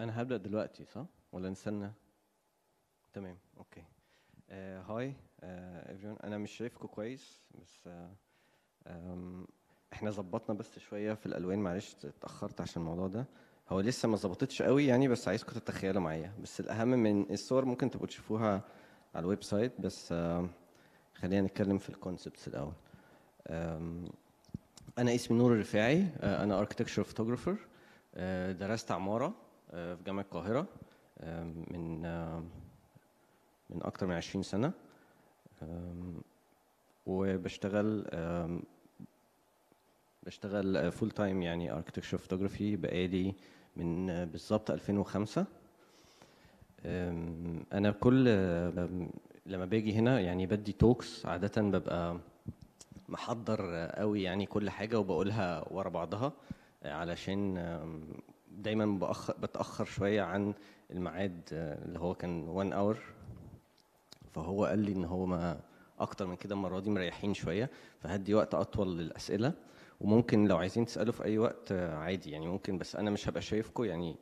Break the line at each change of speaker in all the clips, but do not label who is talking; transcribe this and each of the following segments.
انا هبدا دلوقتي صح ولا نستنى تمام اوكي آه، هاي ايفريون آه، انا مش شايفكم كويس بس آه، احنا ظبطنا بس شويه في الالوان معلش اتاخرت عشان الموضوع ده هو لسه ما ظبطتش قوي يعني بس عايزكم تتخيلوا معايا بس الاهم من الصور ممكن تبقوا تشوفوها على الويب سايت بس خلينا نتكلم في الكونسبتس الاول انا اسمي نور الرفاعي انا اركتكتشر فوتوجرافر درست عماره في جامعه القاهره من من اكتر من 20 سنه وبشتغل بشتغل فول تايم يعني اركتكشر فوتوغرافي بقالي من بالظبط 2005 انا كل لما باجي هنا يعني بدي توكس عاده ببقى محضر قوي يعني كل حاجه وبقولها ورا بعضها آه، علشان دايما بأخر بتاخر شويه عن الميعاد آه، اللي هو كان 1 اور فهو قال لي ان هو ما اكتر من كده المره دي مريحين شويه فهدي وقت اطول للاسئله وممكن لو عايزين تسالوا في اي وقت آه، عادي يعني ممكن بس انا مش هبقى شايفكم يعني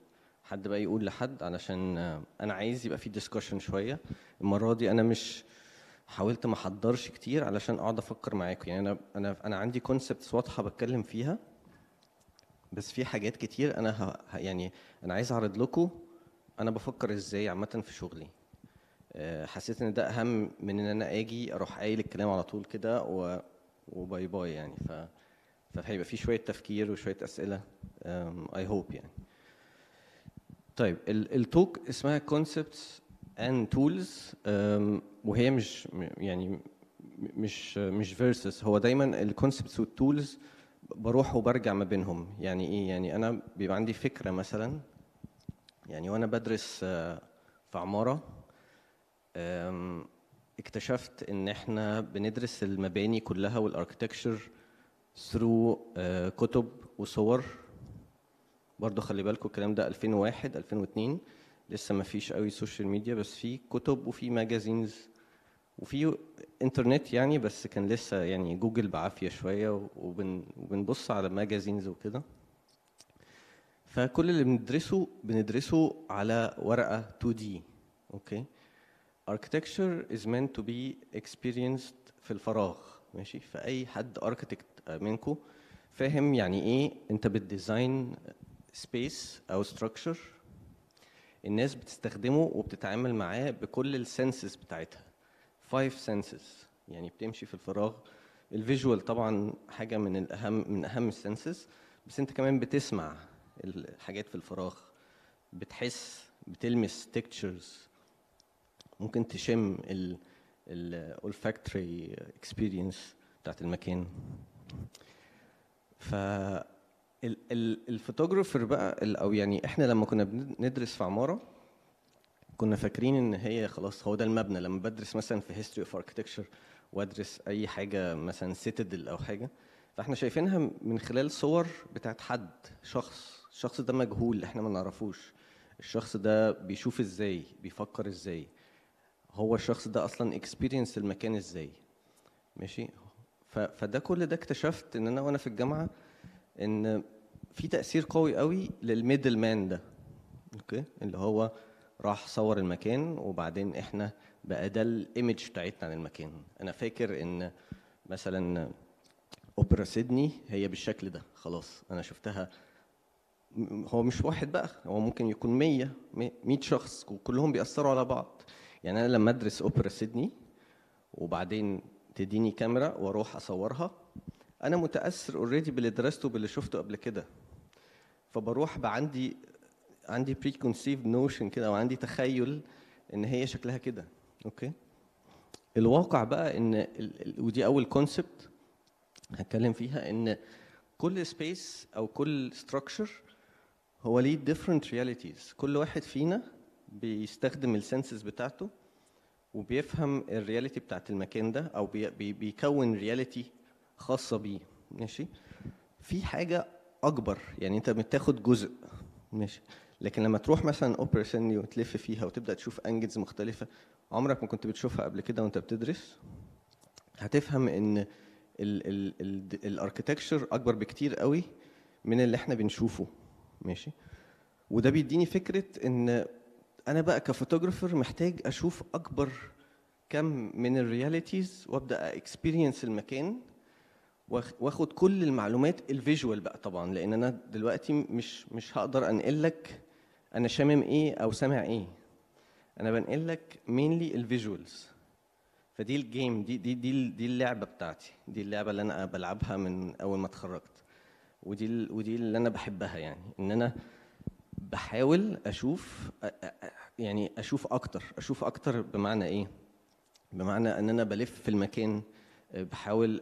حد بقى يقول لحد علشان آه، انا عايز يبقى في ديسكشن شويه المره دي انا مش حاولت ما احضرش كتير علشان اقعد افكر معاكم يعني انا انا انا عندي كونسبتس واضحه بتكلم فيها بس في حاجات كتير انا ه... يعني انا عايز اعرض لكم انا بفكر ازاي عامه في شغلي آه، حسيت ان ده اهم من ان انا اجي اروح قايل الكلام على طول كده و... وباي باي يعني ف فهيبقى في شويه تفكير وشويه اسئله اي هوب يعني طيب التوك اسمها concepts and tools وهي مش يعني مش مش فيرسس هو دايما الكونسبتس والتولز tools بروح وبرجع ما بينهم يعني ايه يعني انا بيبقى عندي فكره مثلا يعني وانا بدرس آه، في عماره اكتشفت ان احنا بندرس المباني كلها والاركتكشر آه، ثرو كتب وصور برضو خلي بالكم الكلام ده 2001 2002 لسه ما فيش قوي سوشيال ميديا بس في كتب وفي ماجازينز وفي انترنت يعني بس كان لسه يعني جوجل بعافيه شويه وبن وبنبص على ماجازينز وكده فكل اللي بندرسه بندرسه على ورقه 2 دي اوكي architecture is meant to be experienced في الفراغ ماشي فاي حد اركتكت منكم فاهم يعني ايه انت بتديزاين سبيس او ستراكشر الناس بتستخدمه وبتتعامل معاه بكل السنسز بتاعتها فايف سنسز يعني بتمشي في الفراغ الفيجوال طبعا حاجه من الاهم من اهم السنسز بس انت كمان بتسمع الحاجات في الفراغ بتحس بتلمس تكتشرز ممكن تشم الاولفاكتوري اكسبيرينس بتاعت المكان ف الفوتوجرافر بقى او يعني احنا لما كنا بندرس في عماره كنا فاكرين ان هي خلاص هو ده المبنى لما بدرس مثلا في هيستوري اوف اركتكتشر وادرس اي حاجه مثلا سيتدل او حاجه فاحنا شايفينها من خلال صور بتاعت حد شخص الشخص ده مجهول احنا ما نعرفوش الشخص ده بيشوف ازاي بيفكر ازاي هو الشخص ده اصلا اكسبيرينس المكان ازاي ماشي فده كل ده اكتشفت ان انا وانا في الجامعه ان في تاثير قوي قوي للميدل مان ده اوكي اللي هو راح صور المكان وبعدين احنا بقى ده الايمج بتاعتنا عن المكان انا فاكر ان مثلا اوبرا سيدني هي بالشكل ده خلاص انا شفتها هو مش واحد بقى هو ممكن يكون 100 100 شخص وكلهم بيأثروا على بعض يعني انا لما ادرس اوبرا سيدني وبعدين تديني كاميرا واروح اصورها انا متاثر اوريدي باللي درسته باللي شفته قبل كده فبروح بعندي عندي عندي بري كونسيفد نوشن كده او عندي تخيل ان هي شكلها كده اوكي الواقع بقى ان ودي اول كونسبت هتكلم فيها ان كل سبيس او كل ستراكشر هو ليه ديفرنت رياليتيز كل واحد فينا بيستخدم السنسز بتاعته وبيفهم الرياليتي بتاعت المكان ده او بي بيكون رياليتي خاصه بيه ماشي في حاجه اكبر يعني انت بتاخد جزء ماشي لكن لما تروح مثلا اوبرا سني وتلف فيها وتبدا تشوف انجلز مختلفه عمرك ما كنت بتشوفها قبل كده وانت بتدرس هتفهم ان الاركتكشر اكبر بكتير قوي من اللي احنا بنشوفه ماشي وده بيديني فكره ان انا بقى كفوتوجرافر محتاج اشوف اكبر كم من الرياليتيز وابدا اكسبيرينس المكان واخد كل المعلومات الفيجوال بقى طبعا لان انا دلوقتي مش مش هقدر انقل لك انا شامم ايه او سامع ايه انا بنقل لك مينلي الفيجوالز فدي الجيم دي دي دي دي اللعبه بتاعتي دي اللعبه اللي انا بلعبها من اول ما اتخرجت ودي ودي اللي انا بحبها يعني ان انا بحاول اشوف يعني اشوف اكتر اشوف اكتر بمعنى ايه بمعنى ان انا بلف في المكان بحاول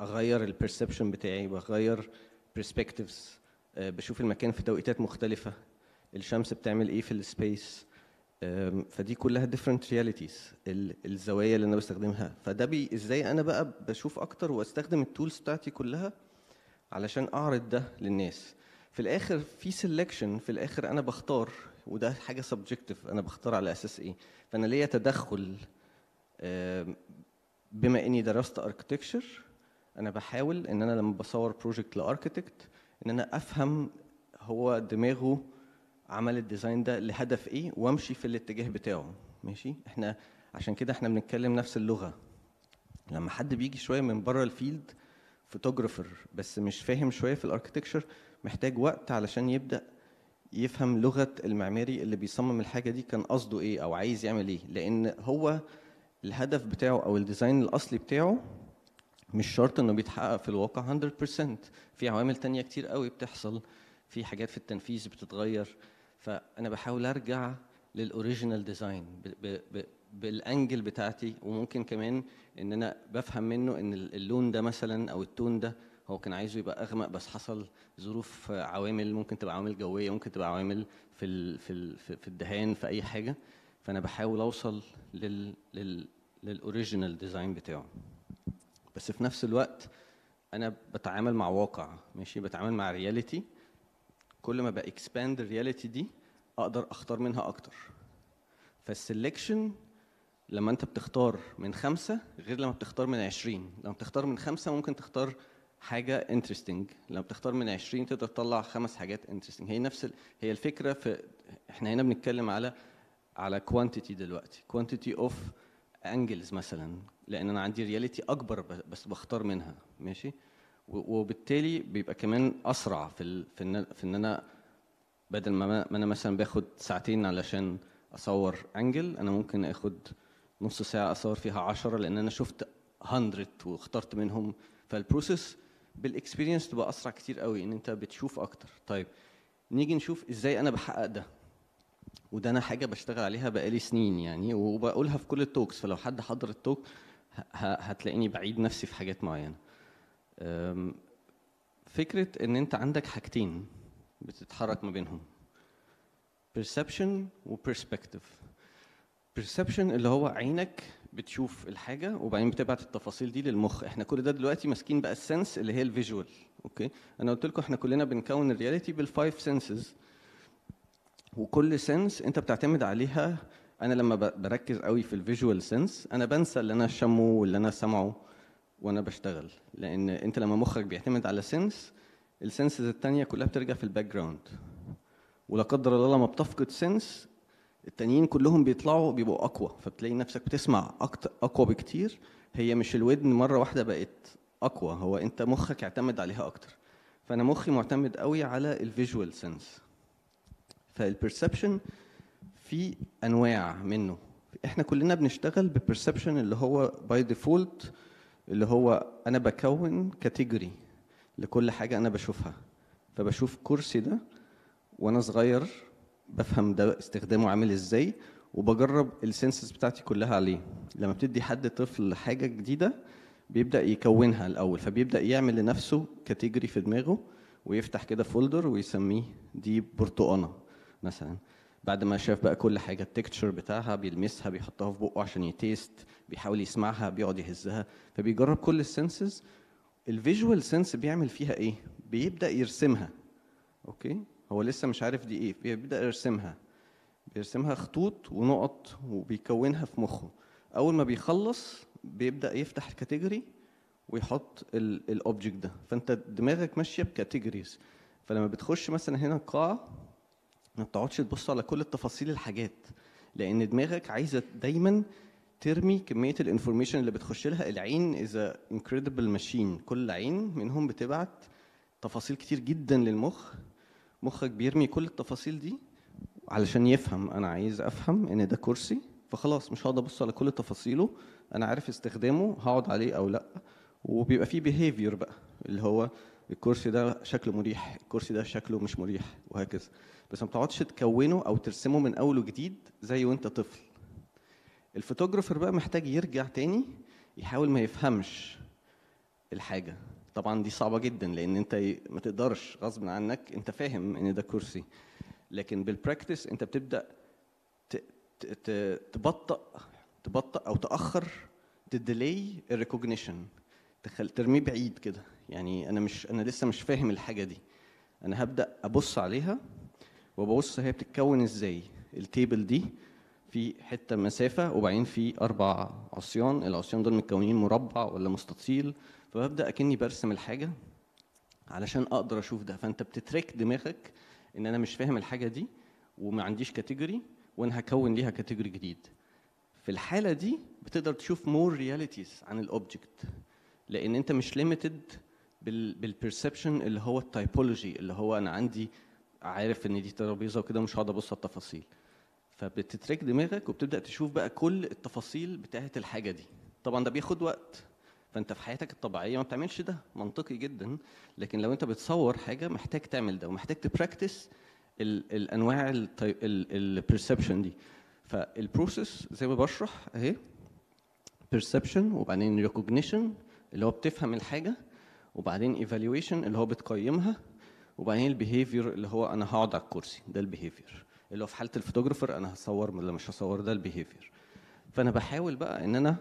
اغير البرسبشن بتاعي بغير برسبكتيفز بشوف المكان في توقيتات مختلفه الشمس بتعمل ايه في السبيس فدي كلها ديفرنت رياليتيز الزوايا اللي انا بستخدمها فده بي ازاي انا بقى بشوف اكتر واستخدم التولز بتاعتي كلها علشان اعرض ده للناس في الاخر في سلكشن في الاخر انا بختار وده حاجه سبجكتيف انا بختار على اساس ايه فانا ليا تدخل بما اني درست اركتكتشر انا بحاول ان انا لما بصور بروجكت لاركتكت ان انا افهم هو دماغه عمل الديزاين ده لهدف ايه وامشي في الاتجاه بتاعه ماشي احنا عشان كده احنا بنتكلم نفس اللغه لما حد بيجي شويه من بره الفيلد فوتوجرافر بس مش فاهم شويه في الاركتكشر محتاج وقت علشان يبدا يفهم لغه المعماري اللي بيصمم الحاجه دي كان قصده ايه او عايز يعمل ايه لان هو الهدف بتاعه او الديزاين الاصلي بتاعه مش شرط انه بيتحقق في الواقع 100% في عوامل تانية كتير قوي بتحصل في حاجات في التنفيذ بتتغير فانا بحاول ارجع للاوريجينال ديزاين بالانجل بتاعتي وممكن كمان ان انا بفهم منه ان اللون ده مثلا او التون ده هو كان عايزه يبقى اغمق بس حصل ظروف عوامل ممكن تبقى عوامل جويه ممكن تبقى عوامل في الـ في الـ في الدهان في اي حاجه فانا بحاول اوصل لل لل للاوريجينال ديزاين بتاعه بس في نفس الوقت انا بتعامل مع واقع ماشي بتعامل مع رياليتي كل ما باكسباند الرياليتي دي اقدر اختار منها اكتر فالسلكشن لما انت بتختار من خمسة غير لما بتختار من عشرين لما بتختار من خمسة ممكن تختار حاجة انترستنج لما بتختار من عشرين تقدر تطلع خمس حاجات انترستنج هي نفس ال... هي الفكرة في احنا هنا بنتكلم على على كوانتيتي دلوقتي كوانتيتي اوف انجلز مثلا لان انا عندي رياليتي اكبر بس بختار منها ماشي وبالتالي بيبقى كمان اسرع في ال... في ان في ان انا بدل ما انا مثلا باخد ساعتين علشان اصور انجل انا ممكن اخد نص ساعه اصور فيها عشرة لان انا شفت 100 واخترت منهم فالبروسيس بالاكسبيرينس تبقى اسرع كتير قوي ان انت بتشوف اكتر طيب نيجي نشوف ازاي انا بحقق ده وده انا حاجه بشتغل عليها بقالي سنين يعني وبقولها في كل التوكس فلو حد حضر التوك هتلاقيني بعيد نفسي في حاجات معينه فكره ان انت عندك حاجتين بتتحرك ما بينهم perception و perspective perception اللي هو عينك بتشوف الحاجه وبعدين بتبعت التفاصيل دي للمخ احنا كل ده دلوقتي ماسكين بقى السنس اللي هي الفيجوال اوكي انا قلت لكم احنا كلنا بنكون الرياليتي بالفايف سنسز وكل سنس انت بتعتمد عليها انا لما بركز قوي في الفيجوال سنس انا بنسى اللي انا شمه واللي انا سامعه وانا بشتغل لان انت لما مخك بيعتمد على سنس السنسز التانية كلها بترجع في الباك جراوند ولا قدر الله لما بتفقد سنس التانيين كلهم بيطلعوا بيبقوا اقوى فبتلاقي نفسك بتسمع اقوى بكتير هي مش الودن مره واحده بقت اقوى هو انت مخك اعتمد عليها اكتر فانا مخي معتمد قوي على الفيجوال سنس فالبرسبشن في انواع منه احنا كلنا بنشتغل بالبرسبشن اللي هو باي ديفولت اللي هو انا بكون كاتيجوري لكل حاجه انا بشوفها فبشوف كرسي ده وانا صغير بفهم ده استخدامه عامل ازاي وبجرب السنسز بتاعتي كلها عليه لما بتدي حد طفل حاجه جديده بيبدا يكونها الاول فبيبدا يعمل لنفسه كاتيجوري في دماغه ويفتح كده فولدر ويسميه دي برتقانه مثلا بعد ما شاف بقى كل حاجه التكتشر بتاعها بيلمسها بيحطها في بقه عشان يتيست بيحاول يسمعها بيقعد يهزها فبيجرب كل السنسز الفيجوال سنس بيعمل فيها ايه بيبدا يرسمها اوكي هو لسه مش عارف دي ايه بيبدا يرسمها بيرسمها خطوط ونقط وبيكونها في مخه اول ما بيخلص بيبدا يفتح الكاتيجوري ويحط الاوبجكت ده فانت دماغك ماشيه بكاتيجوريز فلما بتخش مثلا هنا القاعه ما بتقعدش تبص على كل التفاصيل الحاجات لان دماغك عايزه دايما ترمي كميه الانفورميشن اللي بتخش لها العين از انكريدبل ماشين كل عين منهم بتبعت تفاصيل كتير جدا للمخ مخك بيرمي كل التفاصيل دي علشان يفهم انا عايز افهم ان ده كرسي فخلاص مش هقعد ابص على كل تفاصيله انا عارف استخدامه هقعد عليه او لا وبيبقى فيه بيهيفير بقى اللي هو الكرسي ده شكله مريح الكرسي ده شكله مش مريح وهكذا بس ما بتقعدش تكونه او ترسمه من اول وجديد زي وانت طفل الفوتوجرافر بقى محتاج يرجع تاني يحاول ما يفهمش الحاجه طبعا دي صعبه جدا لان انت ما تقدرش غصب عنك انت فاهم ان ده كرسي لكن بالبراكتس انت بتبدا تبطئ تبطئ او تاخر تديلي الريكوجنيشن تخل ترميه بعيد كده يعني انا مش انا لسه مش فاهم الحاجه دي انا هبدا ابص عليها وببص هي بتتكون ازاي التيبل دي في حته مسافه وبعدين في اربع عصيان العصيان دول متكونين مربع ولا مستطيل فببدا اكني برسم الحاجه علشان اقدر اشوف ده فانت بتترك دماغك ان انا مش فاهم الحاجه دي وما عنديش كاتيجوري وانا هكون ليها كاتيجوري جديد في الحاله دي بتقدر تشوف مور رياليتيز عن الاوبجكت لان انت مش ليميتد بالبرسبشن اللي هو التايبولوجي اللي هو انا عندي عارف ان دي ترابيزه وكده مش هقعد ابص على التفاصيل فبتترك دماغك وبتبدا تشوف بقى كل التفاصيل بتاعه الحاجه دي طبعا ده بياخد وقت فانت في حياتك الطبيعيه ما بتعملش ده منطقي جدا لكن لو انت بتصور حاجه محتاج تعمل ده ومحتاج تبراكتس الانواع البرسبشن دي فالبروسيس زي ما بشرح اهي بيرسبشن وبعدين ريكوجنيشن اللي هو بتفهم الحاجه وبعدين ايفالويشن اللي هو بتقيمها وبعدين البيهيفير اللي هو انا هقعد على الكرسي ده البيهيفير اللي هو في حاله الفوتوجرافر انا هصور ولا مش هصور ده البيهيفير فانا بحاول بقى ان انا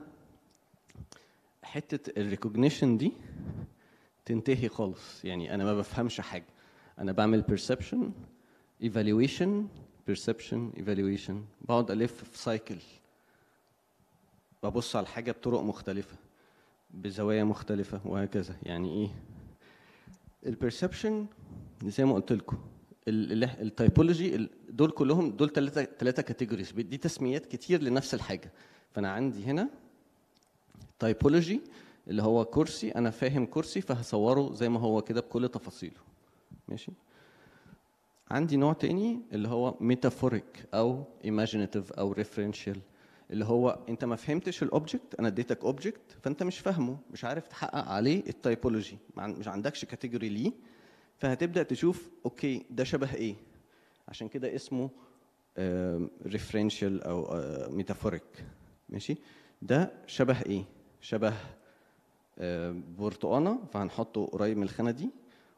حته الريكوجنيشن دي تنتهي خالص يعني انا ما بفهمش حاجه انا بعمل بيرسبشن ايفالويشن بيرسبشن ايفالويشن بقعد الف في سايكل ببص على الحاجه بطرق مختلفه بزوايا مختلفه وهكذا يعني ايه البرسبشن زي ما قلت لكم التايبولوجي دول كلهم دول ثلاثه ثلاثه كاتيجوريز دي تسميات كتير لنفس الحاجه فانا عندي هنا تايبولوجي اللي هو كرسي انا فاهم كرسي فهصوره زي ما هو كده بكل تفاصيله ماشي عندي نوع تاني اللي هو ميتافوريك او ايماجينيتيف او ريفرنشال اللي هو انت ما فهمتش الاوبجكت انا اديتك اوبجكت فانت مش فاهمه مش عارف تحقق عليه التايبولوجي مش عندكش كاتيجوري ليه فهتبدا تشوف اوكي ده شبه ايه عشان كده اسمه ريفرنشال او ميتافوريك آه، ماشي ده شبه ايه شبه برتقانه فهنحطه قريب من الخانه دي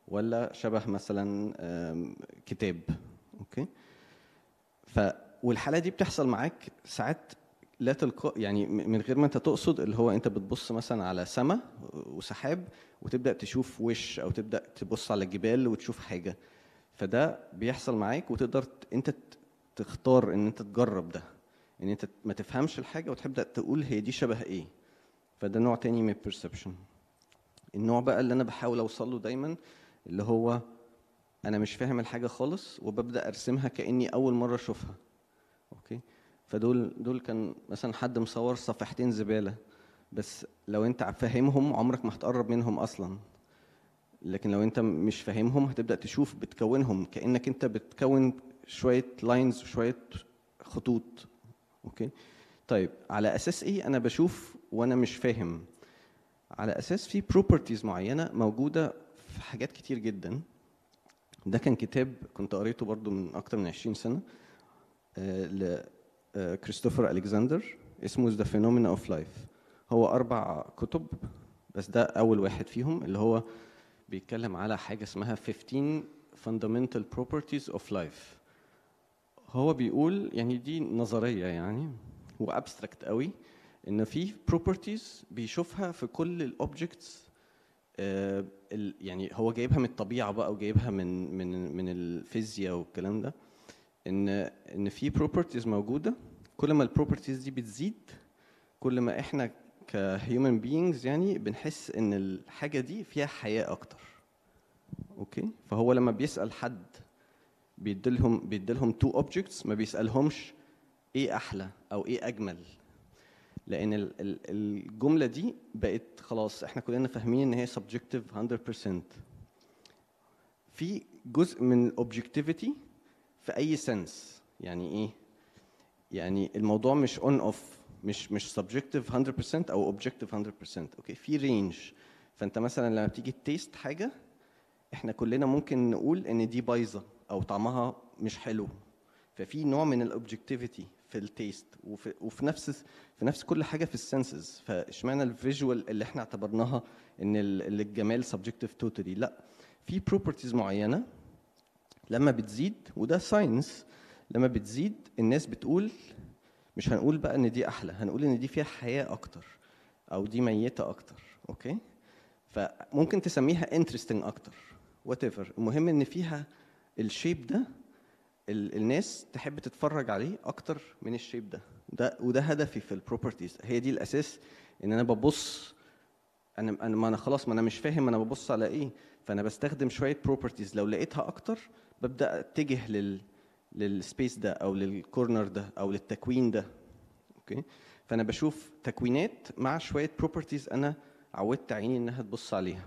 ولا شبه مثلا كتاب اوكي ف والحاله دي بتحصل معاك ساعات لا تلقى يعني من غير ما انت تقصد اللي هو انت بتبص مثلا على سماء وسحاب وتبدا تشوف وش او تبدا تبص على جبال وتشوف حاجه فده بيحصل معاك وتقدر انت تختار ان انت تجرب ده ان انت ما تفهمش الحاجه وتبدا تقول هي دي شبه ايه فده نوع تاني من البرسبشن النوع بقى اللي انا بحاول اوصل له دايما اللي هو انا مش فاهم الحاجه خالص وببدا ارسمها كاني اول مره اشوفها فدول دول كان مثلا حد مصور صفحتين زباله بس لو انت فاهمهم عمرك ما هتقرب منهم اصلا لكن لو انت مش فاهمهم هتبدا تشوف بتكونهم كانك انت بتكون شويه لاينز وشويه خطوط اوكي طيب على اساس ايه انا بشوف وانا مش فاهم على اساس في بروبرتيز معينه موجوده في حاجات كتير جدا ده كان كتاب كنت قريته برضو من اكتر من 20 سنه آه، كريستوفر الكسندر اسمه ذا فينومينا اوف لايف هو اربع كتب بس ده اول واحد فيهم اللي هو بيتكلم على حاجه اسمها 15 fundamental properties of life هو بيقول يعني دي نظريه يعني وابستراكت قوي ان في بروبرتيز بيشوفها في كل الاوبجكتس آه، يعني هو جايبها من الطبيعه بقى وجايبها من من من الفيزياء والكلام ده ان ان في بروبرتيز موجوده كل ما البروبرتيز دي بتزيد كل ما احنا كهيومن بينجز يعني بنحس ان الحاجه دي فيها حياه اكتر اوكي فهو لما بيسال حد بيديلهم بيديلهم تو اوبجكتس ما بيسالهمش ايه احلى او ايه اجمل لان الجمله دي بقت خلاص احنا كلنا فاهمين ان هي سبجكتيف 100% في جزء من الاوبجكتيفيتي في اي سنس يعني ايه يعني الموضوع مش اون اوف مش مش سبجكتيف 100% او اوبجكتيف 100% اوكي في رينج فانت مثلا لما بتيجي تيست حاجه احنا كلنا ممكن نقول ان دي بايظه او طعمها مش حلو ففي نوع من الاوبجكتيفيتي في التيست وفي, وفي نفس في نفس كل حاجه في السنسز فاشمعنى الفيجوال اللي احنا اعتبرناها ان الجمال سبجكتيف توتالي لا في بروبرتيز معينه لما بتزيد وده ساينس لما بتزيد الناس بتقول مش هنقول بقى ان دي احلى هنقول ان دي فيها حياه اكتر او دي ميته اكتر اوكي فممكن تسميها انترستنج اكتر وات ايفر المهم ان فيها الشيب ده الناس تحب تتفرج عليه اكتر من الشيب ده ده وده هدفي في البروبرتيز هي دي الاساس ان انا ببص انا انا ما انا خلاص ما انا مش فاهم انا ببص على ايه فانا بستخدم شويه بروبرتيز لو لقيتها اكتر ببدا اتجه لل للسبيس ده او للكورنر ده او للتكوين ده اوكي فانا بشوف تكوينات مع شويه بروبرتيز انا عودت عيني انها تبص عليها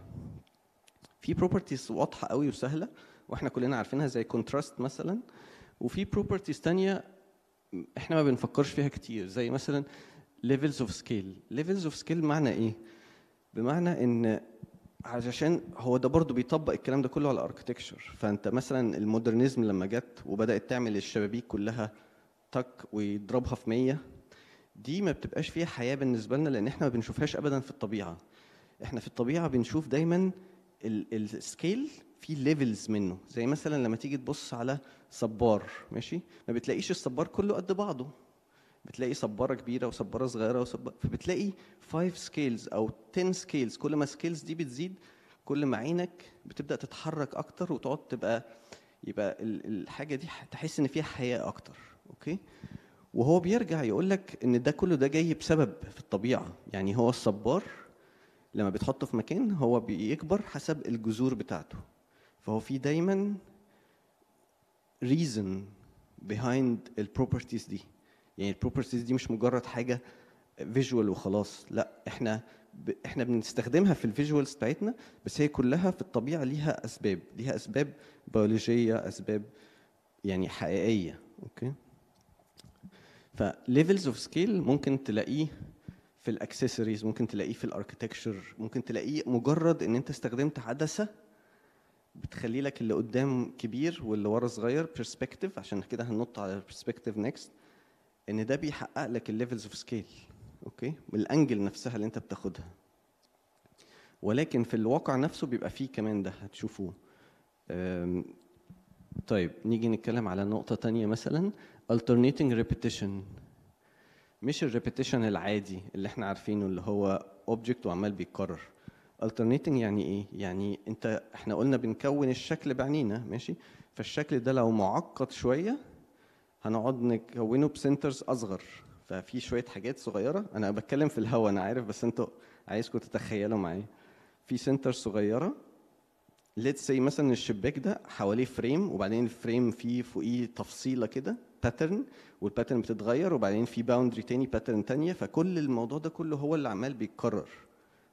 في بروبرتيز واضحه قوي وسهله واحنا كلنا عارفينها زي كونتراست مثلا وفي بروبرتيز تانية احنا ما بنفكرش فيها كتير زي مثلا ليفلز اوف سكيل ليفلز اوف سكيل معنى ايه بمعنى ان علشان هو ده برضه بيطبق الكلام ده كله على الاركتكتشر فانت مثلا المودرنزم لما جت وبدات تعمل الشبابيك كلها تك ويضربها في 100 دي ما بتبقاش فيها حياه بالنسبه لنا لان احنا ما بنشوفهاش ابدا في الطبيعه احنا في الطبيعه بنشوف دايما السكيل في ليفلز منه زي مثلا لما تيجي تبص على صبار ماشي ما بتلاقيش الصبار كله قد بعضه بتلاقي صباره كبيره وصباره صغيره وصبارة فبتلاقي 5 سكيلز او 10 سكيلز كل ما السكيلز دي بتزيد كل ما عينك بتبدا تتحرك اكتر وتقعد تبقى يبقى الحاجه دي تحس ان فيها حياه اكتر اوكي وهو بيرجع يقول لك ان ده كله ده جاي بسبب في الطبيعه يعني هو الصبار لما بتحطه في مكان هو بيكبر حسب الجذور بتاعته فهو في دايما reason behind البروبرتيز دي يعني البروبرتيز دي مش مجرد حاجه فيجوال وخلاص لا احنا ب... احنا بنستخدمها في الفيجوالز بتاعتنا بس هي كلها في الطبيعه ليها اسباب ليها اسباب بيولوجيه اسباب يعني حقيقيه اوكي فليفلز اوف سكيل ممكن تلاقيه في الاكسسوارز ممكن تلاقيه في الاركتكتشر ممكن تلاقيه مجرد ان انت استخدمت عدسه بتخلي لك اللي قدام كبير واللي ورا صغير بيرسبكتيف عشان كده هننط على البرسبكتيف نيكست ان ده بيحقق لك الليفلز اوف سكيل اوكي بالانجل نفسها اللي انت بتاخدها ولكن في الواقع نفسه بيبقى فيه كمان ده هتشوفوه طيب نيجي نتكلم على نقطة تانية مثلا alternating repetition مش الريبيتيشن العادي اللي احنا عارفينه اللي هو اوبجكت وعمال بيتكرر alternating يعني ايه؟ يعني انت احنا قلنا بنكون الشكل بعنينا ماشي؟ فالشكل ده لو معقد شوية هنقعد نكونه بسنترز اصغر ففي شويه حاجات صغيره انا بتكلم في الهوا انا عارف بس انتوا عايزكم تتخيلوا معايا في سنتر صغيره ليتس سي مثلا الشباك ده حواليه فريم وبعدين الفريم فيه فوقيه تفصيله كده باترن والباترن بتتغير وبعدين في باوندري تاني باترن تانيه فكل الموضوع ده كله هو اللي عمال بيتكرر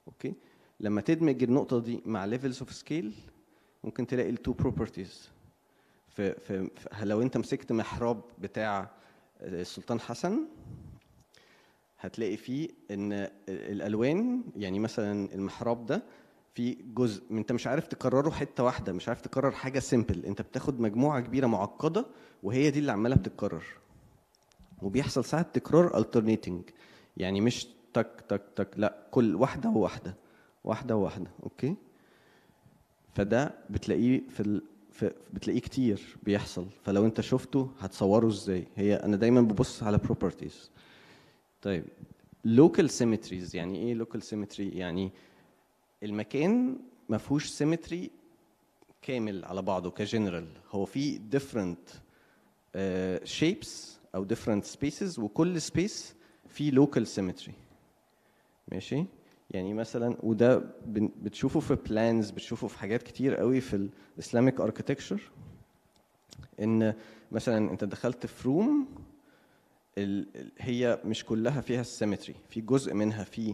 اوكي لما تدمج النقطه دي مع ليفلز اوف سكيل ممكن تلاقي التو بروبرتيز في في لو انت مسكت محراب بتاع آه، السلطان حسن هتلاقي فيه ان الالوان يعني مثلا المحراب ده في جزء انت مش عارف تكرره حته واحده مش عارف تكرر حاجه سيمبل انت بتاخد مجموعه كبيره معقده وهي دي اللي عماله بتتكرر وبيحصل ساعات تكرار الترنيتنج يعني مش تك تك تك لا كل واحده وواحده واحده وواحده اوكي فده بتلاقيه في بتلاقيه كتير بيحصل فلو انت شفته هتصوره ازاي هي انا دايما ببص على بروبرتيز طيب لوكال سيمتريز يعني ايه لوكال سيمتري يعني المكان ما فيهوش سيمتري كامل على بعضه كجنرال هو في ديفرنت شيبس او ديفرنت سبيسز وكل سبيس فيه لوكال سيمتري ماشي يعني مثلا وده بتشوفه في بلانز بتشوفه في حاجات كتير قوي في الاسلاميك اركتكتشر ان مثلا انت دخلت في روم هي مش كلها فيها السيمتري في جزء منها فيه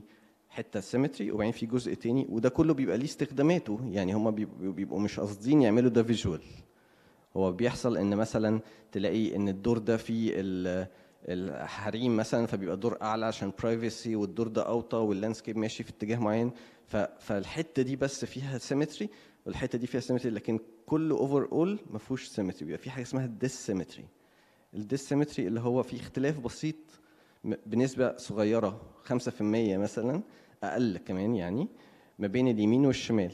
حته سيمتري وبعدين في جزء تاني وده كله بيبقى ليه استخداماته يعني هما بيبقوا مش قاصدين يعملوا ده فيجوال هو بيحصل ان مثلا تلاقي ان الدور ده فيه الحريم مثلا فبيبقى الدور اعلى عشان برايفسي والدور ده اوطى واللاندسكيب ماشي في اتجاه معين فالحته دي بس فيها سيمتري والحته دي فيها سيمتري لكن كل اوفر اول ما فيهوش سيمتري بيبقى في حاجه اسمها سيمتري الديس سيمتري اللي هو في اختلاف بسيط بنسبه صغيره 5% مثلا اقل كمان يعني ما بين اليمين والشمال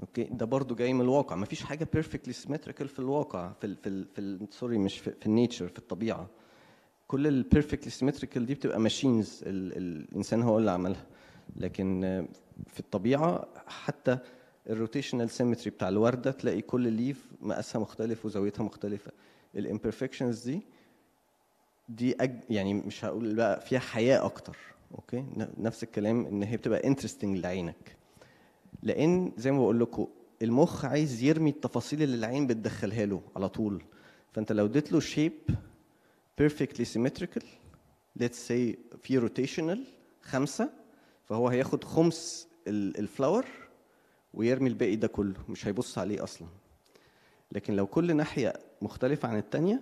اوكي ده برضو جاي من الواقع ما فيش حاجه بيرفكتلي سيمتريكال في الواقع في الـ في في سوري مش في, في النيتشر في الطبيعه كل البيرفكتلي سيمتريكال دي بتبقى ماشينز الانسان هو اللي عملها لكن في الطبيعه حتى الروتيشنال سيمتري بتاع الورده تلاقي كل ليف مقاسها مختلف وزاويتها مختلفه الامبرفكشنز دي دي أج... يعني مش هقول بقى فيها حياه اكتر اوكي نفس الكلام ان هي بتبقى انترستنج لعينك لان زي ما بقول لكم المخ عايز يرمي التفاصيل اللي العين بتدخلها له على طول فانت لو اديت له شيب perfectly symmetrical let's say في rotational خمسة فهو هياخد خمس الفلاور ويرمي الباقي ده كله مش هيبص عليه اصلا لكن لو كل ناحية مختلفة عن التانية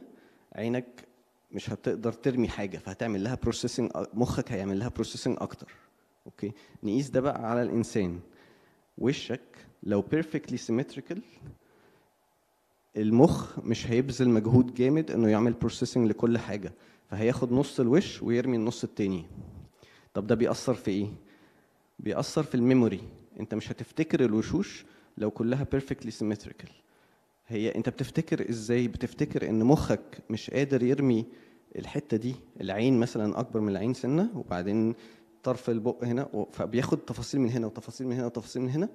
عينك مش هتقدر ترمي حاجة فهتعمل لها بروسيسنج مخك هيعمل لها بروسيسنج أكتر أوكي نقيس ده بقى على الإنسان وشك لو بيرفكتلي سيمتريكال المخ مش هيبذل مجهود جامد انه يعمل بروسيسنج لكل حاجه فهياخد نص الوش ويرمي النص التاني طب ده بيأثر في ايه بيأثر في الميموري انت مش هتفتكر الوشوش لو كلها بيرفكتلي سيمتريكال هي انت بتفتكر ازاي بتفتكر ان مخك مش قادر يرمي الحته دي العين مثلا اكبر من العين سنه وبعدين طرف البق هنا فبياخد تفاصيل من هنا وتفاصيل من هنا وتفاصيل من هنا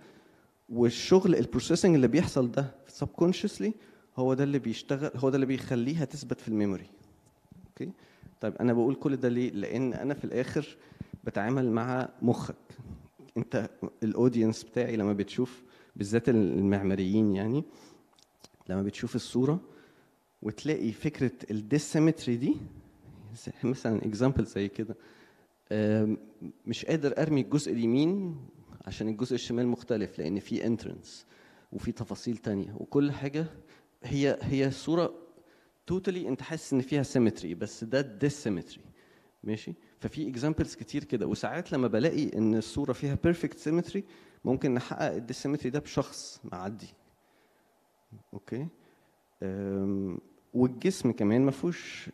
والشغل البروسيسنج اللي بيحصل ده سبكونشسلي هو ده اللي بيشتغل هو ده اللي بيخليها تثبت في الميموري اوكي طيب انا بقول كل ده ليه لان انا في الاخر بتعامل مع مخك انت الاودينس بتاعي لما بتشوف بالذات المعماريين يعني لما بتشوف الصوره وتلاقي فكره الديسيمتري دي مثلا اكزامبل زي كده مش قادر ارمي الجزء اليمين عشان الجزء الشمال مختلف لان في انترنس وفي تفاصيل تانية وكل حاجه هي هي صوره توتالي انت حاسس ان فيها سيمتري بس ده ديسيمتري ماشي ففي اكزامبلز كتير كده وساعات لما بلاقي ان الصوره فيها بيرفكت سيمتري ممكن نحقق الديسيمتري ده بشخص معدي اوكي والجسم كمان ما فيهوش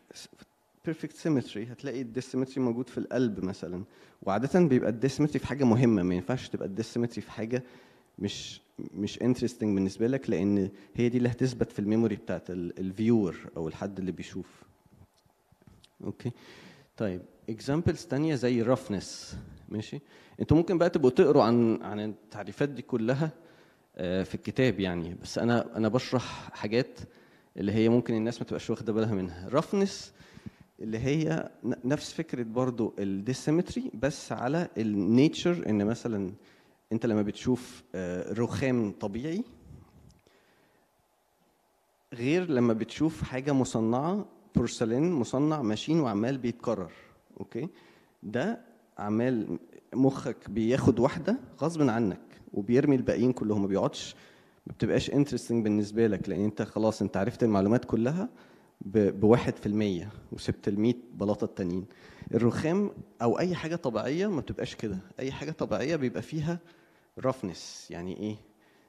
بيرفكت سيمتري هتلاقي الديسيمتري موجود في القلب مثلا وعاده بيبقى الديسيمتري في حاجه مهمه ما ينفعش تبقى الديسيمتري في حاجه مش مش انترستنج بالنسبه لك لان هي دي اللي هتثبت في الميموري بتاعت الفيور او الحد اللي بيشوف اوكي طيب اكزامبلز تانية زي رفنس ماشي انتوا ممكن بقى تبقوا تقروا عن عن التعريفات دي كلها آه، في الكتاب يعني بس انا انا بشرح حاجات اللي هي ممكن الناس ما تبقاش واخده بالها منها رفنس اللي هي نفس فكره برضو الديسيمتري بس على النيتشر ان مثلا انت لما بتشوف آه، رخام طبيعي غير لما بتشوف حاجه مصنعه بورسلين مصنع ماشين وعمال بيتكرر اوكي ده عمال مخك بياخد واحده غصب عنك وبيرمي الباقيين كلهم ما بيقعدش ما بتبقاش انترستنج بالنسبه لك لان انت خلاص انت عرفت المعلومات كلها بواحد في المية وسبت المية بلاطة التانيين الرخام أو أي حاجة طبيعية ما بتبقاش كده أي حاجة طبيعية بيبقى فيها رفنس يعني إيه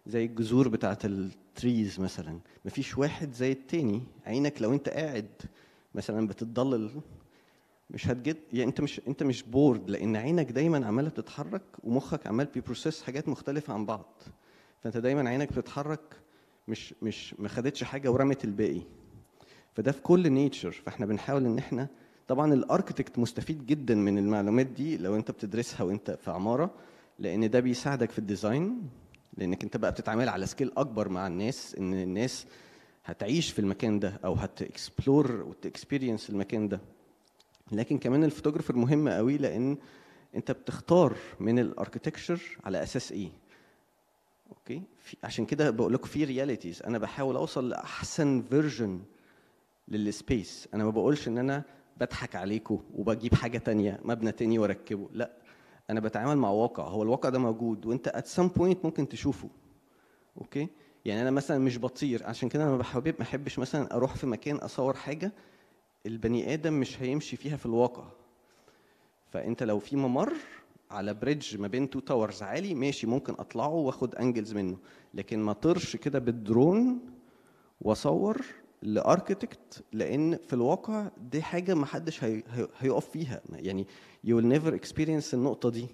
زي الجذور بتاعة التريز مثلا مفيش واحد زي التاني عينك لو انت قاعد مثلا بتتضلل مش هتجد يعني انت مش انت مش بورد لان عينك دايما عماله بتتحرك ومخك عمال بيبروسيس حاجات مختلفه عن بعض فانت دايما عينك بتتحرك مش مش ما خدتش حاجه ورمت الباقي فده في كل نيتشر فاحنا بنحاول ان احنا طبعا الاركتكت مستفيد جدا من المعلومات دي لو انت بتدرسها وانت في عماره لان ده بيساعدك في الديزاين لانك انت بقى بتتعامل على سكيل اكبر مع الناس ان الناس هتعيش في المكان ده او هتكسبلور وتكسبيرينس المكان ده لكن كمان الفوتوجرافر مهم قوي لان انت بتختار من الاركتكتشر على اساس ايه اوكي عشان كده بقول لكم في رياليتيز انا بحاول اوصل لاحسن فيرجن للسبيس انا ما بقولش ان انا بضحك عليكم وبجيب حاجه تانية مبنى تاني واركبه لا انا بتعامل مع واقع هو الواقع ده موجود وانت ات سام بوينت ممكن تشوفه اوكي يعني انا مثلا مش بطير عشان كده انا ما بحبش مثلا اروح في مكان اصور حاجه البني ادم مش هيمشي فيها في الواقع فانت لو في ممر على بريدج ما بين تو تاورز عالي ماشي ممكن اطلعه واخد انجلز منه لكن ما طرش كده بالدرون واصور لاركتكت لان في الواقع دي حاجه ما حدش هيقف فيها يعني يو ويل نيفر اكسبيرينس النقطه دي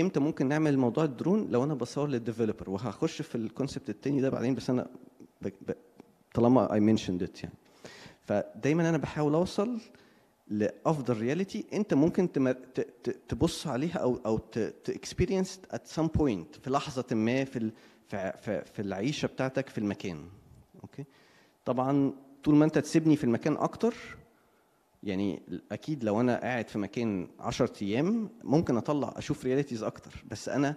امتى ممكن نعمل موضوع الدرون لو انا بصور للديفلوبر وهخش في الكونسبت التاني ده بعدين بس انا ب... ب... طالما اي منشند ات يعني فدايما انا بحاول اوصل لافضل رياليتي انت ممكن تمر... ت... ت... تبص عليها او او تكسبيرينس ات سام بوينت في لحظه ما في ال... في في العيشه بتاعتك في المكان اوكي okay. طبعا طول ما انت تسيبني في المكان اكتر يعني اكيد لو انا قاعد في مكان 10 ايام ممكن اطلع اشوف رياليتيز اكتر بس انا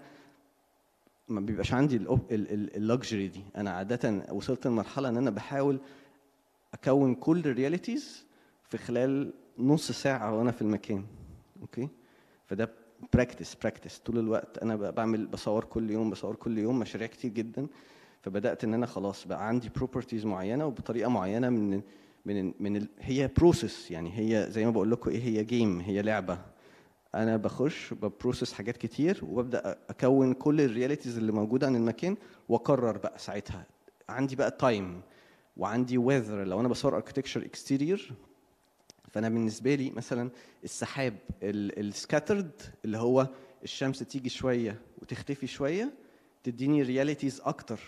ما بيبقاش عندي اللكجري دي انا عاده وصلت لمرحله ان انا بحاول اكون كل الرياليتيز في خلال نص ساعه وانا في المكان اوكي فده براكتس براكتس طول الوقت انا بعمل بصور كل يوم بصور كل يوم مشاريع كتير جدا فبدات ان انا خلاص بقى عندي بروبرتيز معينه وبطريقه معينه من من من هي بروسيس يعني هي زي ما بقول لكم ايه هي جيم هي لعبه انا بخش ببروسيس حاجات كتير وببدا اكون كل الرياليتيز اللي موجوده عن المكان واقرر بقى ساعتها عندي بقى تايم وعندي ويذر لو انا بصور اركتكشر اكستيرير فانا بالنسبه لي مثلا السحاب السكاترد اللي هو الشمس تيجي شويه وتختفي شويه تديني رياليتيز اكتر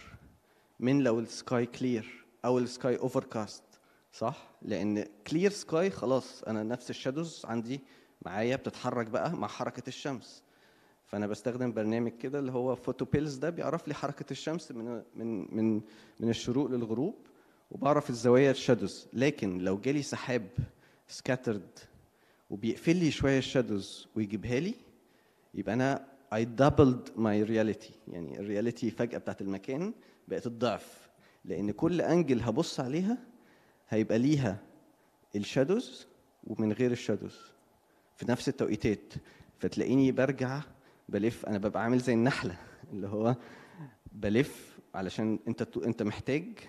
من لو السكاي كلير او السكاي اوفر كاست صح لان كلير سكاي خلاص انا نفس الشادوز عندي معايا بتتحرك بقى مع حركه الشمس فانا بستخدم برنامج كده اللي هو فوتو بيلز ده بيعرف لي حركه الشمس من من من من الشروق للغروب وبعرف الزوايا الشادوز لكن لو جالي سحاب سكاترد وبيقفل لي شويه الشادوز ويجيبها لي يبقى انا اي دبلد ماي رياليتي يعني الرياليتي فجأة بتاعت المكان بقت الضعف لان كل انجل هبص عليها هيبقى ليها الشادوز ومن غير الشادوز في نفس التوقيتات فتلاقيني برجع بلف انا ببقى عامل زي النحله اللي هو بلف علشان انت انت محتاج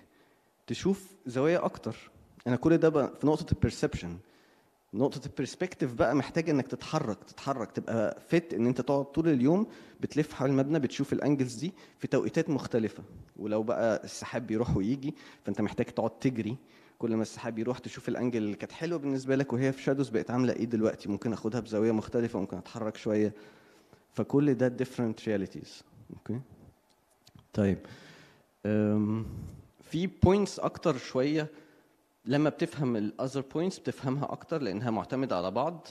تشوف زوايا اكتر انا كل ده في نقطه البرسبشن نقطة البرسبكتيف بقى محتاجة انك تتحرك تتحرك تبقى فت ان انت تقعد طول اليوم بتلف حول المبنى بتشوف الانجلز دي في توقيتات مختلفة ولو بقى السحاب بيروح ويجي فانت محتاج تقعد تجري كل ما السحاب يروح تشوف الانجل اللي كانت حلوة بالنسبة لك وهي في شادوز بقت عاملة ايه دلوقتي ممكن اخدها بزاوية مختلفة ممكن اتحرك شوية فكل ده ديفرنت رياليتيز اوكي طيب في بوينتس اكتر شوية لما بتفهم الاذر بوينتس بتفهمها اكتر لانها معتمده على بعض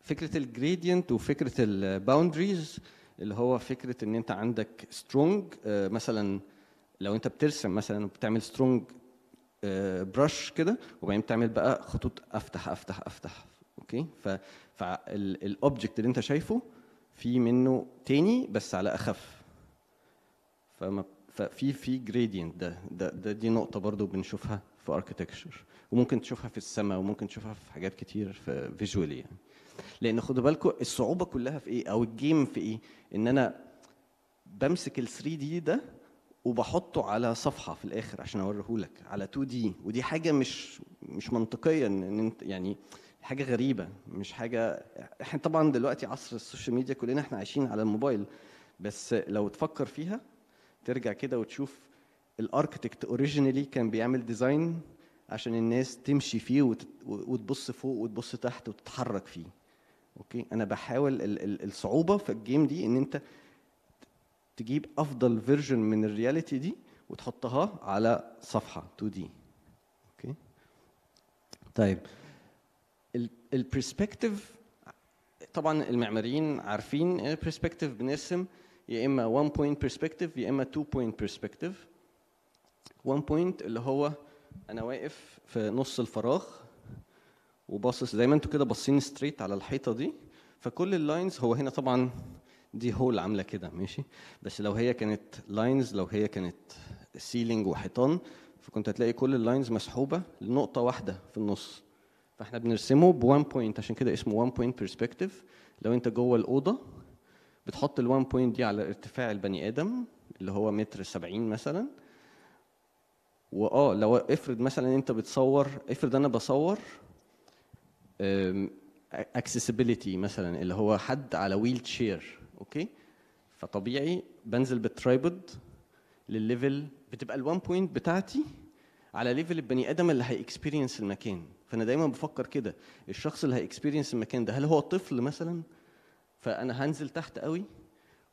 فكره الجريدينت وفكره الباوندريز اللي هو فكره ان انت عندك سترونج آه، مثلا لو انت بترسم مثلا وبتعمل سترونج برش كده وبعدين بتعمل بقى خطوط افتح افتح افتح اوكي ف فالاوبجكت اللي انت شايفه في منه تاني بس على اخف فما ففي في جريدينت ده, ده ده دي نقطه برضو بنشوفها في اركتكشر وممكن تشوفها في السماء وممكن تشوفها في حاجات كتير في فيجوالي يعني لان خدوا بالكم الصعوبه كلها في ايه او الجيم في ايه ان انا بمسك ال 3 دي ده وبحطه على صفحه في الاخر عشان لك على 2 دي ودي حاجه مش مش منطقيه ان انت يعني حاجه غريبه مش حاجه احنا طبعا دلوقتي عصر السوشيال ميديا كلنا احنا عايشين على الموبايل بس لو تفكر فيها ترجع كده وتشوف الاركتكت اوريجينالي كان بيعمل ديزاين عشان الناس تمشي فيه وتبص فوق وتبص تحت وتتحرك فيه اوكي انا بحاول الصعوبه في الجيم دي ان انت تجيب افضل فيرجن من الرياليتي دي وتحطها على صفحه 2 دي اوكي طيب البرسبكتيف طبعا المعماريين عارفين البرسبكتيف eh، بنرسم يا اما 1 بوينت برسبكتيف يا اما 2 بوينت برسبكتيف وان بوينت اللي هو انا واقف في نص الفراغ وباصص زي ما انتوا كده باصين ستريت على الحيطه دي فكل اللاينز هو هنا طبعا دي هول عامله كده ماشي بس لو هي كانت لاينز لو هي كانت سيلينج وحيطان فكنت هتلاقي كل اللاينز مسحوبه لنقطه واحده في النص فاحنا بنرسمه بوان بوينت عشان كده اسمه وان بوينت بيرسبكتيف لو انت جوه الاوضه بتحط الوان بوينت دي على ارتفاع البني ادم اللي هو متر 70 مثلا واه لو افرض مثلا انت بتصور افرض انا بصور اكسسبيليتي مثلا اللي هو حد على ويل شير اوكي فطبيعي بنزل بالترايبود للليفل بتبقى الوان بوينت بتاعتي على ليفل البني ادم اللي هيكسبيرينس المكان فانا دايما بفكر كده الشخص اللي هيكسبيرينس المكان ده هل هو طفل مثلا فانا هنزل تحت قوي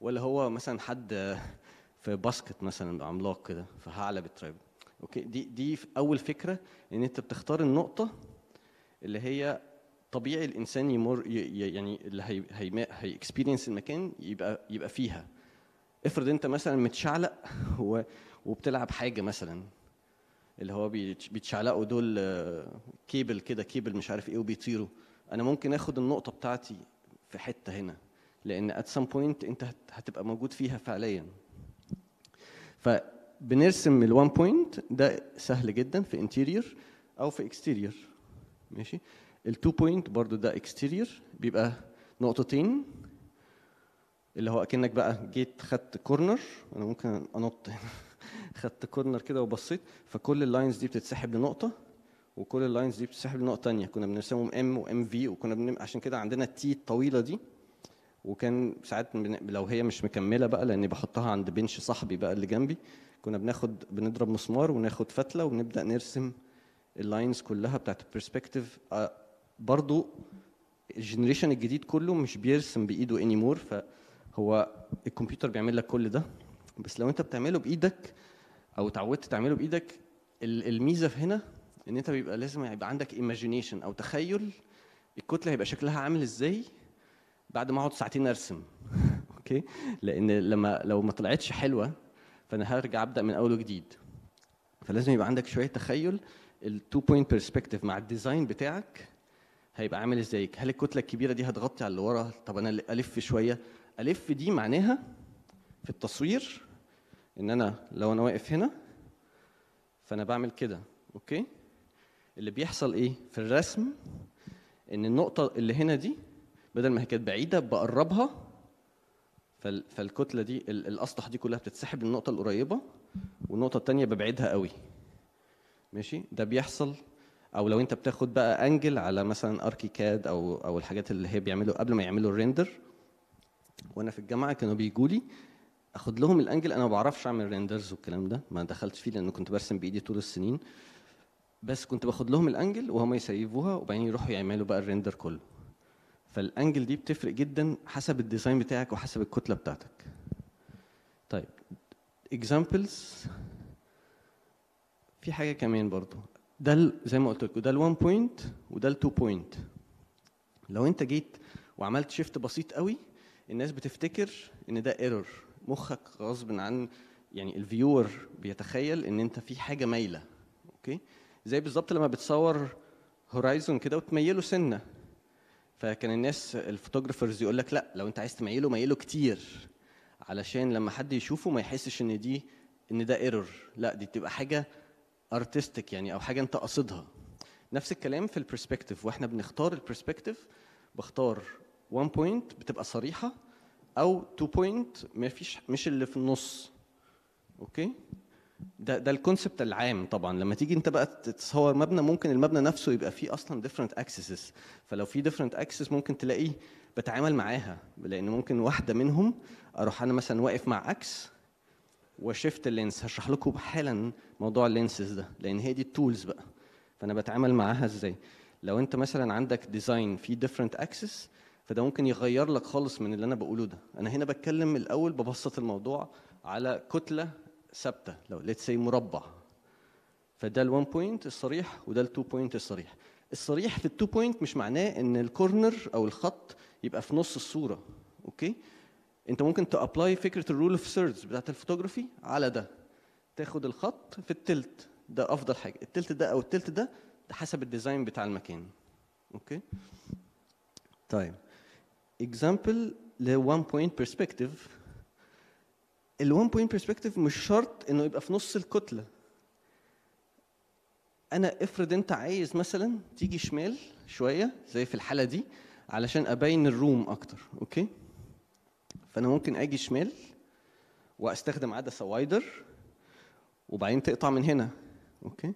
ولا هو مثلا حد في باسكت مثلا عملاق كده فهعلى بالترايبود اوكي دي دي اول فكره ان انت بتختار النقطه اللي هي طبيعي الانسان يمر يعني اللي هي هي هيكسبيرينس المكان يبقى يبقى فيها افرض انت مثلا متشعلق وبتلعب حاجه مثلا اللي هو بيتشعلقوا دول آه، كيبل كده كيبل مش عارف ايه وبيطيروا انا ممكن اخد النقطه بتاعتي في حته هنا لان ات سام بوينت انت هتبقى موجود فيها فعليا ف بنرسم ال1 بوينت ده سهل جدا في انتيرير او في اكستيرير ماشي ال2 بوينت برضو ده اكستيرير بيبقى نقطتين اللي هو اكنك بقى جيت خدت كورنر انا ممكن انط هنا خدت كورنر كده وبصيت فكل اللاينز دي بتتسحب لنقطه وكل اللاينز دي بتتسحب لنقطه ثانيه كنا بنرسمهم ام وام في وكنا بنم... عشان كده عندنا التي الطويله دي وكان ساعات لو هي مش مكمله بقى لاني بحطها عند بنش صاحبي بقى اللي جنبي كنا بناخد بنضرب مسمار وناخد فتله وبنبدا نرسم اللاينز كلها بتاعت البرسبكتيف آه، برضو الجنريشن الجديد كله مش بيرسم بايده اني مور فهو الكمبيوتر بيعمل لك كل ده بس لو انت بتعمله بايدك او اتعودت تعمله بايدك الميزه في هنا ان انت بيبقى لازم يبقى عندك ايماجينيشن او تخيل الكتله هيبقى شكلها عامل ازاي بعد ما اقعد ساعتين ارسم اوكي لان لما لو ما طلعتش حلوه فانا هرجع ابدا من اول وجديد فلازم يبقى عندك شويه تخيل التو بوينت بيرسبكتيف مع الديزاين بتاعك هيبقى عامل ازاي هل الكتله الكبيره دي هتغطي على اللي ورا طب انا الف شويه الف دي معناها في التصوير ان انا لو انا واقف هنا فانا بعمل كده اوكي اللي بيحصل ايه في الرسم ان النقطه اللي هنا دي بدل ما هي كانت بعيده بقربها فالكتله دي الاسطح دي كلها بتتسحب للنقطه القريبه والنقطه الثانيه ببعدها قوي ماشي ده بيحصل او لو انت بتاخد بقى انجل على مثلا اركي كاد او او الحاجات اللي هي بيعملوا قبل ما يعملوا الريندر وانا في الجامعه كانوا بيجوا لي اخد لهم الانجل انا ما بعرفش اعمل ريندرز والكلام ده ما دخلتش فيه لان كنت برسم بايدي طول السنين بس كنت باخد لهم الانجل وهم يسيفوها وبعدين يروحوا يعملوا بقى الريندر كله فالانجل دي بتفرق جدا حسب الديزاين بتاعك وحسب الكتله بتاعتك طيب اكزامبلز في حاجه كمان برضو ده زي ما قلت لكم ده ال1 بوينت وده ال2 بوينت لو انت جيت وعملت شيفت بسيط قوي الناس بتفتكر ان ده ايرور مخك غصب عن يعني الفيور بيتخيل ان انت في حاجه مايله اوكي زي بالظبط لما بتصور هورايزون كده وتميله سنه فكان الناس الفوتوجرافرز يقول لك لا لو انت عايز تميله ميله كتير علشان لما حد يشوفه ما يحسش ان دي ان ده ايرور لا دي بتبقى حاجه ارتستيك يعني او حاجه انت قاصدها نفس الكلام في البرسبكتيف واحنا بنختار البرسبكتيف بختار 1 بوينت بتبقى صريحه او 2 بوينت ما فيش مش اللي في النص اوكي ده ده الكونسبت العام طبعا لما تيجي انت بقى تتصور مبنى ممكن المبنى نفسه يبقى فيه اصلا ديفرنت اكسسز فلو في ديفرنت اكسس ممكن تلاقيه بتعامل معاها لان ممكن واحده منهم اروح انا مثلا واقف مع اكس وشفت اللينس هشرح لكم حالا موضوع اللينسز ده لان هي دي التولز بقى فانا بتعامل معاها ازاي لو انت مثلا عندك ديزاين فيه ديفرنت اكسس فده ممكن يغير لك خالص من اللي انا بقوله ده انا هنا بتكلم الاول ببسط الموضوع على كتله ثابته لو ليتس سي مربع فده ال1 بوينت الصريح وده ال2 بوينت الصريح الصريح في ال2 بوينت مش معناه ان الكورنر او الخط يبقى في نص الصوره اوكي انت ممكن تابلاي فكره الرول اوف ثيردز بتاعت الفوتوجرافي على ده تاخد الخط في التلت ده افضل حاجه التلت ده او التلت ده ده حسب الديزاين بتاع المكان اوكي طيب اكزامبل ل 1 بوينت بيرسبكتيف الوان بوينت برسبكتيف مش شرط انه يبقى في نص الكتله انا افرض انت عايز مثلا تيجي شمال شويه زي في الحاله دي علشان ابين الروم اكتر اوكي فانا ممكن اجي شمال واستخدم عدسه وايدر وبعدين تقطع من هنا اوكي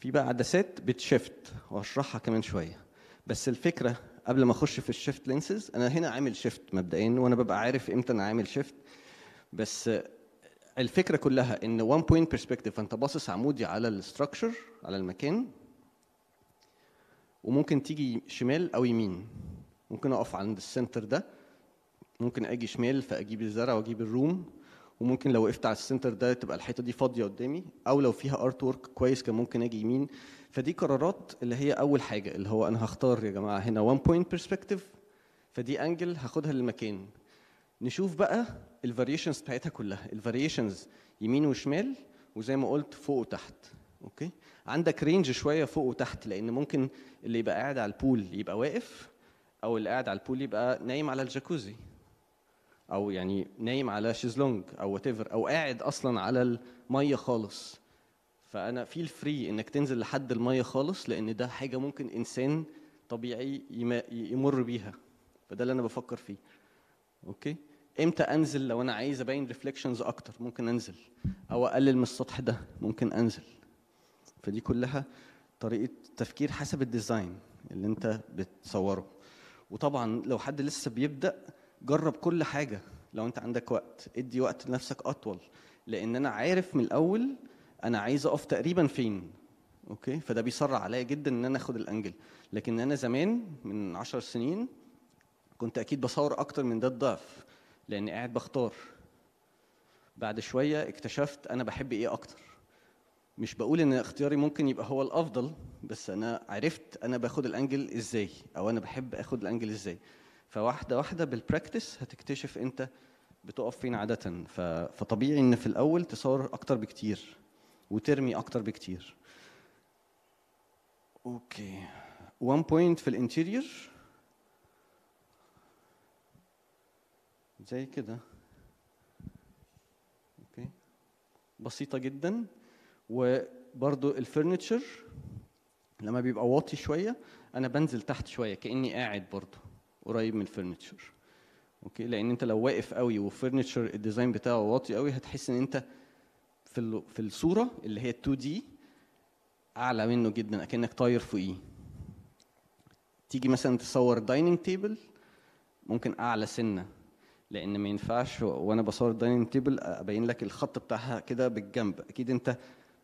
في بقى عدسات بتشفت واشرحها كمان شويه بس الفكره قبل ما اخش في الشيفت لينسز انا هنا عامل شيفت مبدئيا وانا ببقى عارف امتى انا عامل شيفت بس الفكره كلها ان وان بوينت بيرسبكتيف فانت باصص عمودي على الاستراكشر على المكان وممكن تيجي شمال او يمين ممكن اقف عند السنتر ده ممكن اجي شمال فاجيب الزرع واجيب الروم وممكن لو وقفت على السنتر ده تبقى الحيطه دي فاضيه قدامي او لو فيها ارت وورك كويس كان ممكن اجي يمين فدي قرارات اللي هي اول حاجه اللي هو انا هختار يا جماعه هنا وان بوينت بيرسبكتيف فدي انجل هاخدها للمكان نشوف بقى الفاريشنز بتاعتها كلها الفاريشنز يمين وشمال وزي ما قلت فوق وتحت اوكي عندك رينج شويه فوق وتحت لان ممكن اللي يبقى قاعد على البول يبقى واقف او اللي قاعد على البول يبقى نايم على الجاكوزي او يعني نايم على شيزلونج او وات او قاعد اصلا على الميه خالص فانا فيل فري انك تنزل لحد الميه خالص لان ده حاجه ممكن انسان طبيعي يمر بيها فده اللي انا بفكر فيه اوكي امتى انزل لو انا عايز ابين ريفليكشنز اكتر ممكن انزل او اقلل من السطح ده ممكن انزل فدي كلها طريقه تفكير حسب الديزاين اللي انت بتصوره وطبعا لو حد لسه بيبدا جرب كل حاجه لو انت عندك وقت ادي وقت لنفسك اطول لان انا عارف من الاول انا عايز اقف تقريبا فين اوكي فده بيسرع عليا جدا ان انا اخد الانجل لكن انا زمان من عشر سنين كنت اكيد بصور اكتر من ده الضعف لاني قاعد بختار بعد شويه اكتشفت انا بحب ايه اكتر مش بقول ان اختياري ممكن يبقى هو الافضل بس انا عرفت انا باخد الانجل ازاي او انا بحب اخد الانجل ازاي فواحده واحده بالبراكتس هتكتشف انت بتقف فين عاده فطبيعي ان في الاول تصور اكتر بكتير وترمي اكتر بكتير اوكي 1 بوينت في الانتيرير زي كده اوكي بسيطه جدا وبرده الفرنتشر لما بيبقى واطي شويه انا بنزل تحت شويه كاني قاعد برضو قريب من الفرنتشر اوكي لان انت لو واقف قوي وفرنتشر الديزاين بتاعه واطي قوي هتحس ان انت في في الصوره اللي هي 2 دي اعلى منه جدا اكنك طاير فوقيه تيجي مثلا تصور دايننج تيبل ممكن اعلى سنه لان ما ينفعش وانا بصور الدايننج تيبل ابين لك الخط بتاعها كده بالجنب اكيد انت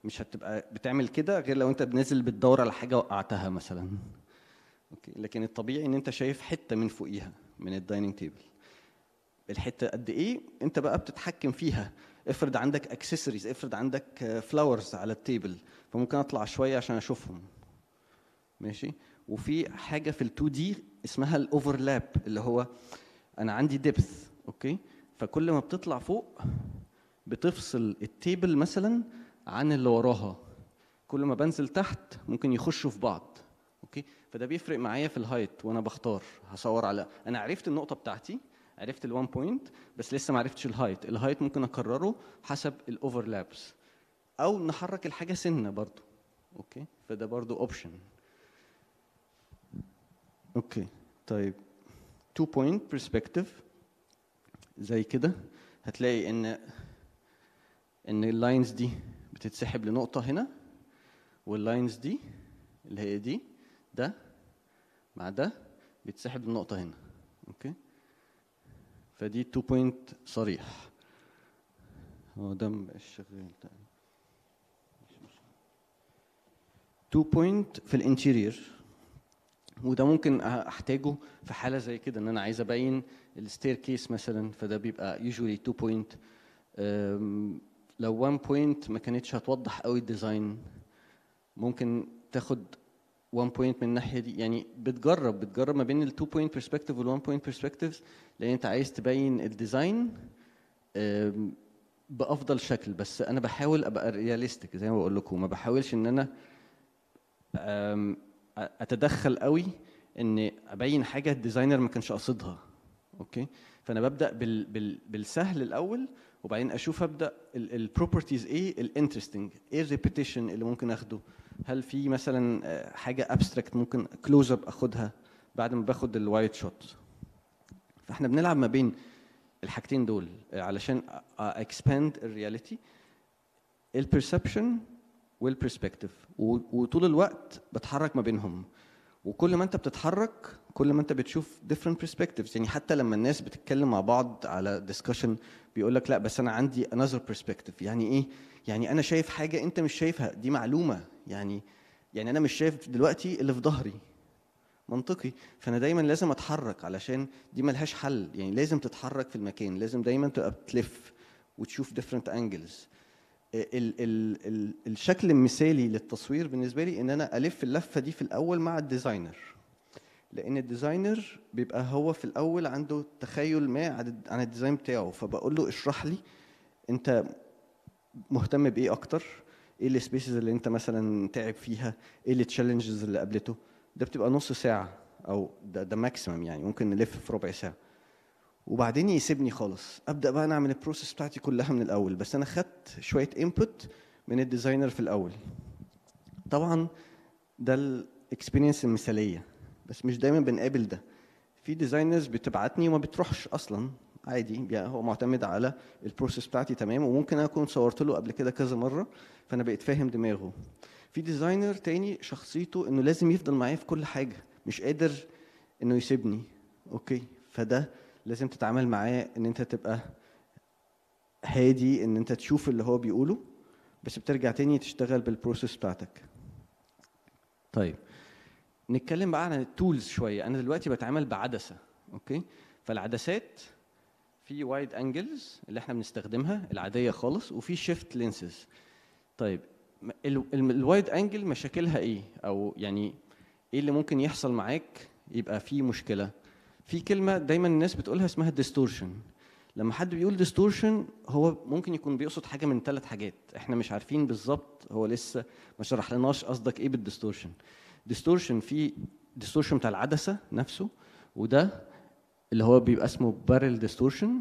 مش هتبقى بتعمل كده غير لو انت بنزل بتدور على حاجه وقعتها مثلا اوكي لكن الطبيعي ان انت شايف حته من فوقيها من الدايننج تيبل الحته قد ايه انت بقى بتتحكم فيها افرض عندك اكسسوارز افرض عندك فلاورز على التيبل فممكن اطلع شويه عشان اشوفهم ماشي وفي حاجه في ال2 دي اسمها الاوفرلاب اللي هو انا عندي ديبث اوكي فكل ما بتطلع فوق بتفصل التيبل مثلا عن اللي وراها كل ما بنزل تحت ممكن يخشوا في بعض اوكي فده بيفرق معايا في الهايت وانا بختار هصور على انا عرفت النقطه بتاعتي عرفت ال1 بوينت بس لسه ما عرفتش الهايت الهايت ممكن اكرره حسب الاوفرلابس او نحرك الحاجه سنه برضو اوكي فده برضو اوبشن اوكي طيب 2 بوينت perspective زي كده هتلاقي ان ان اللاينز دي بتتسحب لنقطه هنا واللاينز دي اللي هي دي ده مع ده بيتسحب لنقطه هنا اوكي فدي 2 بوينت صريح هو ده مبقاش شغال تقريبا 2 بوينت في الانتيرير وده ممكن احتاجه في حاله زي كده ان انا عايز ابين الستير كيس مثلا فده بيبقى يوجوالي 2 بوينت لو 1 بوينت ما كانتش هتوضح قوي الديزاين ممكن تاخد 1 بوينت من الناحيه دي يعني بتجرب بتجرب ما بين ال 2 بوينت برسبكتيف وال 1 بوينت برسبكتيف لان انت عايز تبين الديزاين بافضل شكل بس انا بحاول ابقى رياليستيك زي ما بقول لكم ما بحاولش ان انا اتدخل قوي ان ابين حاجه الديزاينر ما كانش قاصدها اوكي فانا ببدا بال بال بالسهل الاول وبعدين اشوف ابدا البروبرتيز ايه الانترستنج ايه الريبيتيشن اللي ممكن اخده هل في مثلا آه، حاجه ابستراكت ممكن كلوز اب اخدها بعد ما باخد الوايت شوت فاحنا بنلعب ما بين الحاجتين دول آه، علشان اكسباند الرياليتي البرسبشن والبرسبكتيف وطول الوقت بتحرك ما بينهم وكل ما انت بتتحرك كل ما انت بتشوف ديفرنت بيرسبكتيفز يعني حتى لما الناس بتتكلم مع بعض على ديسكشن بيقول لك لا بس انا عندي انذر بيرسبكتيف يعني ايه يعني انا شايف حاجه انت مش شايفها دي معلومه يعني يعني انا مش شايف دلوقتي اللي في ظهري منطقي فانا دايما لازم اتحرك علشان دي ملهاش حل يعني لازم تتحرك في المكان لازم دايما تبقى بتلف وتشوف ديفرنت انجلز ال ال ال الشكل المثالي للتصوير بالنسبه لي ان انا الف اللفه دي في الاول مع الديزاينر لان الديزاينر بيبقى هو في الاول عنده تخيل ما عن الديزاين بتاعه فبقول له اشرح لي انت مهتم بايه اكتر ايه السبيسز اللي انت مثلا تعب فيها ايه التشالنجز اللي قابلته ده بتبقى نص ساعه او ده, ده ماكسيمم يعني ممكن نلف في ربع ساعه وبعدين يسيبني خالص ابدا بقى انا اعمل البروسيس بتاعتي كلها من الاول بس انا خدت شويه انبوت من الديزاينر في الاول طبعا ده الاكسبيرينس المثاليه بس مش دايما بنقابل ده في ديزاينرز بتبعتني وما بتروحش اصلا عادي يعني هو معتمد على البروسيس بتاعتي تمام وممكن انا اكون صورت له قبل كده كذا مره فانا بقيت فاهم دماغه في ديزاينر تاني شخصيته انه لازم يفضل معايا في كل حاجه مش قادر انه يسيبني اوكي فده لازم تتعامل معاه ان انت تبقى هادي ان انت تشوف اللي هو بيقوله بس بترجع تاني تشتغل بالبروسيس بتاعتك طيب نتكلم بقى عن التولز شويه انا دلوقتي بتعامل بعدسه اوكي فالعدسات في وايد انجلز اللي احنا بنستخدمها العاديه خالص وفي شيفت لينسز طيب الوايد انجل مشاكلها ايه او يعني ايه اللي ممكن يحصل معاك يبقى فيه مشكله في كلمه دايما الناس بتقولها اسمها ديستورشن لما حد بيقول ديستورشن هو ممكن يكون بيقصد حاجه من ثلاث حاجات احنا مش عارفين بالظبط هو لسه ما شرحلناش قصدك ايه بالديستورشن ديستورشن في ديستورشن بتاع العدسه نفسه وده اللي هو بيبقى اسمه بارل ديستورشن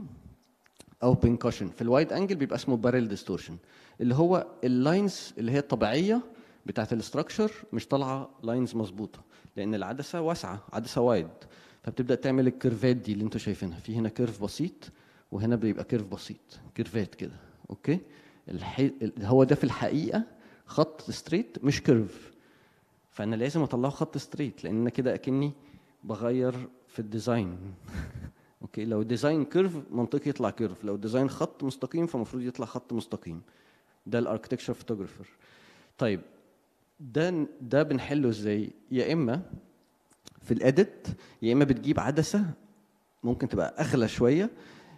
او بينكشن في الوايد انجل بيبقى اسمه بارل ديستورشن اللي هو اللاينز اللي هي الطبيعيه بتاعت الاستراكشر مش طالعه لاينز مظبوطه لان العدسه واسعه عدسه وايد فبتبدا تعمل الكيرفات دي اللي انتم شايفينها في هنا كيرف بسيط وهنا بيبقى كيرف بسيط كيرفات كده اوكي الحي... هو ده في الحقيقه خط ستريت مش كيرف فانا لازم اطلعه خط ستريت لان انا كده اكني بغير في الديزاين اوكي لو ديزاين كيرف منطقي يطلع كيرف لو ديزاين خط مستقيم فمفروض يطلع خط مستقيم ده الاركتكشر فوتوجرافر طيب ده ده بنحله ازاي يا اما في الاديت يا اما بتجيب عدسه ممكن تبقى اغلى شويه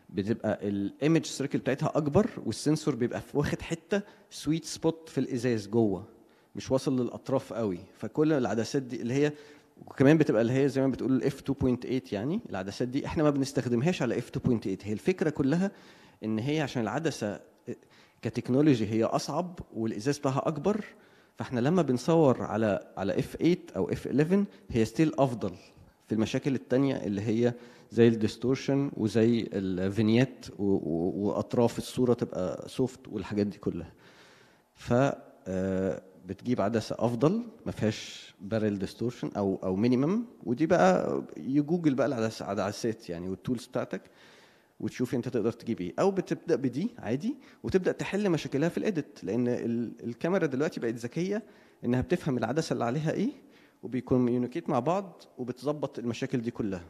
بتبقى الايمج سيركل بتاعتها اكبر والسنسور بيبقى واخد حته سويت سبوت في الازاز جوه مش واصل للاطراف قوي فكل العدسات دي اللي هي وكمان بتبقى اللي هي زي ما بتقول اف 2.8 يعني العدسات دي احنا ما بنستخدمهاش على اف 2.8 هي الفكره كلها ان هي عشان العدسه كتكنولوجي هي اصعب والازاز بتاعها اكبر فاحنا لما بنصور على على اف 8 او اف 11 هي ستيل افضل في المشاكل التانية اللي هي زي الديستورشن وزي الفينيات واطراف الصوره تبقى سوفت والحاجات دي كلها ف آه، بتجيب عدسه افضل ما فيهاش بارل ديستورشن او او مينيمم ودي بقى يجوجل بقى العدسات يعني والتولز بتاعتك وتشوفي انت تقدر تجيب ايه او بتبدا بدي عادي وتبدا تحل مشاكلها في الاديت لان الكاميرا دلوقتي بقت ذكيه انها بتفهم العدسه اللي عليها ايه وبيكوميونيكيت مع بعض وبتظبط المشاكل دي كلها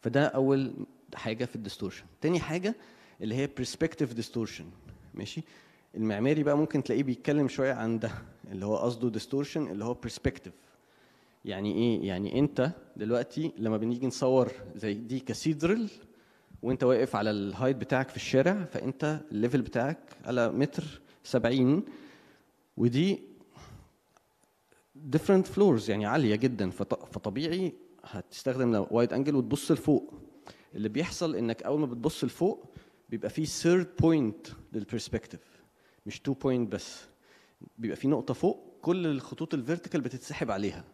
فده اول حاجه في الديستورشن تاني حاجه اللي هي برسبكتيف ديستورشن ماشي المعماري بقى ممكن تلاقيه بيتكلم شويه عن ده اللي هو قصده ديستورشن اللي هو برسبكتيف يعني ايه يعني انت دلوقتي لما بنيجي نصور زي دي كاثيدرال وانت واقف على الهايت بتاعك في الشارع فانت الليفل بتاعك على متر سبعين ودي different فلورز يعني عاليه جدا فطبيعي هتستخدم وايد انجل وتبص لفوق اللي بيحصل انك اول ما بتبص لفوق بيبقى في ثيرد بوينت للبرسبكتيف مش تو بوينت بس بيبقى في نقطه فوق كل الخطوط الفيرتيكال بتتسحب عليها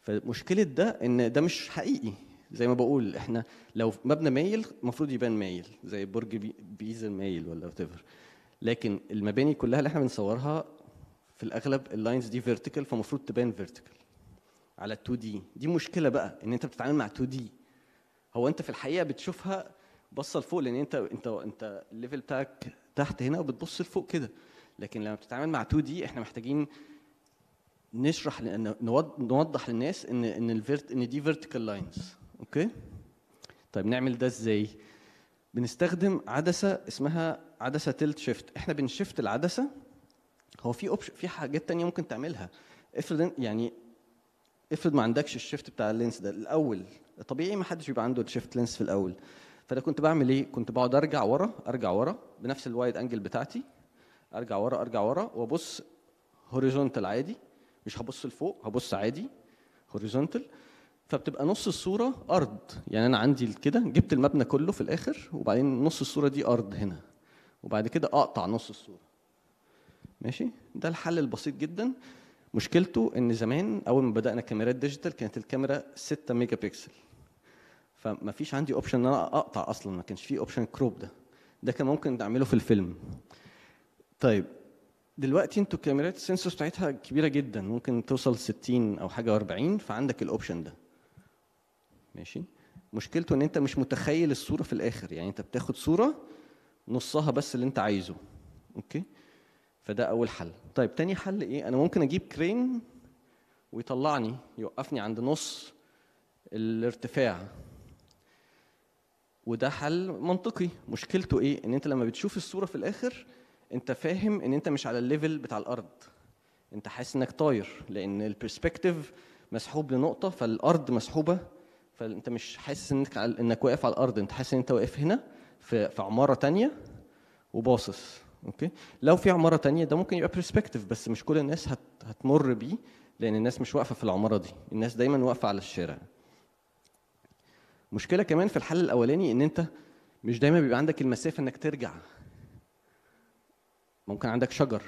فمشكله ده ان ده مش حقيقي زي ما بقول احنا لو مبنى مايل المفروض يبان مايل زي برج بيزا مايل ولا وات لكن المباني كلها اللي احنا بنصورها في الاغلب اللاينز دي فيرتيكال فالمفروض تبان فيرتيكال على 2 دي دي مشكله بقى ان انت بتتعامل مع 2 دي هو انت في الحقيقه بتشوفها باصه لفوق لان انت انت انت الليفل بتاعك تحت هنا وبتبص لفوق كده لكن لما بتتعامل مع 2 دي احنا محتاجين نشرح نوضح للناس ان ان الفيرت ان دي فيرتيكال لاينز اوكي طيب نعمل ده ازاي بنستخدم عدسه اسمها عدسه تلت شيفت احنا بنشفت العدسه هو في اوبشن في حاجات تانية ممكن تعملها افرض يعني افرض ما عندكش الشيفت بتاع اللينس ده الاول طبيعي ما حدش بيبقى عنده الشيفت لينس في الاول فانا كنت بعمل ايه كنت بقعد ارجع ورا ارجع ورا بنفس الوايد انجل بتاعتي ارجع ورا ارجع ورا وابص هوريزونتال عادي مش هبص لفوق هبص عادي هوريزونتال فبتبقى نص الصوره ارض يعني انا عندي كده جبت المبنى كله في الاخر وبعدين نص الصوره دي ارض هنا وبعد كده اقطع نص الصوره ماشي ده الحل البسيط جدا مشكلته ان زمان اول ما بدانا كاميرات ديجيتال كانت الكاميرا 6 ميجا بكسل فما فيش عندي اوبشن ان انا اقطع اصلا ما كانش في اوبشن كروب ده ده كان ممكن تعمله في الفيلم طيب دلوقتي انتوا الكاميرات السنسور بتاعتها كبيره جدا ممكن توصل 60 او حاجه و40 فعندك الاوبشن ده ماشي مشكلته ان انت مش متخيل الصوره في الاخر يعني انت بتاخد صوره نصها بس اللي انت عايزه اوكي فده اول حل طيب تاني حل ايه انا ممكن اجيب كرين ويطلعني يوقفني عند نص الارتفاع وده حل منطقي مشكلته ايه ان انت لما بتشوف الصوره في الاخر انت فاهم ان انت مش على الليفل بتاع الارض انت حاسس انك طاير لان البرسبكتيف مسحوب لنقطه فالارض مسحوبه فانت مش حاسس انك انك واقف على الارض انت حاسس ان انت واقف هنا في في عماره تانية وباصص اوكي لو في عماره تانية ده ممكن يبقى برسبكتيف بس مش كل الناس هت هتمر بيه لان الناس مش واقفه في العماره دي الناس دايما واقفه على الشارع مشكله كمان في الحل الاولاني ان انت مش دايما بيبقى عندك المسافه انك ترجع ممكن عندك شجر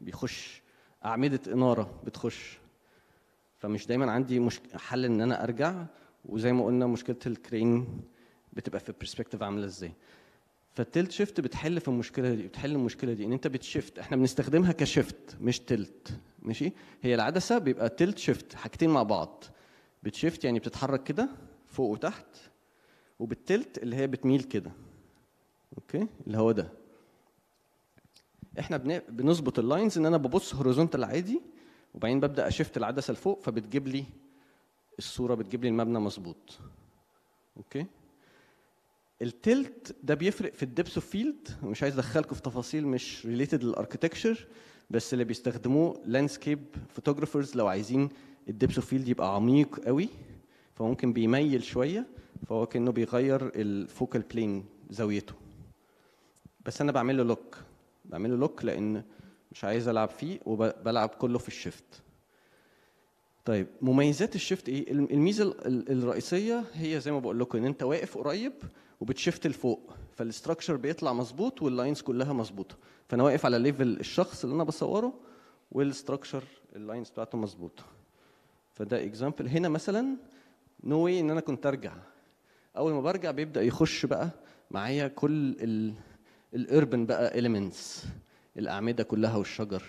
بيخش اعمده اناره بتخش فمش دايما عندي مش... حل ان انا ارجع وزي ما قلنا مشكله الكرين بتبقى في برسبكتيف عامله ازاي فالتلت شيفت بتحل في المشكله دي بتحل المشكله دي ان انت بتشيفت احنا بنستخدمها كشيفت مش تلت ماشي هي العدسه بيبقى تلت شيفت حاجتين مع بعض بتشيفت يعني بتتحرك كده فوق وتحت وبالتلت اللي هي بتميل كده اوكي اللي هو ده احنا بنظبط اللاينز ان انا ببص هوريزونتال عادي وبعدين ببدا اشيفت العدسه لفوق فبتجيب لي الصوره بتجيب لي المبنى مظبوط اوكي التلت ده بيفرق في الدبس اوف فيلد مش عايز ادخلكم في تفاصيل مش ريليتد للاركتكتشر بس اللي بيستخدموه لاندسكيب فوتوجرافرز لو عايزين الدبس اوف فيلد يبقى عميق قوي فممكن بيميل شويه فهو كانه بيغير الفوكال بلين زاويته بس انا بعمل له لوك بعمل له لوك لان مش عايز العب فيه وبلعب كله في الشيفت طيب مميزات الشيفت ايه الميزه الرئيسيه هي زي ما بقول لكم ان انت واقف قريب وبتشفت لفوق فالستراكشر بيطلع مظبوط واللاينز كلها مظبوطه فانا واقف على ليفل الشخص اللي انا بصوره والستراكشر اللاينز بتاعته مظبوطه فده اكزامبل هنا مثلا نو واي ان انا كنت ارجع اول ما برجع بيبدا يخش بقى معايا كل الاربن بقى اليمنتس الاعمده كلها والشجر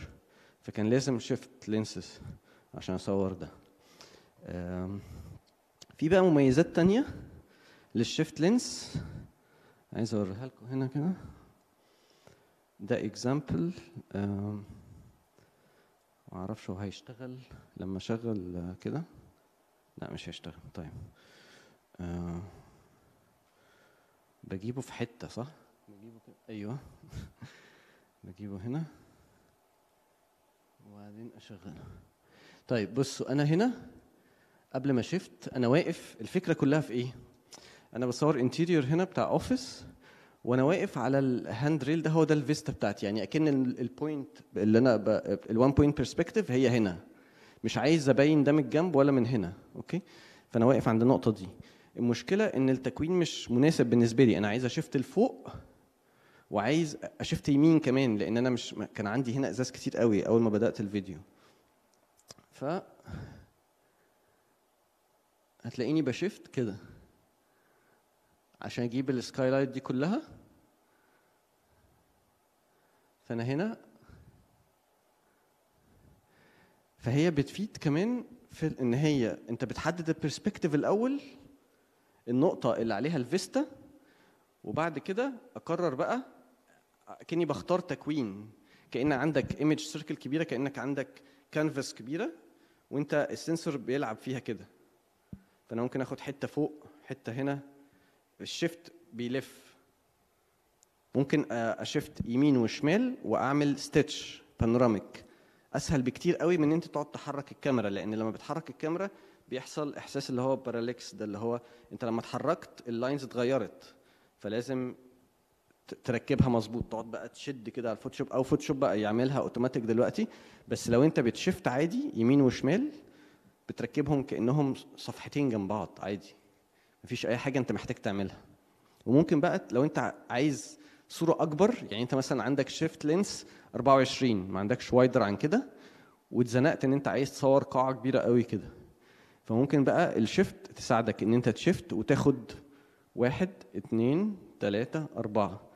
فكان لازم شيفت لينسز عشان اصور ده في بقى مميزات تانية للشيفت لينس عايز اوريها لكم هنا كده ده اكزامبل معرفش هو هيشتغل لما اشغل كده لا مش هيشتغل طيب بجيبه في حته صح بجيبه كده ايوه بجيبه هنا وبعدين اشغله طيب بصوا انا هنا قبل ما شفت انا واقف الفكره كلها في ايه انا بصور انتيريور هنا بتاع اوفيس وانا واقف على الهاند ريل ده هو ده الفيستا بتاعتي يعني اكن البوينت اللي انا الوان بوينت بيرسبكتيف هي هنا مش عايز ابين ده من الجنب ولا من هنا اوكي فانا واقف عند النقطه دي المشكله ان التكوين مش مناسب بالنسبه لي انا عايز اشفت لفوق وعايز اشفت يمين كمان لان انا مش كان عندي هنا ازاز كتير قوي اول ما بدات الفيديو ف هتلاقيني بشفت كده عشان اجيب السكاي لايت دي كلها فانا هنا فهي بتفيد كمان في ان هي انت بتحدد البرسبكتيف الاول النقطه اللي عليها الفيستا وبعد كده اقرر بقى كاني بختار تكوين كان عندك ايمج سيركل كبيره كانك عندك كانفاس كبيره وانت السنسور بيلعب فيها كده فانا ممكن اخد حته فوق حته هنا الشيفت بيلف ممكن اشيفت يمين وشمال واعمل ستيتش بانوراميك اسهل بكتير قوي من ان انت تقعد تحرك الكاميرا لان لما بتحرك الكاميرا بيحصل احساس اللي هو باراليكس ده اللي هو انت لما اتحركت اللاينز اتغيرت فلازم تركبها مظبوط تقعد بقى تشد كده على الفوتوشوب او فوتوشوب بقى يعملها اوتوماتيك دلوقتي بس لو انت بتشفت عادي يمين وشمال بتركبهم كانهم صفحتين جنب بعض عادي مفيش اي حاجه انت محتاج تعملها وممكن بقى لو انت عايز صوره اكبر يعني انت مثلا عندك شيفت لينس 24 ما عندكش وايدر عن كده واتزنقت ان انت عايز تصور قاعه كبيره قوي كده فممكن بقى الشيفت تساعدك ان انت تشيفت وتاخد واحد اتنين تلاتة أربعة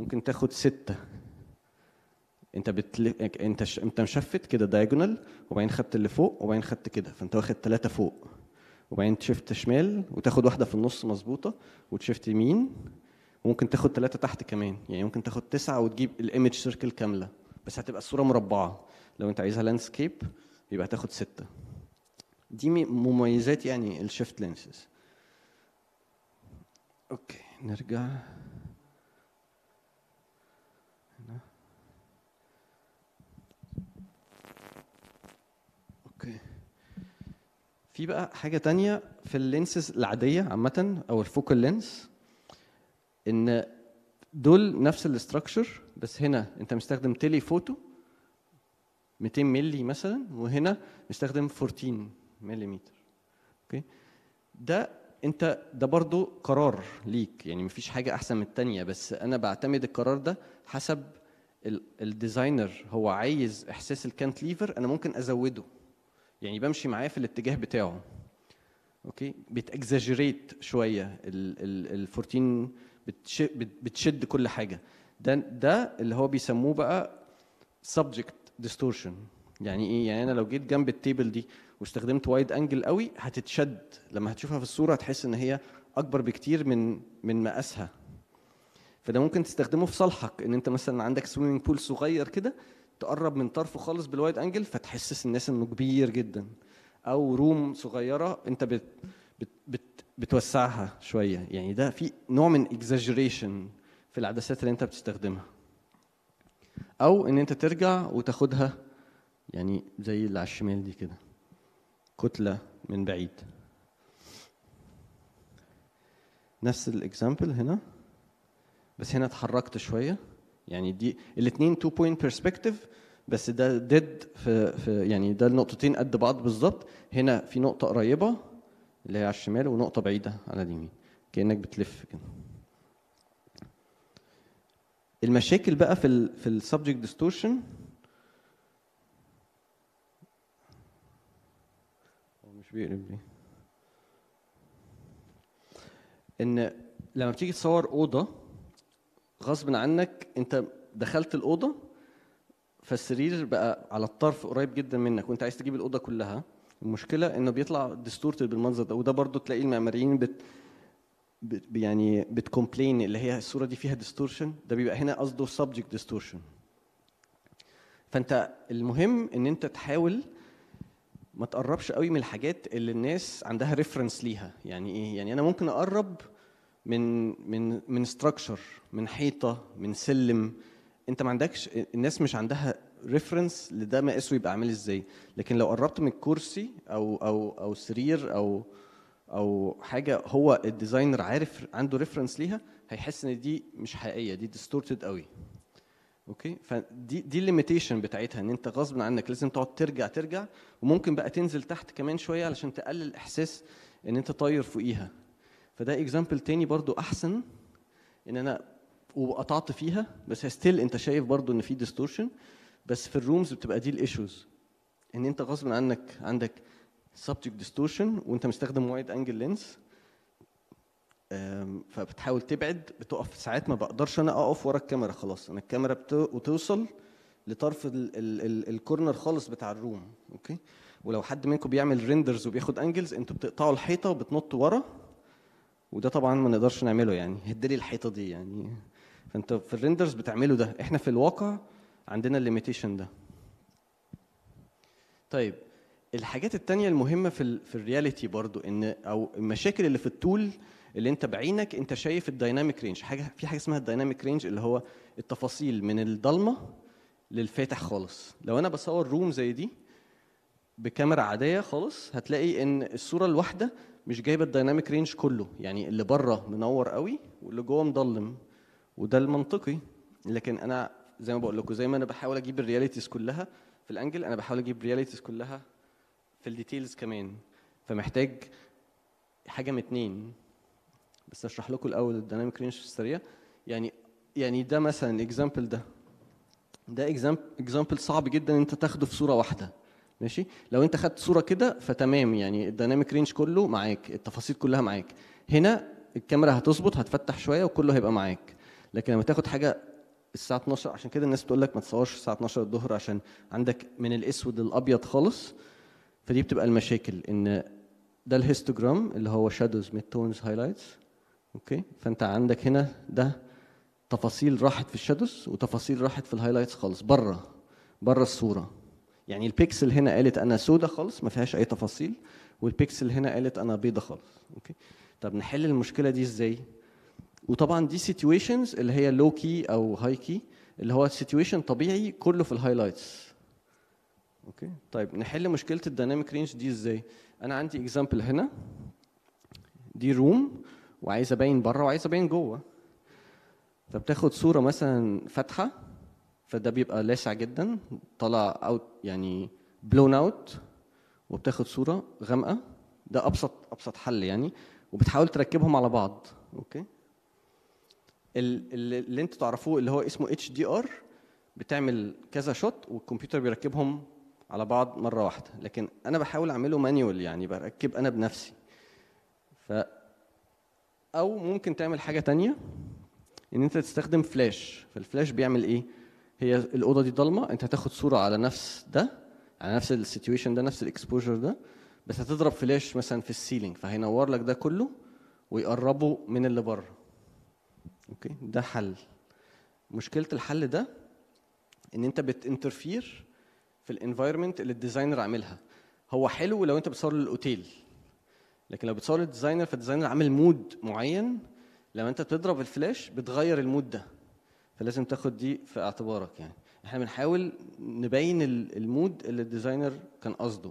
ممكن تاخد ستة انت بتل... انت ش... انت مشفت كده دايجونال وبعدين خدت اللي فوق وبعدين خدت كده فانت واخد ثلاثة فوق وبعدين تشفت شمال وتاخد واحدة في النص مظبوطة وتشفت يمين وممكن تاخد ثلاثة تحت كمان يعني ممكن تاخد تسعة وتجيب الايمج سيركل كاملة بس هتبقى الصورة مربعة لو انت عايزها لاندسكيب يبقى هتاخد ستة دي مميزات يعني الشيفت لينسز اوكي نرجع في بقى حاجه تانية في اللينسز العاديه عامه او الفوكال لينس ان دول نفس الاستراكشر بس هنا انت مستخدم تيلي فوتو 200 ملي مثلا وهنا مستخدم 14 ملم اوكي ده انت ده برضو قرار ليك يعني مفيش حاجه احسن من التانية بس انا بعتمد القرار ده حسب الديزاينر هو عايز احساس الكانت ليفر انا ممكن ازوده يعني بمشي معاه في الاتجاه بتاعه اوكي بتاكزاجريت شويه ال 14 بتشد كل حاجه ده ده اللي هو بيسموه بقى سبجكت ديستورشن يعني ايه يعني انا لو جيت جنب التيبل دي واستخدمت وايد انجل قوي هتتشد لما هتشوفها في الصوره هتحس ان هي اكبر بكتير من من مقاسها فده ممكن تستخدمه في صالحك ان انت مثلا عندك سويمنج بول صغير كده تقرب من طرفه خالص بالوايد انجل فتحسس الناس انه كبير جدا او روم صغيره انت بت بت بت بتوسعها شويه يعني ده في نوع من اكزاجريشن في العدسات اللي انت بتستخدمها او ان انت ترجع وتاخدها يعني زي اللي على الشمال دي كده كتله من بعيد نفس الاكزامبل هنا بس هنا اتحركت شويه يعني دي الاثنين تو بوينت بيرسبكتيف بس ده ديد في, في يعني ده النقطتين قد بعض بالظبط هنا في نقطه قريبه اللي هي على الشمال ونقطه بعيده على اليمين كانك بتلف كده المشاكل بقى في ال في السبجكت ديستورشن هو مش بيقلب ليه ان لما بتيجي تصور اوضه غصب عنك انت دخلت الاوضه فالسرير بقى على الطرف قريب جدا منك وانت عايز تجيب الاوضه كلها المشكله انه بيطلع ديستورتد بالمنظر ده وده برضو تلاقي المعماريين بت يعني بتكومبلين اللي هي الصوره دي فيها ديستورشن ده بيبقى هنا قصده سبجكت ديستورشن فانت المهم ان انت تحاول ما تقربش قوي من الحاجات اللي الناس عندها ريفرنس ليها يعني ايه يعني انا ممكن اقرب من من من ستراكشر من حيطه من سلم انت ما عندكش الناس مش عندها ريفرنس لده مقاسه يبقى عامل ازاي لكن لو قربت من الكرسي او او او سرير او او حاجه هو الديزاينر عارف عنده ريفرنس ليها هيحس ان دي مش حقيقيه دي ديستورتد قوي اوكي فدي دي الليميتيشن بتاعتها ان انت غصب عنك لازم تقعد ترجع ترجع وممكن بقى تنزل تحت كمان شويه علشان تقلل احساس ان انت طاير فوقيها فده اكزامبل تاني برضو احسن ان انا وقطعت فيها بس ستيل انت شايف برضو ان في ديستورشن بس في الرومز بتبقى دي الايشوز ان انت غصب عنك عندك سبجكت ديستورشن وانت مستخدم وايد انجل لينس فبتحاول تبعد بتقف ساعات ما بقدرش انا اقف ورا الكاميرا خلاص انا الكاميرا بتوصل لطرف الكورنر خالص بتاع الروم اوكي ولو حد منكم بيعمل ريندرز وبياخد انجلز انتوا بتقطعوا الحيطه وبتنطوا ورا وده طبعا ما نقدرش نعمله يعني هد لي الحيطه دي يعني فانت في الريندرز بتعمله ده احنا في الواقع عندنا الليميتيشن ده طيب الحاجات التانية المهمة في الـ في الرياليتي برضو ان او المشاكل اللي في التول اللي انت بعينك انت شايف الدايناميك رينج حاجه في حاجه اسمها الدايناميك رينج اللي هو التفاصيل من الضلمه للفاتح خالص لو انا بصور روم زي دي بكاميرا عاديه خالص هتلاقي ان الصوره الواحده مش جايب الدايناميك رينج كله يعني اللي بره منور قوي واللي جوه مضلم وده المنطقي لكن انا زي ما بقول لكم زي ما انا بحاول اجيب الرياليتيز كلها في الانجل انا بحاول اجيب الرياليتيز كلها في الديتيلز كمان فمحتاج حاجه من اتنين بس اشرح لكم الاول الدايناميك رينج في السريع يعني يعني ده مثلا الاكزامبل ده ده اكزامبل صعب جدا انت تاخده في صوره واحده ماشي لو انت خدت صوره كده فتمام يعني الديناميك رينج كله معاك التفاصيل كلها معاك هنا الكاميرا هتظبط هتفتح شويه وكله هيبقى معاك لكن لما تاخد حاجه الساعه 12 عشان كده الناس بتقول لك ما تصورش الساعه 12 الظهر عشان عندك من الاسود للابيض خالص فدي بتبقى المشاكل ان ده الهيستوجرام اللي هو شادوز ميد تونز هايلايتس اوكي فانت عندك هنا ده تفاصيل راحت في الشادوز وتفاصيل راحت في الهايلايتس خالص بره بره الصوره يعني البيكسل هنا قالت انا سودا خالص ما فيهاش اي تفاصيل والبيكسل هنا قالت انا بيضة خالص اوكي طب نحل المشكله دي ازاي وطبعا دي سيتويشنز اللي هي لو كي او هاي كي اللي هو سيتويشن طبيعي كله في الهايلايتس اوكي طيب نحل مشكله الديناميك رينج دي ازاي انا عندي اكزامبل هنا دي روم وعايز ابين بره وعايز ابين جوه فبتاخد صوره مثلا فاتحه فده بيبقى لاسع جدا طالع اوت يعني بلون اوت وبتاخد صوره غامقه ده ابسط ابسط حل يعني وبتحاول تركبهم على بعض اوكي اللي, اللي انتوا تعرفوه اللي هو اسمه اتش دي ار بتعمل كذا شوت والكمبيوتر بيركبهم على بعض مره واحده لكن انا بحاول اعمله مانيوال يعني بركب انا بنفسي ف او ممكن تعمل حاجه تانية ان انت تستخدم فلاش فالفلاش بيعمل ايه هي الاوضه دي ضلمه انت هتاخد صوره على نفس ده على نفس السيتويشن ده نفس الاكسبوجر ده بس هتضرب فلاش مثلا في السيلينج فهينور لك ده كله ويقربه من اللي بره اوكي ده حل مشكله الحل ده ان انت بتنترفير في الانفايرمنت اللي الديزاينر عاملها هو حلو لو انت بتصور للاوتيل لكن لو بتصور للديزاينر فالديزاينر عامل مود معين لما انت بتضرب الفلاش بتغير المود ده فلازم تاخد دي في اعتبارك يعني احنا بنحاول نبين المود اللي الديزاينر كان قصده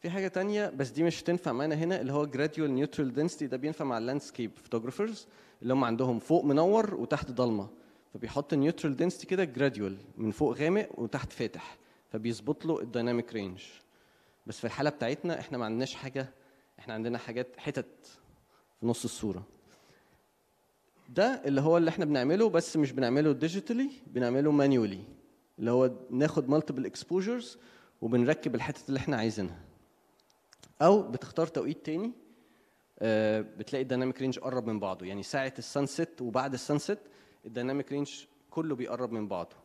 في حاجة تانية بس دي مش تنفع معانا هنا اللي هو جراديوال نيوترال دنسيتي ده بينفع مع اللاندسكيب فوتوجرافرز اللي هم عندهم فوق منور وتحت ضلمة فبيحط النيوترال دنسيتي كده جراديوال من فوق غامق وتحت فاتح فبيظبط له الدايناميك رينج بس في الحالة بتاعتنا احنا ما عندناش حاجة احنا عندنا حاجات حتت في نص الصورة ده اللي هو اللي احنا بنعمله بس مش بنعمله ديجيتالي بنعمله مانيولي اللي هو ناخد مالتيبل اكسبوجرز وبنركب الحتت اللي احنا عايزينها او بتختار توقيت تاني آه، بتلاقي الديناميك رينج قرب من بعضه يعني ساعه السانست وبعد السانست الديناميك رينج كله بيقرب من بعضه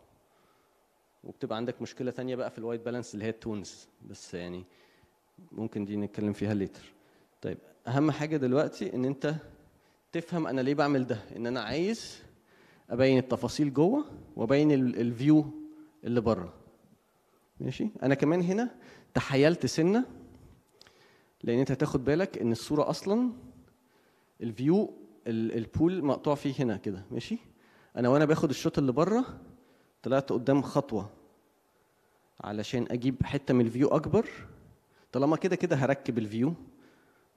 وبتبقى عندك مشكله ثانيه بقى في الوايت بالانس اللي هي التونز بس يعني ممكن دي نتكلم فيها ليتر طيب اهم حاجه دلوقتي ان انت تفهم انا ليه بعمل ده ان انا عايز ابين التفاصيل جوه وابين الفيو اللي بره ماشي انا كمان هنا تحيلت سنه لان انت هتاخد بالك ان الصوره اصلا الفيو البول مقطوع فيه هنا كده ماشي انا وانا باخد الشوط اللي بره طلعت قدام خطوه علشان اجيب حته من الفيو اكبر طالما كده كده هركب الفيو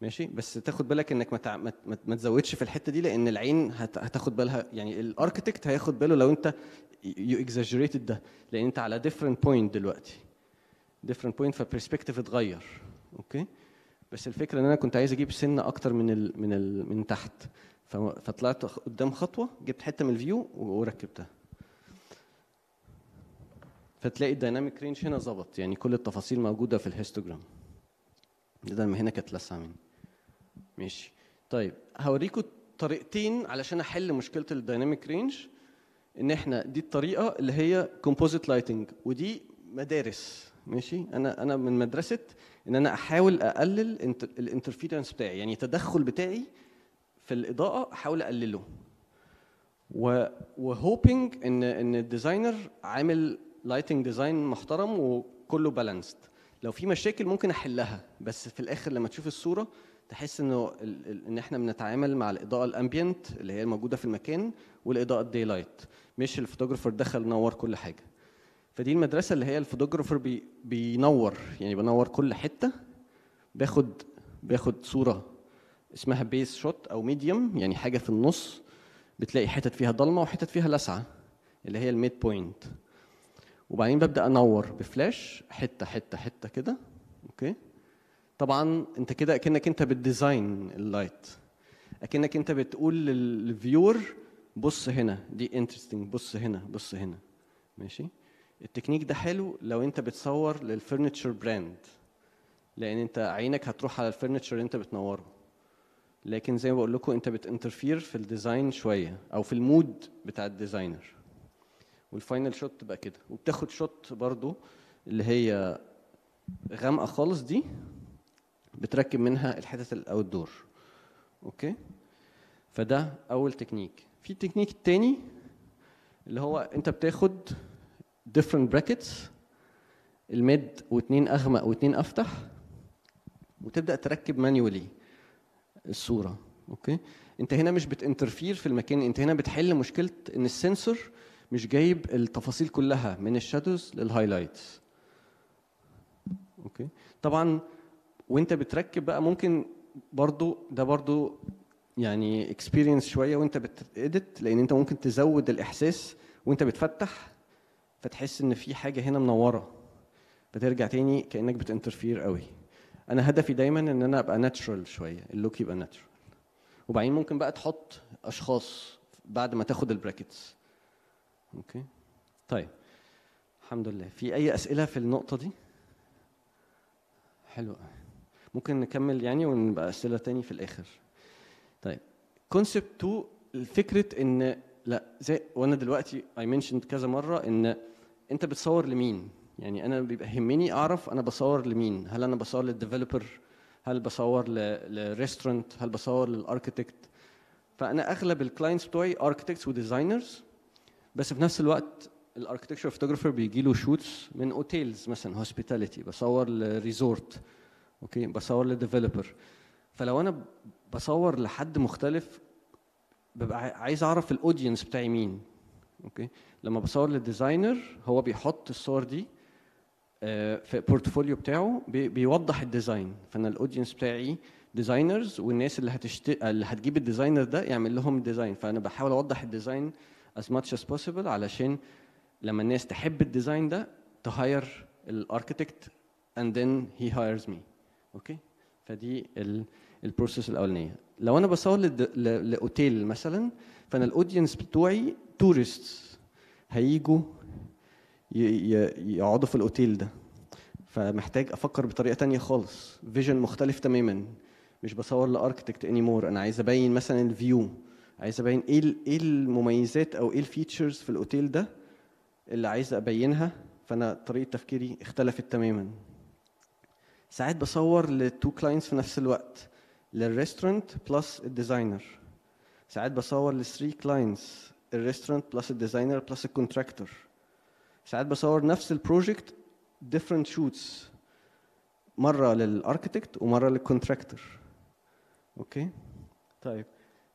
ماشي بس تاخد بالك انك ما, ما تزودش في الحته دي لان العين هتاخد بالها يعني الاركتكت هياخد باله لو انت يو اكزاجريتد ده لان انت على ديفرنت بوينت دلوقتي ديفرنت بوينت فالبرسبكتيف اتغير اوكي بس الفكره ان انا كنت عايز اجيب سنه اكتر من الـ من الـ من تحت فطلعت قدام خطوه جبت حته من الفيو وركبتها فتلاقي الدايناميك رينج هنا ظبط يعني كل التفاصيل موجوده في الهيستوجرام ما هنا كانت لسه مني ماشي طيب هوريكم طريقتين علشان احل مشكله الدايناميك رينج ان احنا دي الطريقه اللي هي كومبوزيت لايتنج ودي مدارس ماشي انا انا من مدرسه ان انا احاول اقلل الانترفيرنس بتاعي يعني التدخل بتاعي في الاضاءه احاول اقلله وهوبينج ان ان الديزاينر عامل لايتنج ديزاين محترم وكله بالانسد لو في مشاكل ممكن احلها بس في الاخر لما تشوف الصوره تحس انه ان احنا بنتعامل مع الاضاءه الامبيانت اللي هي الموجوده في المكان والاضاءه الدي لايت مش الفوتوجرافر دخل نور كل حاجه فدي المدرسه اللي هي الفوتوجرافر بي بينور يعني بنور كل حته باخد باخد صوره اسمها بيس شوت او ميديوم يعني حاجه في النص بتلاقي حتت فيها ضلمه وحتت فيها لسعه اللي هي الميد بوينت وبعدين ببدا انور بفلاش حته حته حته كده اوكي طبعا انت كده اكنك انت بتديزاين اللايت اكنك انت بتقول للفيور بص هنا دي انترستنج بص هنا بص هنا ماشي التكنيك ده حلو لو انت بتصور للفرنتشر براند لان انت عينك هتروح على الفرنتشر اللي انت بتنوره لكن زي ما بقول لكم انت بتانترفير في الديزاين شويه او في المود بتاع الديزاينر والفاينل شوت تبقى كده وبتاخد شوت برضو اللي هي غامقه خالص دي بتركب منها الحتت الاوت دور اوكي فده اول تكنيك في التكنيك التاني اللي هو انت بتاخد different brackets الميد واتنين اغمق واتنين افتح وتبدا تركب مانيولي الصوره اوكي انت هنا مش بتنترفير في المكان انت هنا بتحل مشكله ان السنسور مش جايب التفاصيل كلها من الشادوز للهايلايتس اوكي طبعا وانت بتركب بقى ممكن برضو ده برضو يعني اكسبيرينس شويه وانت بتديت لان انت ممكن تزود الاحساس وانت بتفتح فتحس ان في حاجه هنا منوره فترجع تاني كانك بتانترفير قوي انا هدفي دايما ان انا ابقى ناتشرال شويه اللوك يبقى ناتشرال وبعدين ممكن بقى تحط اشخاص بعد ما تاخد البراكتس اوكي طيب الحمد لله في اي اسئله في النقطه دي حلو ممكن نكمل يعني ونبقى اسئله تاني في الاخر طيب كونسبت 2 الفكره ان لا زي وانا دلوقتي اي منشند كذا مره ان انت بتصور لمين يعني انا بيبقى يهمني اعرف انا بصور لمين هل انا بصور للديفلوبر هل بصور للريستورنت هل بصور للاركتكت فانا اغلب الكلاينتس بتوعي اركتكتس وديزاينرز بس في نفس الوقت الاركتكتشر فوتوجرافر بيجي له شوتس من اوتيلز مثلا هوسبيتاليتي بصور لريزورت اوكي بصور لديفلوبر فلو انا بصور لحد مختلف ببقى عايز اعرف الاودينس بتاعي مين اوكي لما بصور للديزاينر هو بيحط الصور دي آه، في البورتفوليو بتاعه بيوضح الديزاين فانا الاودينس بتاعي ديزاينرز والناس اللي هتشت... اللي هتجيب الديزاينر ده يعمل لهم ديزاين فانا بحاول اوضح الديزاين as much as possible علشان لما الناس تحب الديزاين ده تهاير الاركتكت and then he hires me اوكي فدي البروسيس الاولانيه لو انا بصور لاوتيل مثلا فانا الاودينس بتوعي تورستس هيجوا يقعدوا في الاوتيل ده فمحتاج افكر بطريقه تانية خالص فيجن مختلف تماما مش بصور لاركتكت اني مور انا عايز ابين مثلا الفيو عايز ابين ايه ايه المميزات او ايه الفيتشرز في الاوتيل ده اللي عايز ابينها فانا طريقه تفكيري اختلفت تماما ساعات بصور لتو كلاينتس في نفس الوقت للريستورنت بلس الديزاينر ساعات بصور لثري كلاينتس الريستورنت بلس الديزاينر بلس الكونتراكتور ساعات بصور نفس البروجكت ديفرنت شوتس مره للاركتكت ومره للكونتراكتور اوكي طيب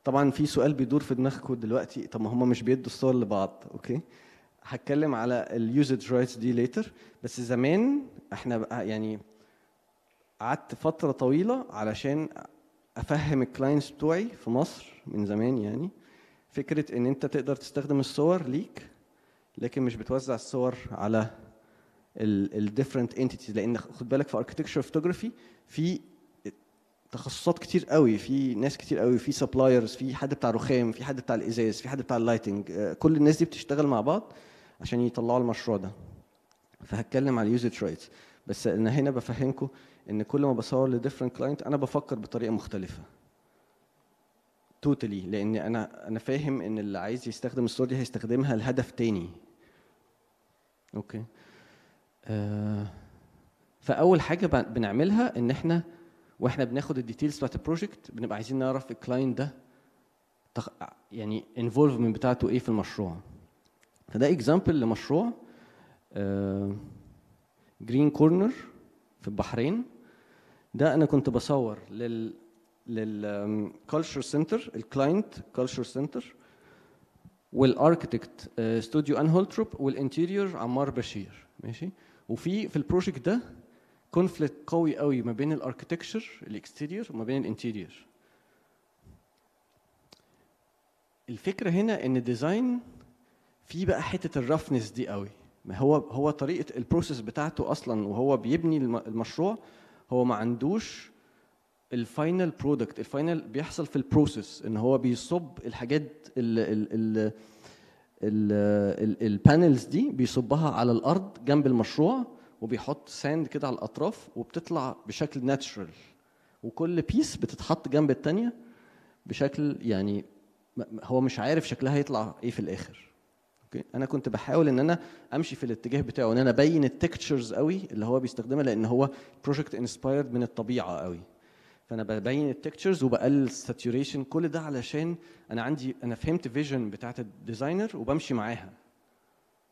طبعا في سؤال بيدور في دماغكم دلوقتي طب ما هم مش بيدوا الصور لبعض اوكي هتكلم على اليوزج رايتس دي ليتر بس زمان احنا يعني قعدت فتره طويله علشان افهم الكلاينتس بتوعي في مصر من زمان يعني فكره ان انت تقدر تستخدم الصور ليك لكن مش بتوزع الصور على الديفرنت انتيتيز لان خد بالك في architecture photography في تخصصات كتير قوي في ناس كتير قوي في سبلايرز في حد بتاع رخام في حد بتاع الازاز في حد بتاع اللايتنج آه، كل الناس دي بتشتغل مع بعض عشان يطلعوا المشروع ده فهتكلم على اليوزج رايتس بس انا هنا بفهمكم ان كل ما بصور لديفرنت كلاينت انا بفكر بطريقه مختلفه توتالي totally. لان انا انا فاهم ان اللي عايز يستخدم الصوره دي هيستخدمها لهدف تاني اوكي آه فاول حاجه بنعملها ان احنا واحنا بناخد الديتيلز بتاعت البروجكت بنبقى عايزين نعرف الكلاينت ده تخ... يعني انفولفمنت بتاعته ايه في المشروع فده اكزامبل لمشروع جرين آه، كورنر في البحرين ده انا كنت بصور لل لل كلتشر سنتر الكلاينت كالتشر سنتر والاركتكت استوديو ان هولتروب والانتيريور عمار بشير ماشي وفي في البروجكت ده كونفليكت قوي قوي ما بين الاركتكتشر الاكستيريور وما بين الانتيريور الفكره هنا ان الديزاين في بقى حته الرفنس دي قوي ما هو هو طريقه البروسيس بتاعته اصلا وهو بيبني المشروع هو ما عندوش الفاينل برودكت الفاينل بيحصل في البروسيس ان هو بيصب الحاجات ال ال ال البانلز دي بيصبها على الارض جنب المشروع وبيحط ساند كده على الاطراف وبتطلع بشكل ناتشرال وكل بيس بتتحط جنب التانيه بشكل يعني هو مش عارف شكلها هيطلع ايه في الاخر اوكي انا كنت بحاول ان انا امشي في الاتجاه بتاعه ان انا ابين التكتشرز قوي اللي هو بيستخدمها لان هو بروجكت انسبايرد من الطبيعه قوي فانا ببين التكتشرز وبقلل الساتوريشن كل ده علشان انا عندي انا فهمت فيجن بتاعت الديزاينر وبمشي معاها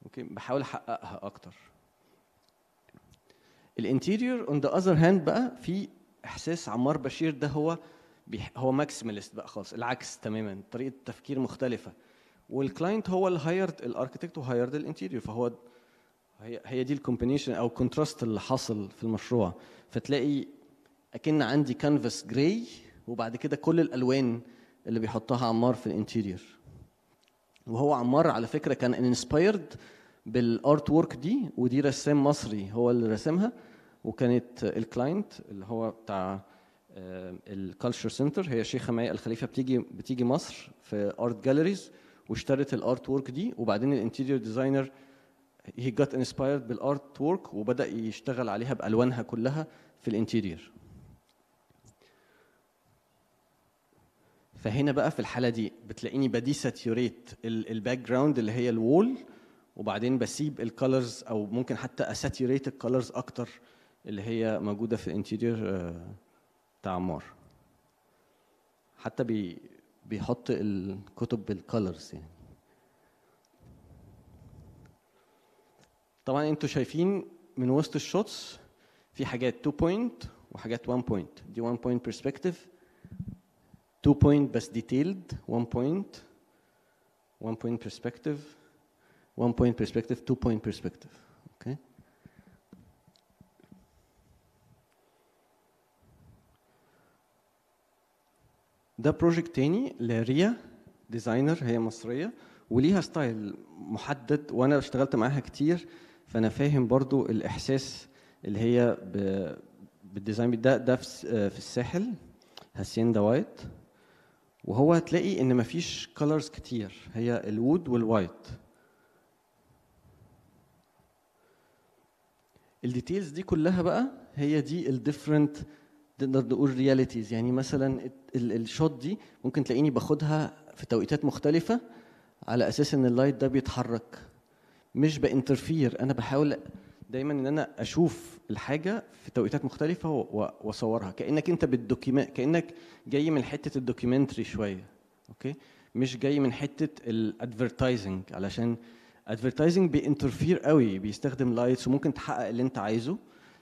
اوكي بحاول احققها اكتر الانتيريور اون ذا اذر هاند بقى في احساس عمار بشير ده هو هو ماكسيماليست بقى خالص العكس تماما طريقه تفكير مختلفه والكلاينت هو اللي هايرد الاركتكت وهايرد الانتيريور فهو هي هي دي الكومبينيشن او الكونتراست اللي حصل في المشروع فتلاقي اكن عندي كانفاس جراي وبعد كده كل الالوان اللي بيحطها عمار في الانتيريور وهو عمار على فكره كان انسبايرد بالارت وورك دي ودي رسام مصري هو اللي رسمها وكانت الكلاينت اللي هو بتاع آه، الكالتشر سنتر هي شيخه مي الخليفه بتيجي بتيجي مصر في ارت جاليريز واشترت الارت وورك دي وبعدين الانتيريور ديزاينر هي جت انسبايرد بالارت وورك وبدا يشتغل عليها بالوانها كلها في الانتيريور فهنا بقى في الحاله دي بتلاقيني بدي ساتيوريت الباك جراوند اللي هي الوول وبعدين بسيب الكالرز او ممكن حتى اساتيوريت الكالرز اكتر اللي هي موجوده في الانتيريور آه، بتاع عمار حتى بي بيحط الكتب بالكالرز يعني طبعا انتوا شايفين من وسط الشوتس في حاجات 2 بوينت وحاجات 1 بوينت دي 1 بوينت برسبكتيف 2 بوينت بس ديتيلد 1 بوينت 1 بوينت برسبكتيف 1 بوينت برسبكتيف 2 بوينت برسبكتيف ده بروجكت تاني لريا ديزاينر هي مصريه وليها ستايل محدد وانا اشتغلت معاها كتير فانا فاهم برضو الاحساس اللي هي بالديزاين ده ده في الساحل هاسين وايت وهو هتلاقي ان مفيش كلرز كتير هي الوود والوايت الديتيلز دي كلها بقى هي دي الديفرنت نقدر نقول رياليتيز يعني مثلا الشوت دي ممكن تلاقيني باخدها في توقيتات مختلفه على اساس ان اللايت ده بيتحرك مش بانترفير انا بحاول دايما ان انا اشوف الحاجه في توقيتات مختلفه واصورها كانك انت بالدوكيمنت كانك جاي من حته الدوكيومنتري شويه اوكي مش جاي من حته الادفرتايزنج علشان ادفرتايزنج بينترفير قوي بيستخدم لايتس وممكن تحقق اللي انت عايزه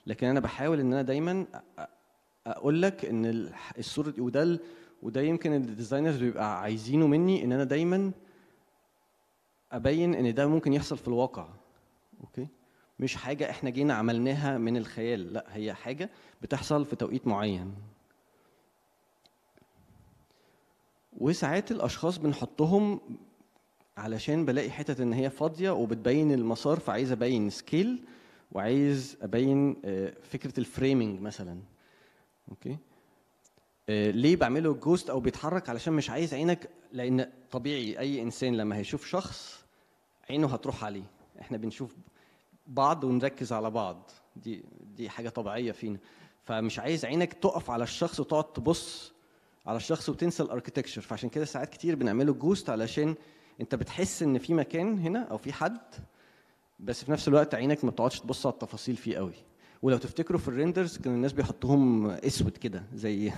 لكن انا بحاول ان انا دايما اقول لك ان الصوره وده وده يمكن الديزاينرز بيبقى عايزينه مني ان انا دايما ابين ان ده ممكن يحصل في الواقع اوكي مش حاجه احنا جينا عملناها من الخيال لا هي حاجه بتحصل في توقيت معين وساعات الاشخاص بنحطهم علشان بلاقي حتت ان هي فاضيه وبتبين المسار فعايز ابين سكيل وعايز ابين آه، فكره الفريمنج مثلا اوكي آه، ليه بعمله جوست او بيتحرك علشان مش عايز عينك لان طبيعي اي انسان لما هيشوف شخص عينه هتروح عليه احنا بنشوف بعض ونركز على بعض دي دي حاجه طبيعيه فينا فمش عايز عينك تقف على الشخص وتقعد تبص على الشخص وتنسى الاركتكشر فعشان كده ساعات كتير بنعمله جوست علشان انت بتحس ان في مكان هنا او في حد بس في نفس الوقت عينك ما بتقعدش تبص على التفاصيل فيه قوي ولو تفتكروا في الريندرز كان الناس بيحطوهم اسود كده زي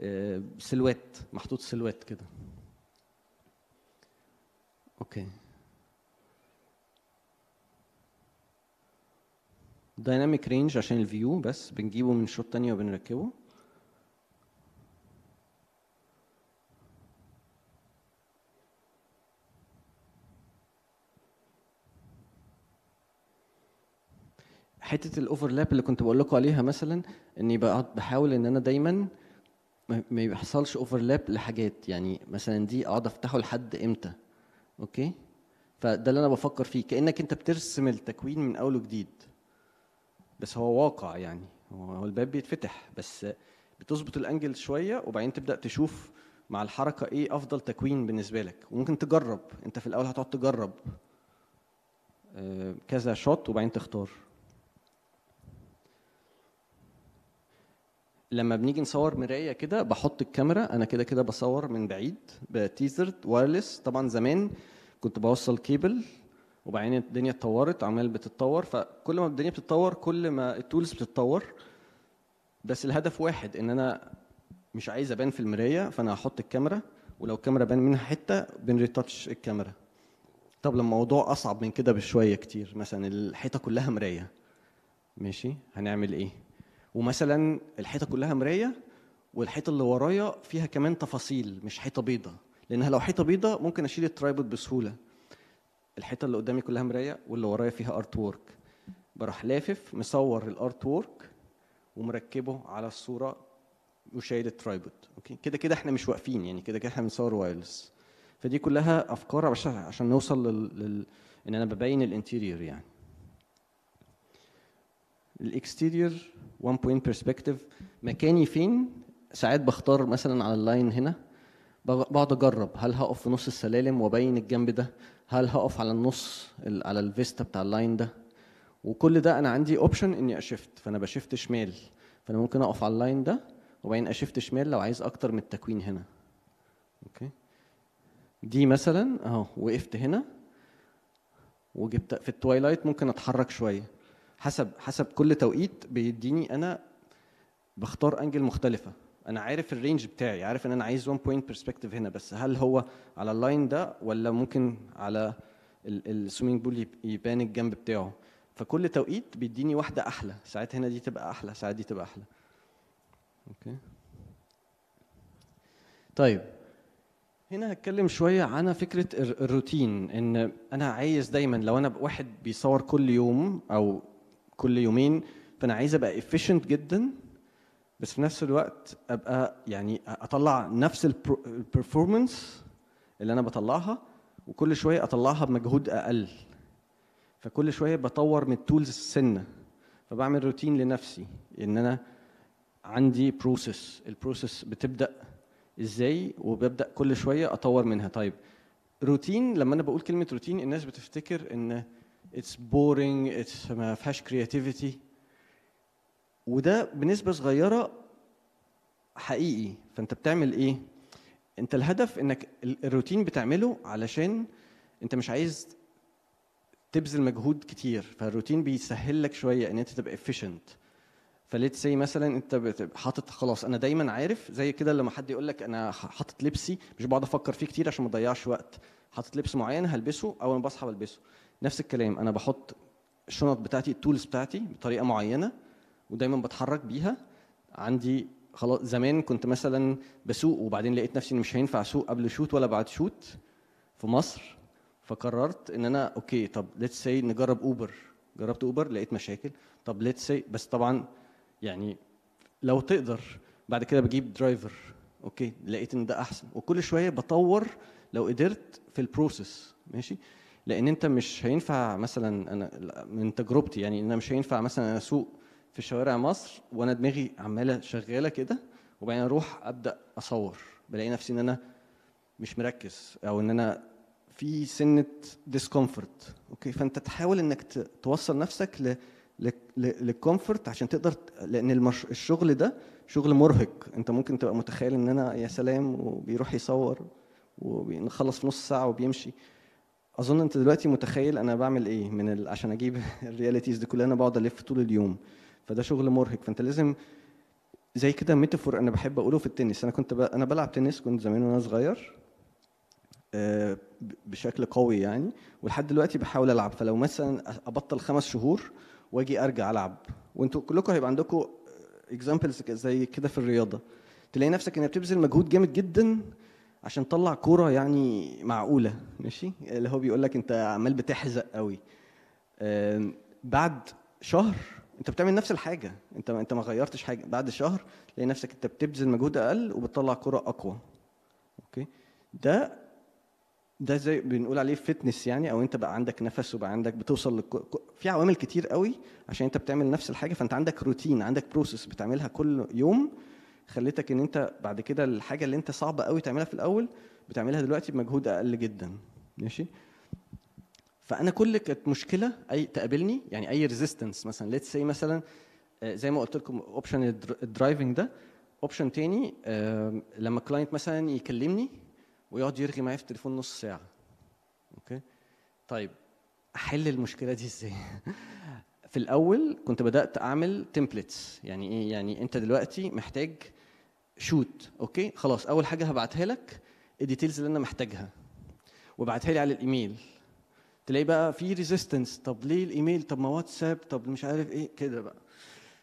آه، سلوات محطوط سلوات كده اوكي دايناميك رينج عشان الفيو بس بنجيبه من شوت تانية وبنركبه حته الاوفرلاب اللي كنت بقول لكم عليها مثلا اني بقعد بحاول ان انا دايما ما بيحصلش اوفرلاب لحاجات يعني مثلا دي اقعد افتحه لحد امتى اوكي فده اللي انا بفكر فيه كانك انت بترسم التكوين من اول وجديد بس هو واقع يعني هو الباب بيتفتح بس بتظبط الانجل شويه وبعدين تبدا تشوف مع الحركه ايه افضل تكوين بالنسبه لك وممكن تجرب انت في الاول هتقعد تجرب آه، كذا شوت وبعدين تختار لما بنيجي نصور مرايه كده بحط الكاميرا انا كده كده بصور من بعيد بتيزر وايرلس طبعا زمان كنت بوصل كيبل وبعدين الدنيا اتطورت عمال بتتطور فكل ما الدنيا بتتطور كل ما التولز بتتطور بس الهدف واحد ان انا مش عايز ابان في المرايه فانا هحط الكاميرا ولو الكاميرا بان منها حته بنريتاتش الكاميرا طب لما الموضوع اصعب من كده بشويه كتير مثلا الحيطه كلها مرايه ماشي هنعمل ايه ومثلا الحيطه كلها مرايه والحيطه اللي ورايا فيها كمان تفاصيل مش حيطه بيضه لانها لو حيطه بيضه ممكن اشيل الترايبود بسهوله الحيطه اللي قدامي كلها مرايه واللي ورايا فيها ارت وورك بروح لافف مصور الارت وورك ومركبه على الصوره وشايل الترايبود اوكي كده كده احنا مش واقفين يعني كده كده احنا بنصور وايرلس فدي كلها افكار عشان نوصل لل... لل... ان انا ببين الانتيرير يعني الاكستيرير وان بوينت برسبكتيف مكاني فين ساعات بختار مثلا على اللاين هنا بقعد اجرب هل هقف في نص السلالم وابين الجنب ده هل هقف على النص على الفيستا بتاع اللاين ده وكل ده انا عندي اوبشن اني اشفت فانا بشفت شمال فانا ممكن اقف على اللاين ده وبعدين اشفت شمال لو عايز اكتر من التكوين هنا اوكي دي مثلا اهو وقفت هنا وجبت في التوايلايت ممكن اتحرك شويه حسب حسب كل توقيت بيديني انا بختار انجل مختلفه انا عارف الرينج بتاعي عارف ان انا عايز 1 بوينت برسبكتيف هنا بس هل هو على اللاين ده ولا ممكن على السويمنج بول يبان الجنب بتاعه فكل توقيت بيديني واحده احلى ساعات هنا دي تبقى احلى ساعات دي تبقى احلى اوكي طيب هنا هتكلم شويه عن فكره الروتين ان انا عايز دايما لو انا واحد بيصور كل يوم او كل يومين فانا عايز ابقى efficient جدا بس في نفس الوقت ابقى يعني اطلع نفس البرفورمانس اللي انا بطلعها وكل شويه اطلعها بمجهود اقل فكل شويه بطور من التولز السنه فبعمل روتين لنفسي ان انا عندي بروسيس البروسيس بتبدا ازاي وببدا كل شويه اطور منها طيب روتين لما انا بقول كلمه روتين الناس بتفتكر ان اتس بورينج اتس ما فيهاش كرياتيفيتي وده بنسبه صغيره حقيقي فانت بتعمل ايه انت الهدف انك الروتين بتعمله علشان انت مش عايز تبذل مجهود كتير فالروتين بيسهل لك شويه ان انت تبقى افيشنت فليت سي مثلا انت حاطط خلاص انا دايما عارف زي كده لما حد يقول لك انا حاطط لبسي مش بقعد افكر فيه كتير عشان ما اضيعش وقت حاطط لبس معين هلبسه اول ما بصحى بلبسه نفس الكلام انا بحط الشنط بتاعتي التولز بتاعتي بطريقه معينه ودايما بتحرك بيها عندي خلاص زمان كنت مثلا بسوق وبعدين لقيت نفسي مش هينفع اسوق قبل شوت ولا بعد شوت في مصر فقررت ان انا اوكي طب ليتس سي نجرب اوبر جربت اوبر لقيت مشاكل طب ليتس سي بس طبعا يعني لو تقدر بعد كده بجيب درايفر اوكي لقيت ان ده احسن وكل شويه بطور لو قدرت في البروسيس ماشي لان انت مش هينفع مثلا انا من تجربتي يعني انا مش هينفع مثلا اسوق في شوارع مصر وانا دماغي عماله شغاله كده وبعدين اروح ابدا اصور بلاقي نفسي ان انا مش مركز او ان انا في سنه ديسكومفورت اوكي فانت تحاول انك توصل نفسك ل للكومفورت عشان تقدر لان المش... الشغل ده شغل مرهق انت ممكن تبقى متخيل ان انا يا سلام وبيروح يصور وبيخلص في نص ساعه وبيمشي اظن انت دلوقتي متخيل انا بعمل ايه من ال... عشان اجيب الرياليتيز دي كلها انا بقعد الف طول اليوم فده شغل مرهق فانت لازم زي كده ميتافور انا بحب اقوله في التنس انا كنت ب... انا بلعب تنس كنت زمان وانا صغير آه، بشكل قوي يعني ولحد دلوقتي بحاول العب فلو مثلا ابطل خمس شهور واجي ارجع العب وانتوا كلكم هيبقى عندكم اكزامبلز زي كده في الرياضه تلاقي نفسك انك بتبذل مجهود جامد جدا عشان تطلع كوره يعني معقوله ماشي اللي هو بيقول لك انت عمال بتحزق قوي بعد شهر انت بتعمل نفس الحاجه انت انت ما غيرتش حاجه بعد شهر تلاقي نفسك انت بتبذل مجهود اقل وبتطلع كره اقوى اوكي ده ده زي بنقول عليه فتنس يعني او انت بقى عندك نفس وبقى عندك بتوصل لك في عوامل كتير قوي عشان انت بتعمل نفس الحاجه فانت عندك روتين عندك بروسيس بتعملها كل يوم خليتك ان انت بعد كده الحاجه اللي انت صعبه قوي تعملها في الاول بتعملها دلوقتي بمجهود اقل جدا ماشي فانا كل كانت مشكله اي تقابلني يعني اي ريزيستنس مثلا ليتس سي مثلا آه، زي ما قلت لكم اوبشن الدرايفنج ده اوبشن تاني لما كلاينت مثلا يكلمني ويقعد يرغي معايا في التليفون نص ساعه اوكي طيب احل المشكله دي ازاي في الاول كنت بدات اعمل تمبلتس يعني ايه يعني انت دلوقتي محتاج شوت اوكي خلاص اول حاجه هبعتها لك الديتيلز اللي انا محتاجها وابعتها لي على الايميل تلاقي بقى في ريزيستنس طب ليه الايميل طب ما واتساب طب مش عارف ايه كده بقى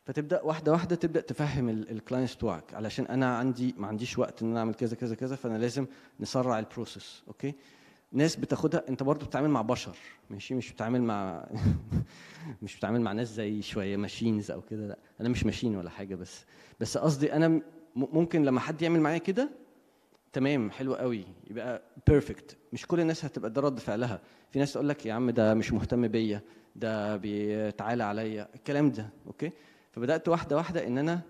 فتبدا واحده واحده تبدا تفهم الكلاينتس بتوعك علشان انا عندي ما عنديش وقت ان انا اعمل كذا كذا كذا فانا لازم نسرع البروسيس اوكي ناس بتاخدها انت برضو بتتعامل مع بشر ماشي مش بتتعامل مع مش بتتعامل مع ناس زي شويه ماشينز او كده لا انا مش ماشين ولا حاجه بس بس قصدي انا ممكن لما حد يعمل معايا كده تمام حلو قوي يبقى بيرفكت مش كل الناس هتبقى ده رد فعلها في ناس تقول لك يا عم ده مش مهتم بيا ده بيتعالى عليا الكلام ده اوكي فبدات واحده واحده ان انا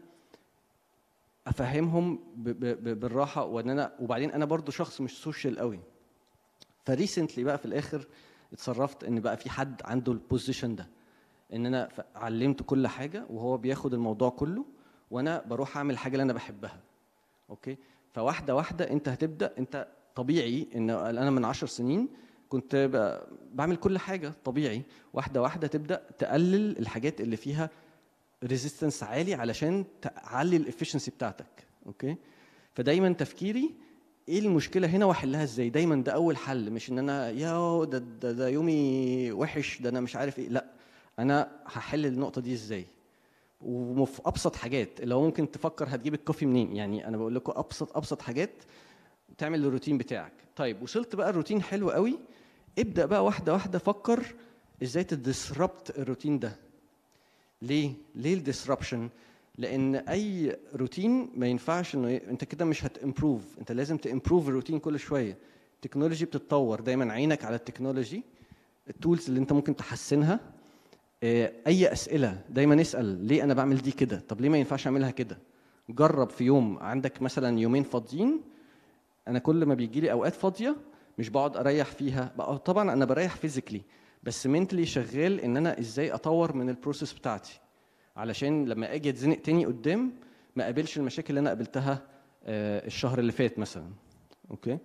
افهمهم ب ب بالراحه وان انا وبعدين انا برضو شخص مش سوشيال قوي فريسنتلي بقى في الاخر اتصرفت ان بقى في حد عنده البوزيشن ده ان انا علمت كل حاجه وهو بياخد الموضوع كله وانا بروح اعمل حاجه اللي انا بحبها اوكي فواحده واحده انت هتبدا انت طبيعي ان انا من عشر سنين كنت بعمل كل حاجه طبيعي واحده واحده تبدا تقلل الحاجات اللي فيها ريزيستنس عالي علشان تعلي الافشنسي بتاعتك اوكي فدايما تفكيري ايه المشكله هنا واحلها ازاي دايما ده اول حل مش ان انا يا ده, ده, ده يومي وحش ده انا مش عارف ايه لا انا هحل النقطه دي ازاي وفي ابسط حاجات اللي هو ممكن تفكر هتجيب الكوفي منين يعني انا بقول لكم ابسط ابسط حاجات تعمل الروتين بتاعك طيب وصلت بقى الروتين حلو قوي ابدا بقى واحده واحده فكر ازاي تديسربت الروتين ده ليه ليه الديسربشن لان اي روتين ما ينفعش انه انت كده مش هتمبروف انت لازم تمبروف الروتين كل شويه التكنولوجي بتتطور دايما عينك على التكنولوجي التولز اللي انت ممكن تحسنها آه، اي اسئله دايما نسال ليه انا بعمل دي كده طب ليه ما ينفعش اعملها كده جرب في يوم عندك مثلا يومين فاضيين انا كل ما بيجي لي اوقات فاضيه مش بقعد اريح فيها بقى آه، طبعا انا بريح فيزيكلي بس منتلي شغال ان انا ازاي اطور من البروسيس بتاعتي علشان لما اجي اتزنق تاني قدام ما اقابلش المشاكل اللي انا قابلتها آه، الشهر اللي فات مثلا اوكي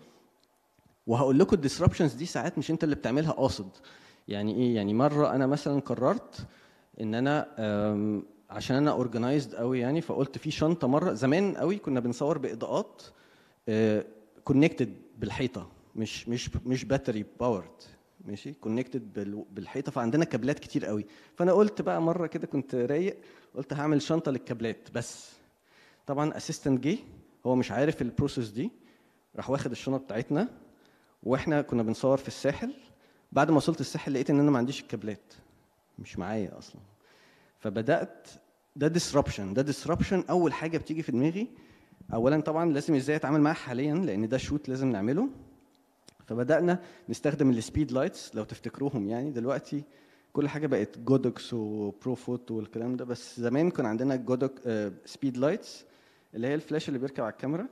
وهقول لكم الديسربشنز دي ساعات مش انت اللي بتعملها قاصد يعني ايه يعني مره انا مثلا قررت ان انا عشان انا اورجنايزد قوي يعني فقلت في شنطه مره زمان قوي كنا بنصور باضاءات كونكتد آه، بالحيطه مش مش مش باتري باورد ماشي كونكتد بالحيطه فعندنا كابلات كتير قوي فانا قلت بقى مره كده كنت رايق قلت هعمل شنطه للكابلات بس طبعا اسيستنت جه هو مش عارف البروسيس دي راح واخد الشنط بتاعتنا واحنا كنا بنصور في الساحل بعد ما وصلت الساحل لقيت ان انا ما عنديش الكابلات مش معايا اصلا فبدات ده ديسربشن ده ديسربشن اول حاجه بتيجي في دماغي اولا طبعا لازم ازاي اتعامل معاها حاليا لان ده شوت لازم نعمله فبدانا نستخدم السبيد لايتس لو تفتكروهم يعني دلوقتي كل حاجه بقت جودوكس وبروفوت والكلام ده بس زمان كان عندنا جودوك سبيد لايتس اللي هي الفلاش اللي بيركب على الكاميرا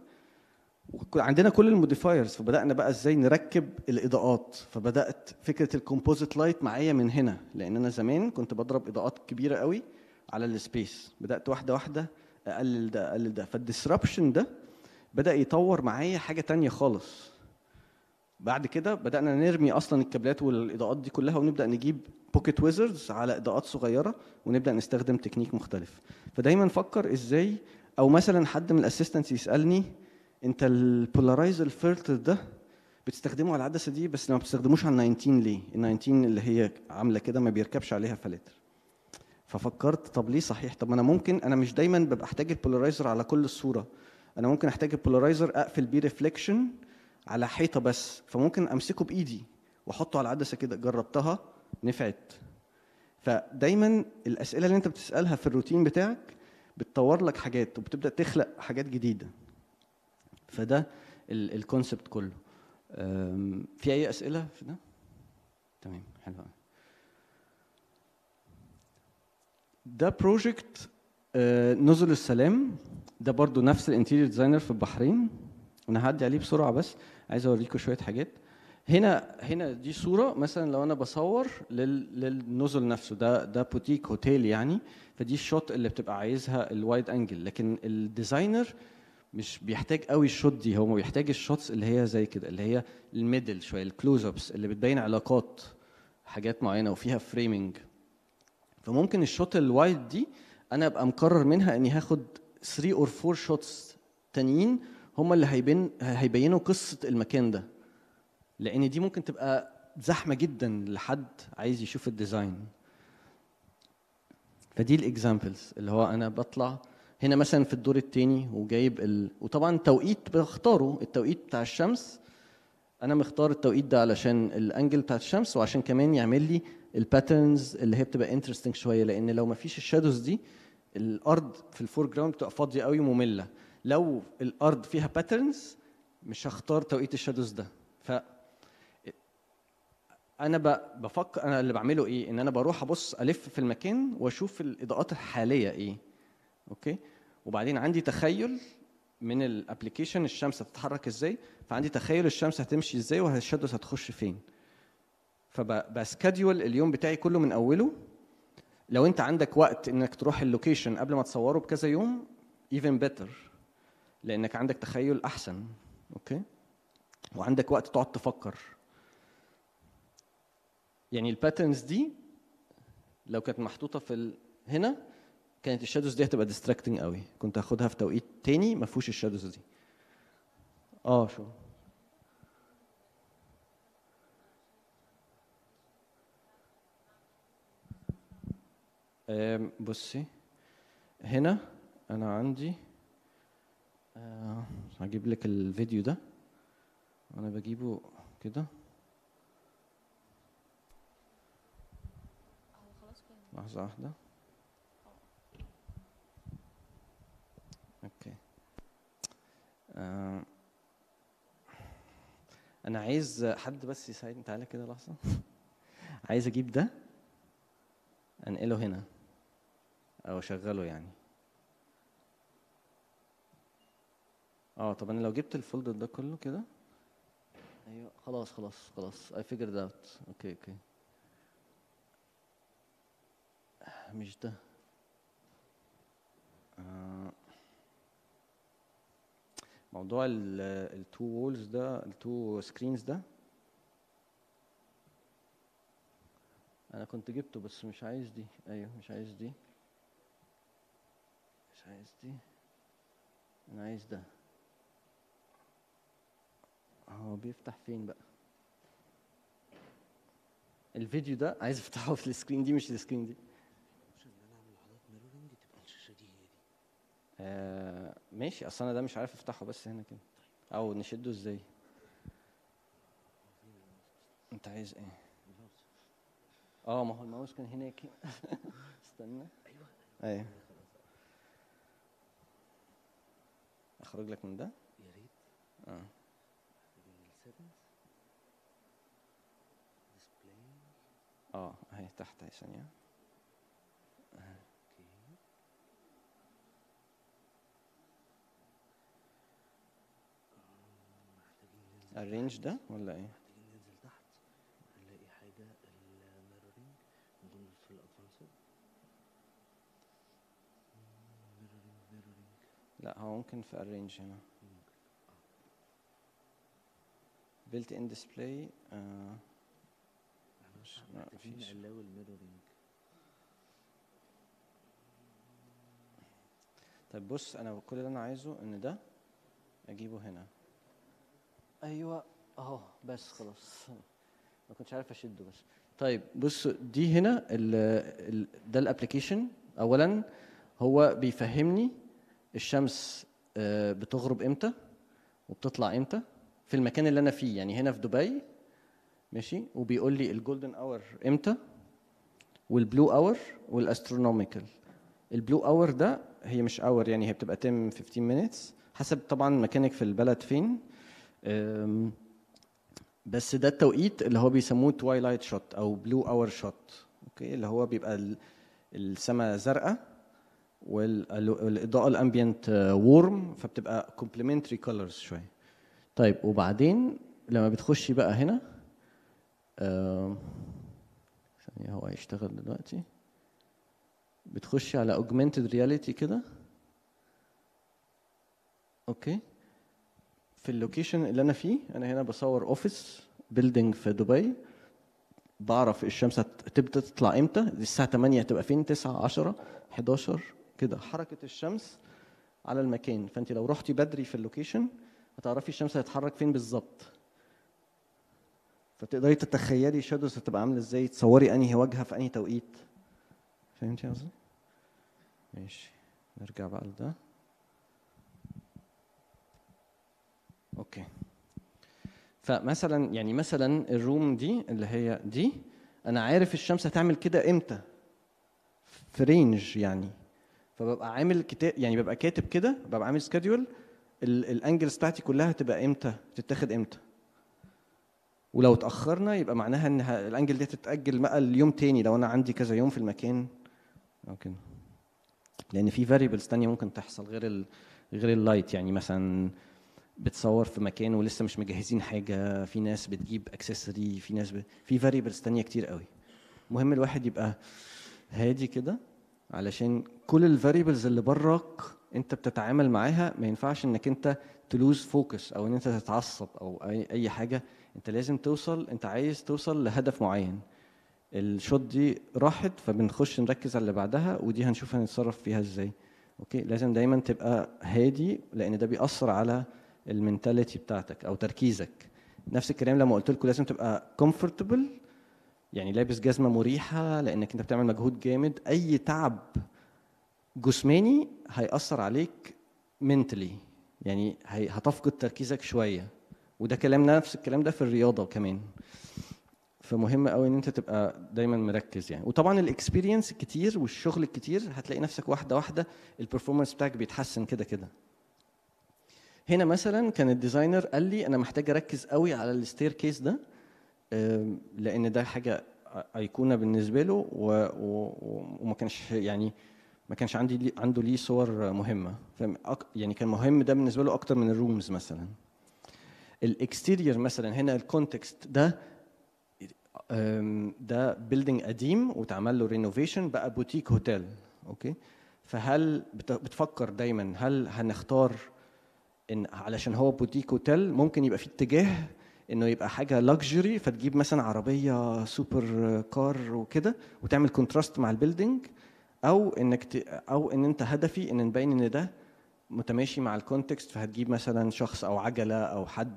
عندنا كل الموديفايرز فبدانا بقى ازاي نركب الاضاءات فبدات فكره الكومبوزيت لايت معايا من هنا لان انا زمان كنت بضرب اضاءات كبيره قوي على السبيس بدات واحده واحده اقلل ده اقلل ده فالديسربشن ده بدا يطور معايا حاجه تانية خالص بعد كده بدانا نرمي اصلا الكابلات والاضاءات دي كلها ونبدا نجيب بوكيت ويزردز على اضاءات صغيره ونبدا نستخدم تكنيك مختلف فدايما فكر ازاي او مثلا حد من الاسيستنتس يسالني انت البولارايز الفلتر ده بتستخدمه على العدسه دي بس ما بتستخدموش على ال19 ليه ال19 اللي هي عامله كده ما بيركبش عليها فلاتر ففكرت طب ليه صحيح طب ما انا ممكن انا مش دايما ببقى احتاج البولارايزر على كل الصوره انا ممكن احتاج البولارايزر اقفل بيه ريفليكشن على حيطه بس فممكن امسكه بايدي واحطه على العدسه كده جربتها نفعت فدايما الاسئله اللي انت بتسالها في الروتين بتاعك بتطور لك حاجات وبتبدا تخلق حاجات جديده فده الكونسبت كله في اي اسئله في ده تمام حلو ده بروجكت آه، نزل السلام ده برضو نفس الانتيريور ديزاينر في البحرين انا هعدي عليه بسرعه بس عايز اوريكم شويه حاجات هنا هنا دي صوره مثلا لو انا بصور للنزل نفسه ده ده بوتيك هوتيل يعني فدي الشوت اللي بتبقى عايزها الوايد انجل لكن الديزاينر مش بيحتاج قوي الشوت دي هو بيحتاج الشوتس اللي هي زي كده اللي هي الميدل شويه الكلوز ابس اللي بتبين علاقات حاجات معينه وفيها فريمنج فممكن الشوت الوايد دي انا ابقى مقرر منها اني هاخد 3 اور 4 شوتس تانيين هم اللي هيبين هيبينوا قصه المكان ده لان دي ممكن تبقى زحمه جدا لحد عايز يشوف الديزاين فدي الاكزامبلز اللي هو انا بطلع هنا مثلا في الدور الثاني وجايب ال... وطبعا توقيت بختاره التوقيت بتاع الشمس انا مختار التوقيت ده علشان الانجل بتاع الشمس وعشان كمان يعمل لي الباترنز اللي هي بتبقى انترستنج شويه لان لو ما فيش الشادوز دي الارض في الفور جراوند بتبقى فاضيه قوي وممله لو الارض فيها باترنز مش هختار توقيت الشادوز ده ف انا بفكر انا اللي بعمله ايه ان انا بروح ابص الف في المكان واشوف الاضاءات الحاليه ايه اوكي وبعدين عندي تخيل من الابلكيشن الشمس هتتحرك ازاي فعندي تخيل الشمس هتمشي ازاي وهالشادوز هتخش فين فبسكديول اليوم بتاعي كله من اوله لو انت عندك وقت انك تروح اللوكيشن قبل ما تصوره بكذا يوم ايفن بيتر لانك عندك تخيل احسن اوكي وعندك وقت تقعد تفكر يعني الباترنز دي لو كانت محطوطه في هنا كانت الشادوز دي هتبقى ديستراكتنج قوي كنت هاخدها في توقيت تاني ما فيهوش الشادوز دي اه شو بصي هنا انا عندي آه، هجيب لك الفيديو ده انا بجيبه كده لحظه واحده آه، انا عايز حد بس يساعدني تعالى كده لحظه عايز اجيب ده انقله هنا او اشغله يعني اه طب انا لو جبت الفولدر ده كله كده ايوه خلاص خلاص خلاص I figured out اوكي اوكي مش ده آه. موضوع التو وولز ده التو سكرينز ده انا كنت جبته بس مش عايز دي ايوه مش عايز دي مش عايز دي انا عايز ده هو بيفتح فين بقى الفيديو ده عايز افتحه في السكرين دي مش السكرين دي آه ماشي اصل انا ده مش عارف افتحه بس هنا كده او نشده ازاي انت عايز ايه اه ما هو الماوس كان هناك استنى ايوه ايوه اخرج لك من ده يا ريت اه اه اهي تحت اهي ثانيه الرينج ده ولا ايه؟
ننزل تحت حاجه في
لا هو ممكن في الرينج هنا بلت ان ديسبلاي مش مفيش علاوه طيب بص انا كل اللي انا عايزه ان ده اجيبه هنا ايوه اهو بس خلاص ما كنتش عارف اشده بس طيب بصوا دي هنا ال ال ده الابلكيشن اولا هو بيفهمني الشمس آه، بتغرب امتى وبتطلع امتى في المكان اللي انا فيه يعني هنا في دبي ماشي وبيقول لي الجولدن اور امتى والبلو اور والاسترونوميكال البلو اور ده هي مش اور يعني هي بتبقى تم 15 مينتس حسب طبعا مكانك في البلد فين بس ده التوقيت اللي هو بيسموه توايلايت شوت او بلو اور شوت اوكي اللي هو بيبقى السماء زرقاء والاضاءه الامبيانت آه، وورم فبتبقى كومبلمنتري كولرز شويه طيب وبعدين لما بتخشي بقى هنا ثانيه هو هيشتغل دلوقتي بتخشي على augmented رياليتي كده اوكي في اللوكيشن اللي انا فيه انا هنا بصور اوفيس بيلدينج في دبي بعرف الشمس هتبدا تطلع امتى دي الساعه 8 هتبقى فين 9 10 11 كده حركه الشمس على المكان فانت لو رحتي بدري في اللوكيشن هتعرفي الشمس هتتحرك فين بالظبط فتقدري تتخيلي شادوز هتبقى عامله ازاي تصوري انهي وجهه في انهي توقيت فهمتي قصدي ماشي نرجع بقى لده اوكي فمثلا يعني مثلا الروم دي اللي هي دي انا عارف الشمس هتعمل كده امتى في رينج يعني فببقى عامل كتاب يعني ببقى كاتب كده ببقى عامل سكادول الانجلز بتاعتي كلها هتبقى امتى تتاخد امتى ولو اتاخرنا يبقى معناها ان الانجل دي هتتاجل بقى اليوم تاني لو انا عندي كذا يوم في المكان او كده لان في فاريبلز تانية ممكن تحصل غير الـ غير اللايت يعني مثلا بتصور في مكان ولسه مش مجهزين حاجه في ناس بتجيب اكسسوري في ناس ب... في فاريبلز تانية كتير قوي مهم الواحد يبقى هادي كده علشان كل الفاريبلز اللي براك انت بتتعامل معاها ما ينفعش انك انت تلوز فوكس او ان انت تتعصب او اي اي حاجه انت لازم توصل انت عايز توصل لهدف معين الشوت دي راحت فبنخش نركز على اللي بعدها ودي هنشوف هنتصرف فيها ازاي اوكي لازم دايما تبقى هادي لان ده بيأثر على المنتاليتي بتاعتك او تركيزك نفس الكلام لما قلت لكم لازم تبقى كومفورتبل يعني لابس جزمه مريحه لانك انت بتعمل مجهود جامد اي تعب جسماني هيأثر عليك منتلي يعني هتفقد تركيزك شويه وده كلام نفس الكلام ده في الرياضه كمان فمهم قوي ان انت تبقى دايما مركز يعني وطبعا الاكسبيرينس الكتير والشغل الكتير هتلاقي نفسك واحده واحده البرفورمانس بتاعك بيتحسن كده كده هنا مثلا كان الديزاينر قال لي انا محتاج اركز قوي على الستير كيس ده لان ده حاجه ايقونه بالنسبه له وما كانش يعني ما كانش عندي عنده ليه صور مهمه يعني كان مهم ده بالنسبه له اكتر من الرومز مثلا الاكستيرير مثلا هنا الكونتكست ده ده بيلدينج قديم واتعمل له رينوفيشن بقى بوتيك هوتيل اوكي فهل بتفكر دايما هل هنختار ان علشان هو بوتيك اوتيل ممكن يبقى في اتجاه انه يبقى حاجه لكجري فتجيب مثلا عربيه سوبر كار وكده وتعمل كونتراست مع البيلدينج او انك ت... او ان انت هدفي ان نبين ان ده متماشي مع الكونتكست فهتجيب مثلا شخص او عجله او حد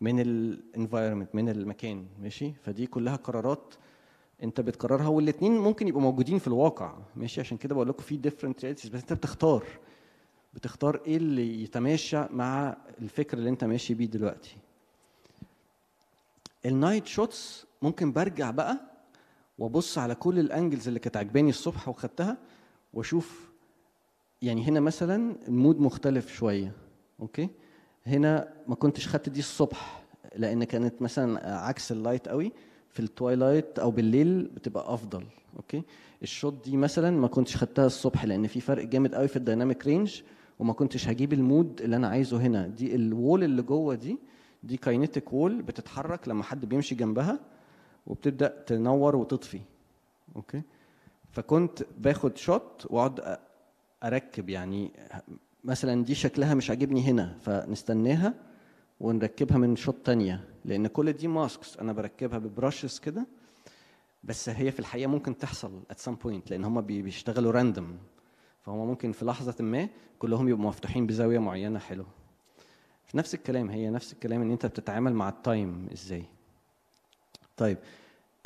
من الانفايرمنت من المكان ماشي فدي كلها قرارات انت بتقررها والاثنين ممكن يبقوا موجودين في الواقع ماشي عشان كده بقول لكم في ديفرنت رياليتيز بس انت بتختار بتختار ايه اللي يتماشى مع الفكر اللي انت ماشي بيه دلوقتي النايت شوتس ممكن برجع بقى وابص على كل الانجلز اللي كانت عجباني الصبح وخدتها واشوف يعني هنا مثلا المود مختلف شويه اوكي هنا ما كنتش خدت دي الصبح لان كانت مثلا عكس اللايت قوي في التوايلايت او بالليل بتبقى افضل اوكي الشوت دي مثلا ما كنتش خدتها الصبح لان في فرق جامد قوي في الدايناميك رينج وما كنتش هجيب المود اللي انا عايزه هنا دي الوول اللي جوه دي دي كاينتيك وول بتتحرك لما حد بيمشي جنبها وبتبدا تنور وتطفي اوكي فكنت باخد شوت واقعد اركب يعني مثلا دي شكلها مش عاجبني هنا فنستناها ونركبها من شوت تانية لان كل دي ماسكس انا بركبها ببراشز كده بس هي في الحقيقه ممكن تحصل ات سام بوينت لان هم بيشتغلوا راندوم فهم ممكن في لحظه ما كلهم يبقوا مفتوحين بزاويه معينه حلوه في نفس الكلام هي نفس الكلام ان انت بتتعامل مع التايم ازاي طيب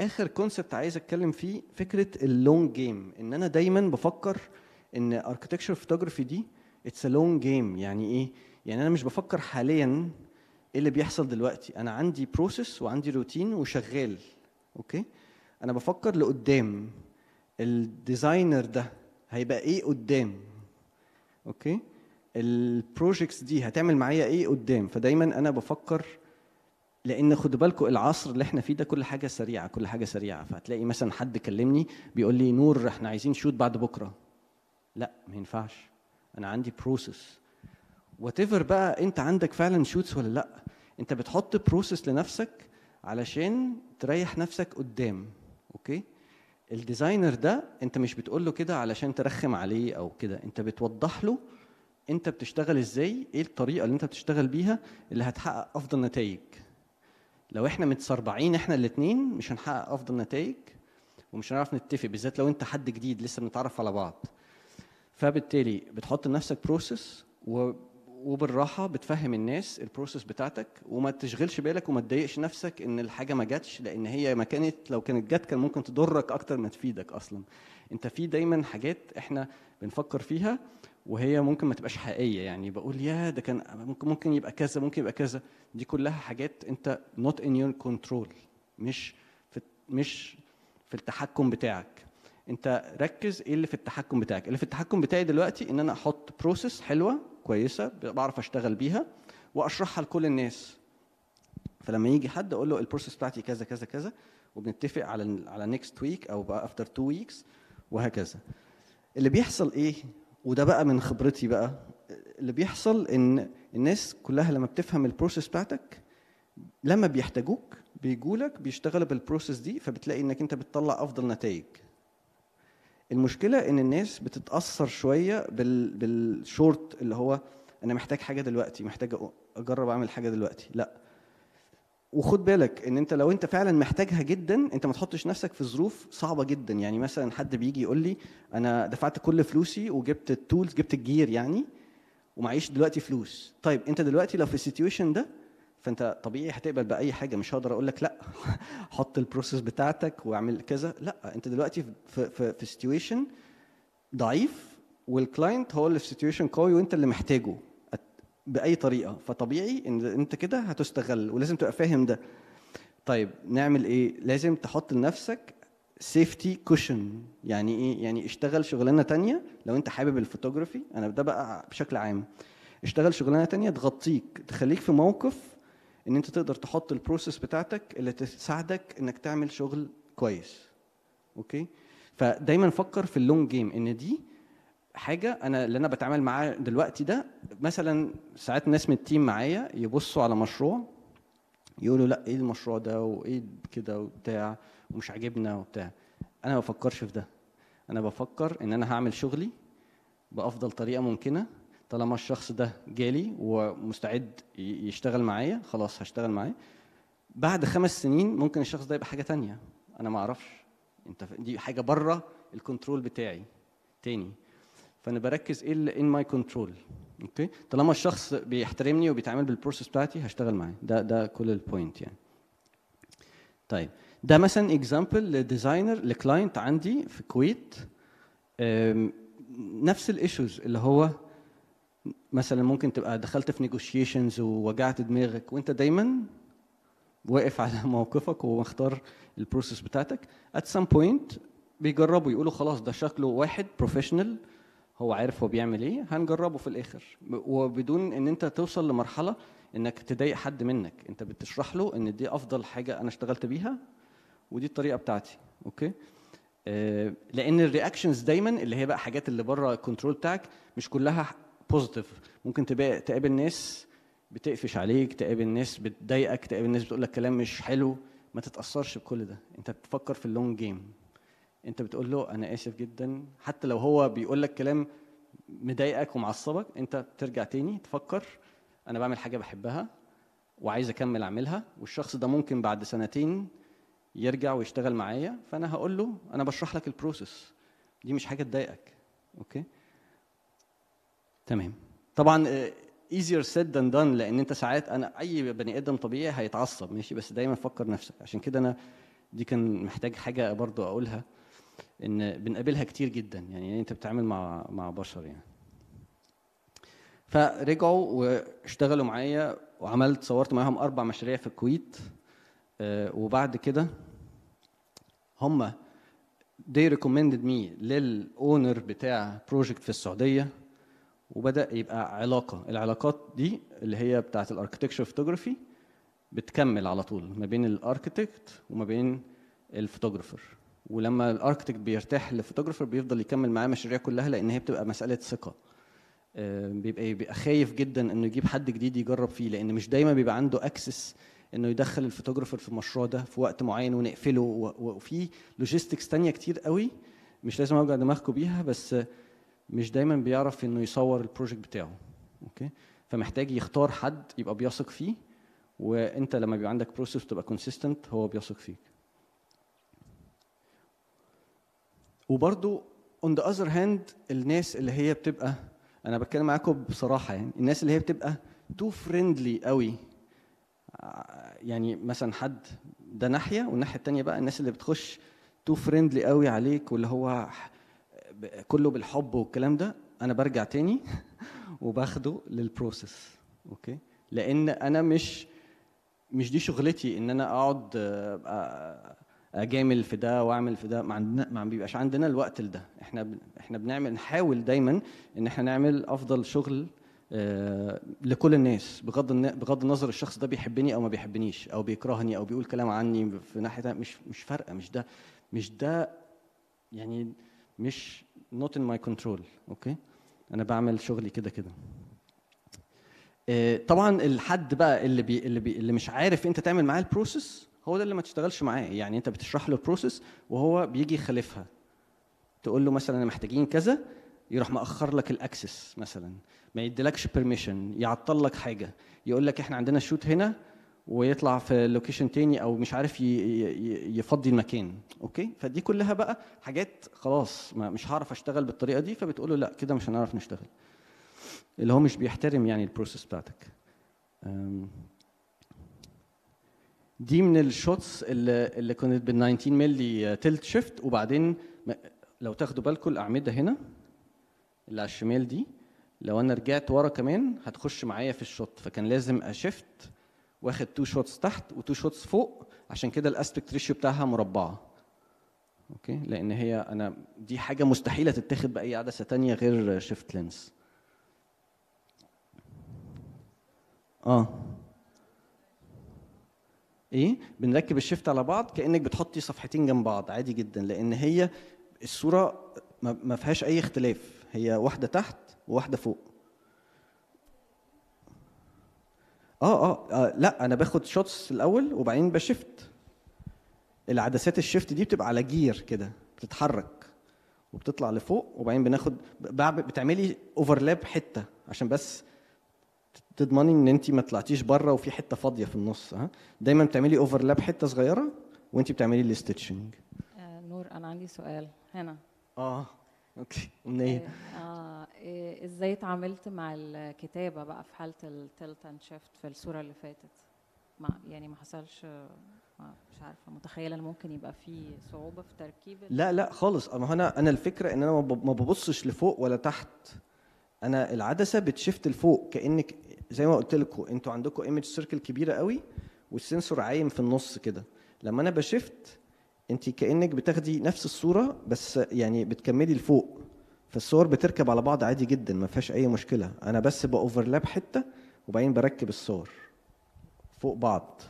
اخر كونسبت عايز اتكلم فيه فكره اللونج جيم ان انا دايما بفكر ان اركتكتشر فوتوجرافي دي اتس لونج جيم يعني ايه يعني انا مش بفكر حاليا ايه اللي بيحصل دلوقتي انا عندي بروسيس وعندي روتين وشغال اوكي انا بفكر لقدام الديزاينر ده هيبقى ايه قدام اوكي البروجيكتس دي هتعمل معايا ايه قدام فدايما انا بفكر لان خدوا بالكم العصر اللي احنا فيه ده كل حاجه سريعه كل حاجه سريعه فهتلاقي مثلا حد كلمني بيقول لي نور احنا عايزين شوت بعد بكره لا ما ينفعش انا عندي بروسيس وات بقى انت عندك فعلا شوتس ولا لا انت بتحط بروسيس لنفسك علشان تريح نفسك قدام اوكي الديزاينر ده انت مش بتقول له كده علشان ترخم عليه او كده انت بتوضح له انت بتشتغل ازاي ايه الطريقه اللي انت بتشتغل بيها اللي هتحقق افضل نتائج لو احنا متسربعين احنا الاثنين مش هنحقق افضل نتائج ومش هنعرف نتفق بالذات لو انت حد جديد لسه بنتعرف على بعض فبالتالي بتحط لنفسك بروسيس وبالراحه بتفهم الناس البروسيس بتاعتك وما تشغلش بالك وما تضايقش نفسك ان الحاجه ما جاتش لان هي ما كانت لو كانت جت كان ممكن تضرك اكتر ما تفيدك اصلا انت في دايما حاجات احنا بنفكر فيها وهي ممكن ما تبقاش حقيقيه يعني بقول يا ده كان ممكن ممكن يبقى كذا ممكن يبقى كذا دي كلها حاجات انت نوت ان يور كنترول مش في مش في التحكم بتاعك انت ركز ايه اللي في التحكم بتاعك اللي في التحكم بتاعي دلوقتي ان انا احط بروسيس حلوه كويسه بعرف اشتغل بيها واشرحها لكل الناس فلما يجي حد اقول له البروسيس بتاعتي كذا كذا كذا وبنتفق على على نيكست ويك او بقى افتر تو ويكس وهكذا اللي بيحصل ايه وده بقى من خبرتي بقى اللي بيحصل ان الناس كلها لما بتفهم البروسيس بتاعتك لما بيحتاجوك بيجولك بيشتغلوا بالبروسيس دي فبتلاقي انك انت بتطلع افضل نتائج المشكله ان الناس بتتاثر شويه بال بالشورت اللي هو انا محتاج حاجه دلوقتي محتاج اجرب اعمل حاجه دلوقتي لا وخد بالك ان انت لو انت فعلا محتاجها جدا انت ما تحطش نفسك في ظروف صعبه جدا يعني مثلا حد بيجي يقول لي انا دفعت كل فلوسي وجبت التولز جبت الجير يعني ومعيش دلوقتي فلوس طيب انت دلوقتي لو في السيتويشن ده فانت طبيعي هتقبل باي حاجه مش هقدر اقول لك لا حط البروسيس بتاعتك واعمل كذا لا انت دلوقتي في في في سيتويشن ضعيف والكلاينت هو اللي في سيتويشن قوي وانت اللي محتاجه باي طريقه فطبيعي ان انت كده هتستغل ولازم تبقى فاهم ده طيب نعمل ايه لازم تحط لنفسك سيفتي كوشن يعني ايه يعني اشتغل شغلانه تانية لو انت حابب الفوتوغرافي انا ده بقى بشكل عام اشتغل شغلانه تانية تغطيك تخليك في موقف ان انت تقدر تحط البروسيس بتاعتك اللي تساعدك انك تعمل شغل كويس اوكي فدايما فكر في اللونج جيم ان دي حاجه انا اللي انا بتعامل معاه دلوقتي ده مثلا ساعات ناس من التيم معايا يبصوا على مشروع يقولوا لا ايه المشروع ده وايه كده وبتاع ومش عاجبنا وبتاع انا ما بفكرش في ده انا بفكر ان انا هعمل شغلي بافضل طريقه ممكنه طالما الشخص ده جالي ومستعد يشتغل معايا خلاص هشتغل معاه بعد خمس سنين ممكن الشخص ده يبقى حاجه تانية انا ما اعرفش انت دي حاجه بره الكنترول بتاعي تاني فانا بركز ايه اللي ان ماي كنترول اوكي طالما الشخص بيحترمني وبيتعامل بالبروسيس بتاعتي هشتغل معاه ده ده كل البوينت يعني طيب ده مثلا اكزامبل لديزاينر لكلاينت عندي في الكويت نفس الايشوز اللي هو مثلا ممكن تبقى دخلت في نيجوشيشنز ووجعت دماغك وانت دايما واقف على موقفك ومختار البروسيس بتاعتك ات سام بوينت بيجربوا يقولوا خلاص ده شكله واحد بروفيشنال هو عارف هو بيعمل ايه هنجربه في الاخر وبدون ان انت توصل لمرحله انك تضايق حد منك انت بتشرح له ان دي افضل حاجه انا اشتغلت بيها ودي الطريقه بتاعتي اوكي آه لان الرياكشنز دايما اللي هي بقى حاجات اللي بره الكنترول بتاعك مش كلها بوزيتيف ممكن تبقى تقابل ناس بتقفش عليك تقابل ناس بتضايقك تقابل ناس بتقول لك كلام مش حلو ما تتاثرش بكل ده انت بتفكر في اللونج جيم انت بتقول له انا اسف جدا حتى لو هو بيقول لك كلام مضايقك ومعصبك انت بترجع تاني تفكر انا بعمل حاجه بحبها وعايز اكمل اعملها والشخص ده ممكن بعد سنتين يرجع ويشتغل معايا فانا هقول له انا بشرح لك البروسيس دي مش حاجه تضايقك اوكي تمام طبعا ايزير آه، سيد than دان لان انت ساعات انا اي بني ادم طبيعي هيتعصب ماشي بس دايما فكر نفسك عشان كده انا دي كان محتاج حاجه برضو اقولها ان بنقابلها كتير جدا يعني انت بتتعامل مع مع بشر يعني فرجعوا واشتغلوا معايا وعملت صورت معاهم اربع مشاريع في الكويت آه، وبعد كده هم they recommended me للاونر بتاع بروجكت في السعوديه وبدا يبقى علاقه العلاقات دي اللي هي بتاعه الاركتكتشر فوتوغرافي بتكمل على طول ما بين الاركتكت وما بين الفوتوجرافر ولما الاركتكت بيرتاح للفوتوجرافر بيفضل يكمل معاه مشاريع كلها لان هي بتبقى مساله ثقه آه، بيبقى بيبقى خايف جدا انه يجيب حد جديد يجرب فيه لان مش دايما بيبقى عنده اكسس انه يدخل الفوتوجرافر في المشروع ده في وقت معين ونقفله وفي لوجيستكس تانية كتير قوي مش لازم اوجع دماغكم بيها بس مش دايما بيعرف انه يصور البروجكت بتاعه اوكي فمحتاج يختار حد يبقى بيثق فيه وانت لما بيبقى عندك بروسيس تبقى كونسيستنت هو بيثق فيك وبرضو اون ذا اذر هاند الناس اللي هي بتبقى انا بتكلم معاكم بصراحه يعني الناس اللي هي بتبقى تو فريندلي قوي يعني مثلا حد ده ناحيه والناحيه الثانيه بقى الناس اللي بتخش تو فريندلي قوي عليك واللي هو كله بالحب والكلام ده انا برجع تاني وباخده للبروسيس اوكي لان انا مش مش دي شغلتي ان انا اقعد اجامل في ده واعمل في ده ما عندنا ما بيبقاش عندنا الوقت لده احنا احنا بنعمل نحاول دايما ان احنا نعمل افضل شغل لكل الناس بغض بغض النظر الشخص ده بيحبني او ما بيحبنيش او بيكرهني او بيقول كلام عني في ناحيه مش مش فارقه مش ده مش ده يعني مش not in my control اوكي انا بعمل شغلي كده كده آه، طبعا الحد بقى اللي بي اللي, بي اللي مش عارف انت تعمل معاه البروسيس هو ده اللي ما تشتغلش معاه يعني انت بتشرح له البروسيس وهو بيجي يخالفها تقول له مثلا محتاجين كذا يروح مأخر لك الاكسس مثلا ما يديلكش بيرميشن يعطل لك حاجه يقول لك احنا عندنا شوت هنا ويطلع في لوكيشن تاني او مش عارف يفضي المكان اوكي فدي كلها بقى حاجات خلاص ما مش هعرف اشتغل بالطريقه دي فبتقول له لا كده مش هنعرف نشتغل اللي هو مش بيحترم يعني البروسيس بتاعتك دي من الشوتس اللي, اللي كانت بال 19 مللي تلت شيفت وبعدين لو تاخدوا بالكم الاعمده هنا اللي على الشمال دي لو انا رجعت ورا كمان هتخش معايا في الشوت فكان لازم اشفت واخد تو شوتس تحت وتو شوتس فوق عشان كده الاسبكت ريشيو بتاعها مربعه اوكي لان هي انا دي حاجه مستحيله تتاخد باي عدسه تانية غير شيفت لينس اه ايه بنركب الشيفت على بعض كانك بتحطي صفحتين جنب بعض عادي جدا لان هي الصوره ما فيهاش اي اختلاف هي واحده تحت وواحده فوق اه اه, آه لا انا باخد شوتس الاول وبعدين بشفت العدسات الشفت دي بتبقى على جير كده بتتحرك وبتطلع لفوق وبعدين بناخد بتعملي اوفرلاب حته عشان بس تضمني ان انت ما طلعتيش بره وفي حته فاضيه في النص ها دايما بتعملي اوفرلاب حته صغيره وانت بتعملي الاستيتشنج
آه نور انا عندي سؤال هنا
اه اوكي امنيه
اه, آه، إيه، ازاي اتعاملت مع الكتابه بقى في حاله التلت اند شيفت في الصوره اللي فاتت ما يعني ما حصلش ما مش عارفه متخيله ان ممكن يبقى في صعوبه في تركيب لا
لا خالص انا انا انا الفكره ان انا ما ببصش لفوق ولا تحت انا العدسه بتشفت لفوق كانك زي ما قلت لكم انتوا عندكم ايمج سيركل كبيره قوي والسنسور عايم في النص كده لما انا بشفت انت كانك بتاخدي نفس الصوره بس يعني بتكملي لفوق فالصور بتركب على بعض عادي جدا ما فيهاش اي مشكله انا بس باوفرلاب حته وبعدين بركب الصور فوق بعض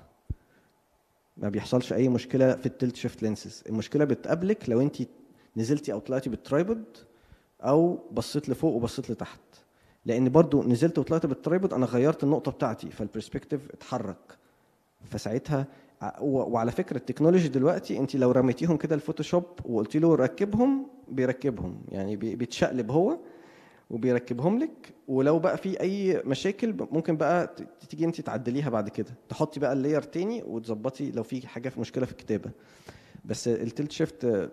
ما بيحصلش اي مشكله في التلت شيفت لينسز المشكله بتقابلك لو انت نزلتي او طلعتي بالترايبود او بصيت لفوق وبصيت لتحت لان برضو نزلت وطلعت بالترايبود انا غيرت النقطه بتاعتي فالبرسبكتيف اتحرك فساعتها وعلى فكره التكنولوجي دلوقتي انت لو رميتيهم كده الفوتوشوب وقلت له ركبهم بيركبهم يعني بيتشقلب هو وبيركبهم لك ولو بقى في اي مشاكل ممكن بقى تيجي انت تعدليها بعد كده تحطي بقى اللاير تاني وتظبطي لو في حاجه في مشكله في الكتابه بس التلت شيفت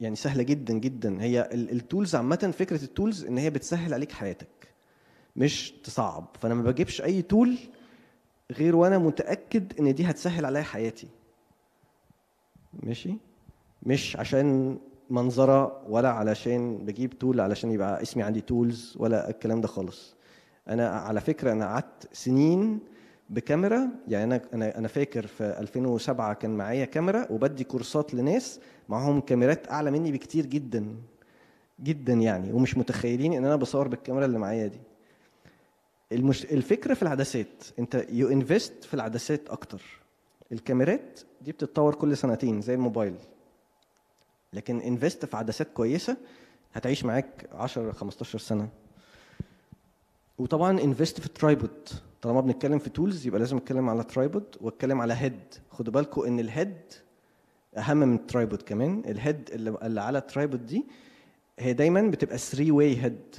يعني سهله جدا جدا هي التولز عامه فكره التولز ان هي بتسهل عليك حياتك مش تصعب فانا ما بجيبش اي تول غير وانا متاكد ان دي هتسهل عليا حياتي ماشي مش عشان منظره ولا علشان بجيب تول علشان يبقى اسمي عندي تولز ولا الكلام ده خالص انا على فكره انا قعدت سنين بكاميرا يعني انا انا انا فاكر في 2007 كان معايا كاميرا وبدي كورسات لناس معاهم كاميرات اعلى مني بكتير جدا جدا يعني ومش متخيلين ان انا بصور بالكاميرا اللي معايا دي المش... الفكره في العدسات انت يو انفست في العدسات اكتر الكاميرات دي بتتطور كل سنتين زي الموبايل لكن انفست في عدسات كويسه هتعيش معاك 10 15 سنه وطبعا انفست في ترايبود طالما بنتكلم في تولز يبقى لازم اتكلم على ترايبود واتكلم على هيد خدوا بالكم ان الهيد اهم من الترايبود كمان الهيد اللي على الترايبود دي هي دايما بتبقى 3 واي هيد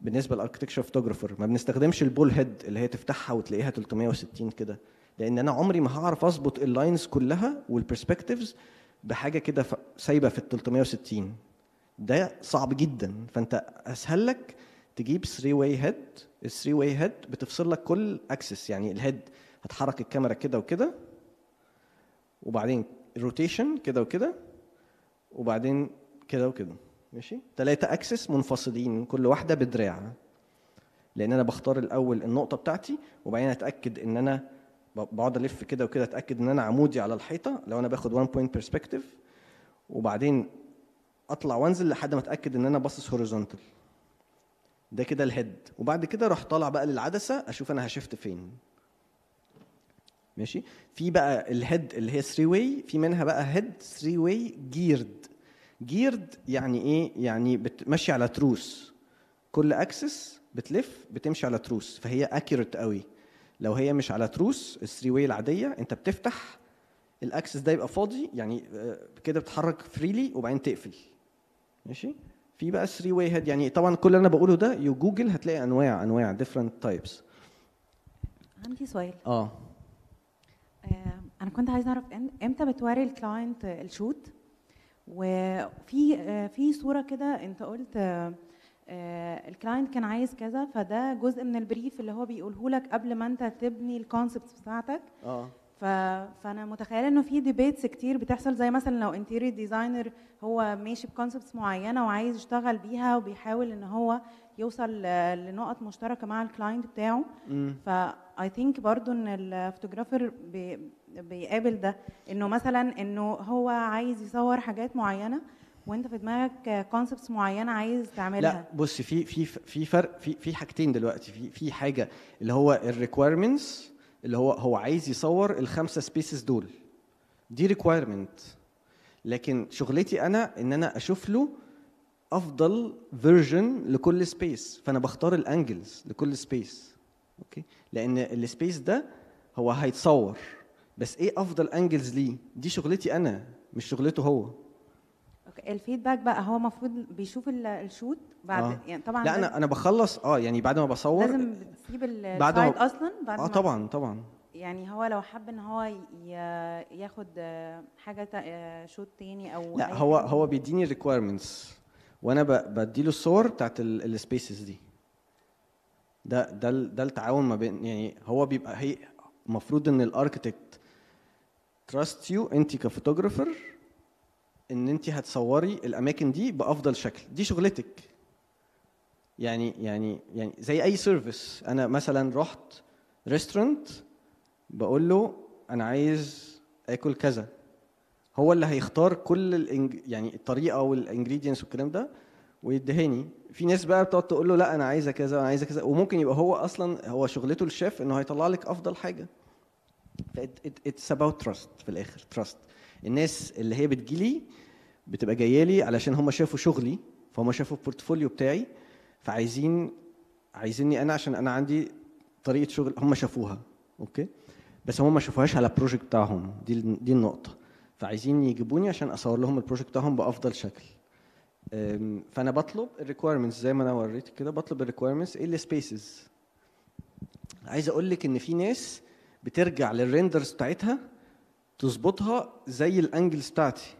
بالنسبه للاركتكشر فوتوجرافر ما بنستخدمش البول هيد اللي هي تفتحها وتلاقيها 360 كده لان انا عمري ما هعرف اظبط اللاينز كلها والبرسبكتيفز بحاجه كده سايبه في ال 360 ده صعب جدا فانت اسهل لك تجيب 3 واي هيد ال 3 واي هيد بتفصل لك كل اكسس يعني الهيد هتحرك الكاميرا كده وكده وبعدين روتيشن كده وكده وبعدين كده وكده ماشي ثلاثه اكسس منفصلين كل واحده بدراع لان انا بختار الاول النقطه بتاعتي وبعدين اتاكد ان انا بقعد الف كده وكده اتاكد ان انا عمودي على الحيطه لو انا باخد 1 بوينت بيرسبكتيف وبعدين اطلع وانزل لحد ما اتاكد ان انا باصص هوريزونتال ده كده الهيد وبعد كده اروح طالع بقى للعدسه اشوف انا هشفت فين ماشي في بقى الهيد اللي هي 3 واي في منها بقى هيد 3 واي جيرد جيرد يعني ايه يعني بتمشي على تروس كل اكسس بتلف بتمشي على تروس فهي اكيوريت قوي لو هي مش على تروس الثري واي العاديه انت بتفتح الاكسس ده يبقى فاضي يعني آه، كده بتتحرك فريلي وبعدين تقفل ماشي في بقى ثري واي هيد يعني طبعا كل اللي انا بقوله ده يو جوجل هتلاقي انواع انواع ديفرنت تايبس عندي سؤال آه.
اه انا كنت عايزه اعرف امتى بتوري الكلاينت الشوت وفي آه، في صوره كده انت قلت آه، آه، الكلاينت كان عايز كذا فده جزء من البريف اللي هو بيقوله لك قبل ما انت تبني الكونسبت بتاعتك اه ف... فانا متخيله انه في ديبيتس كتير بتحصل زي مثلا لو انتيري ديزاينر هو ماشي بكونسبتس معينه وعايز يشتغل بيها وبيحاول ان هو يوصل لنقط مشتركه مع الكلاينت بتاعه ف اي ثينك برضو ان الفوتوغرافر بي بيقابل ده انه مثلا انه هو عايز يصور حاجات معينه وانت في دماغك كونسبتس معينه عايز تعملها لا
بص في في في فرق في في حاجتين دلوقتي في في حاجه اللي هو الريكويرمنتس اللي هو هو عايز يصور الخمسه سبيسز دول دي ريكويرمنت لكن شغلتي انا ان انا اشوف له افضل فيرجن لكل سبيس فانا بختار الانجلز لكل سبيس اوكي لان السبيس ده هو هيتصور بس ايه افضل انجلز ليه دي شغلتي انا مش شغلته هو
اوكي الفيدباك بقى هو المفروض بيشوف الشوت بعد آه. يعني طبعا لا انا انا
بخلص اه يعني بعد ما بصور لازم
تسيب بعد ما اصلا بعد اه طبعا طبعا يعني هو لو حب ان هو ياخد آه، حاجه شوت آه، تاني او لا
هو هو بيديني الريكويرمنتس وانا بديله الصور بتاعت السبيسز دي ده ده ده التعاون ما بين يعني هو بيبقى هي المفروض ان الاركتكت تراست يو انت كفوتوجرافر ان انت هتصوري الاماكن دي بافضل شكل دي شغلتك يعني يعني يعني زي اي سيرفيس انا مثلا رحت ريستورانت بقول له انا عايز اكل كذا هو اللي هيختار كل الانج... يعني الطريقه والانجريدينس والكلام ده ويدهني في ناس بقى بتقعد تقول له لا انا عايزه كذا انا عايزه كذا وممكن يبقى هو اصلا هو شغلته الشيف انه هيطلع لك افضل حاجه اتس اباوت تراست في الاخر تراست الناس اللي هي بتجي لي بتبقى جايه لي علشان هم شافوا شغلي فهم شافوا البورتفوليو بتاعي فعايزين عايزيني انا عشان انا عندي طريقه شغل هم شافوها اوكي بس هم ما شافوهاش على البروجكت بتاعهم دي دي النقطه فعايزين يجيبوني عشان اصور لهم البروجكت بتاعهم بافضل شكل فانا بطلب الريكويرمنتس زي ما انا وريتك كده بطلب الريكويرمنتس ايه السبيسز عايز اقول لك ان في ناس بترجع للريندرز بتاعتها تظبطها زي الانجلز بتاعتي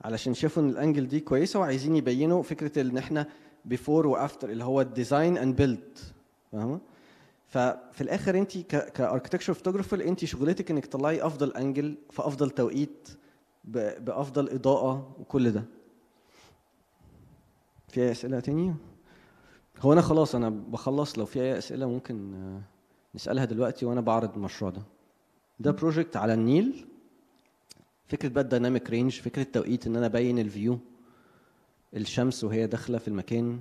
علشان شافوا ان الانجل دي كويسه وعايزين يبينوا فكره ان احنا بيفور وافتر اللي هو الديزاين اند بيلد فاهمه ففي الاخر انت كاركتكشر فوتوجرافر انت شغلتك انك تطلعي افضل انجل في افضل توقيت بافضل اضاءه وكل ده في اسئله تانية هو انا خلاص انا بخلص لو في اي اسئله ممكن نسالها دلوقتي وانا بعرض المشروع ده ده بروجكت على النيل فكره بقى الديناميك رينج فكره توقيت ان انا ابين الفيو الشمس وهي داخله في المكان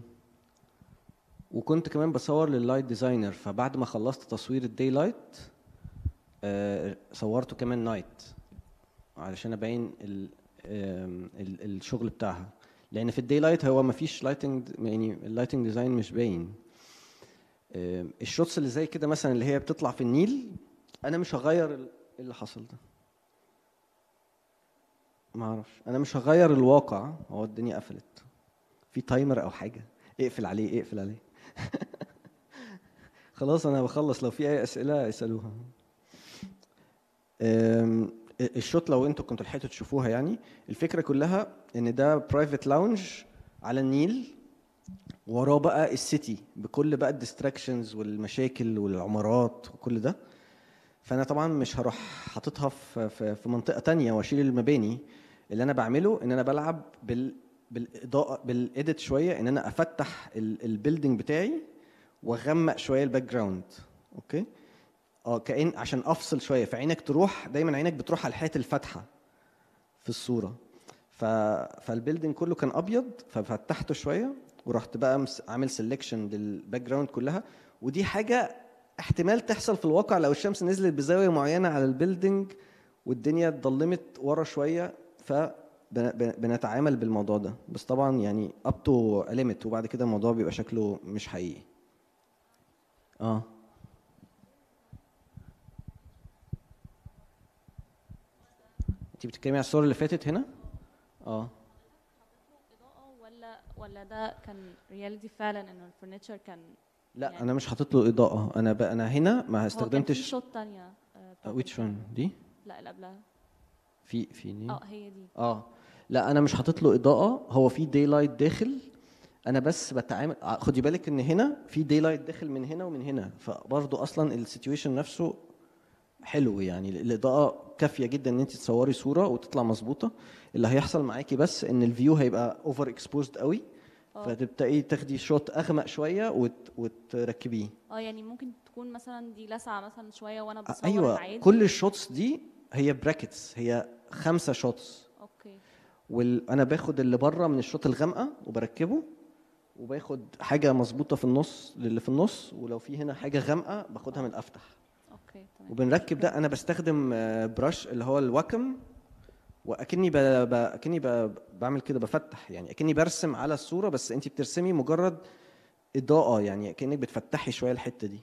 وكنت كمان بصور لللايت ديزاينر فبعد ما خلصت تصوير الداي آه، لايت صورته كمان نايت علشان ابين الشغل بتاعها لان في الداي لايت هو ما فيش لايتنج يعني اللايتنج ديزاين مش باين آه، الشوتس اللي زي كده مثلا اللي هي بتطلع في النيل انا مش هغير اللي حصل ده ما اعرفش انا مش هغير الواقع هو الدنيا قفلت في تايمر او حاجه اقفل عليه اقفل عليه خلاص انا بخلص لو في اي اسئله اسالوها الشوت لو انتوا كنتوا لحقتوا تشوفوها يعني الفكره كلها ان ده برايفت لاونج على النيل وراه بقى السيتي بكل بقى الديستراكشنز والمشاكل والعمارات وكل ده فانا طبعا مش هروح حاططها في في منطقه تانية واشيل المباني اللي انا بعمله ان انا بلعب بال بالاضاءه بالايديت شويه ان انا افتح البيلدنج بتاعي واغمق شويه الباك جراوند اوكي اه كان عشان افصل شويه فعينك تروح دايما عينك بتروح على الحته الفاتحه في الصوره ف... فالبيلدنج كله كان ابيض ففتحته شويه ورحت بقى عامل سلكشن للباك جراوند كلها ودي حاجه احتمال تحصل في الواقع لو الشمس نزلت بزاويه معينه على البيلدنج والدنيا اتظلمت ورا شويه ف بنتعامل بالموضوع ده بس طبعا يعني اب تو ليميت وبعد كده الموضوع بيبقى شكله مش حقيقي اه انت بتتكلمي على الصور اللي فاتت هنا اه
ولا ده كان رياليتي فعلا ان الفرنتشر كان
لا يعني انا مش حاطط له اضاءه انا بقى انا هنا ما استخدمتش في شوت تانية ويتش آه، ون آه، دي لا اللي قبلها في في دي اه هي دي اه لا انا مش حاطط له اضاءه هو في داي لايت داخل انا بس بتعامل آه، خدي بالك ان هنا في داي لايت داخل من هنا ومن هنا فبرضه اصلا السيتويشن نفسه حلو يعني الاضاءه كافيه جدا ان انت تصوري صوره وتطلع مظبوطه اللي هيحصل معاكي بس ان الفيو هيبقى اوفر اكسبوزد قوي آه. فتبتدي تاخدي شوط اغمق شويه وت... وتركبيه
اه يعني ممكن تكون مثلا دي لسعه مثلا شويه وانا آه، بصور ايوه عادي. كل
الشوتس دي هي براكتس هي خمسه شوتس اوكي وانا باخد اللي بره من الشوط الغامقه وبركبه وباخد حاجه مظبوطه في النص للي في النص ولو في هنا حاجه غامقه باخدها من الافتح اوكي تمام وبنركب ده انا بستخدم براش آه، اللي هو الواكم واكني ب... ب... اكني ب... بعمل كده بفتح يعني اكني برسم على الصوره بس انت بترسمي مجرد اضاءه يعني اكنك بتفتحي شويه الحته دي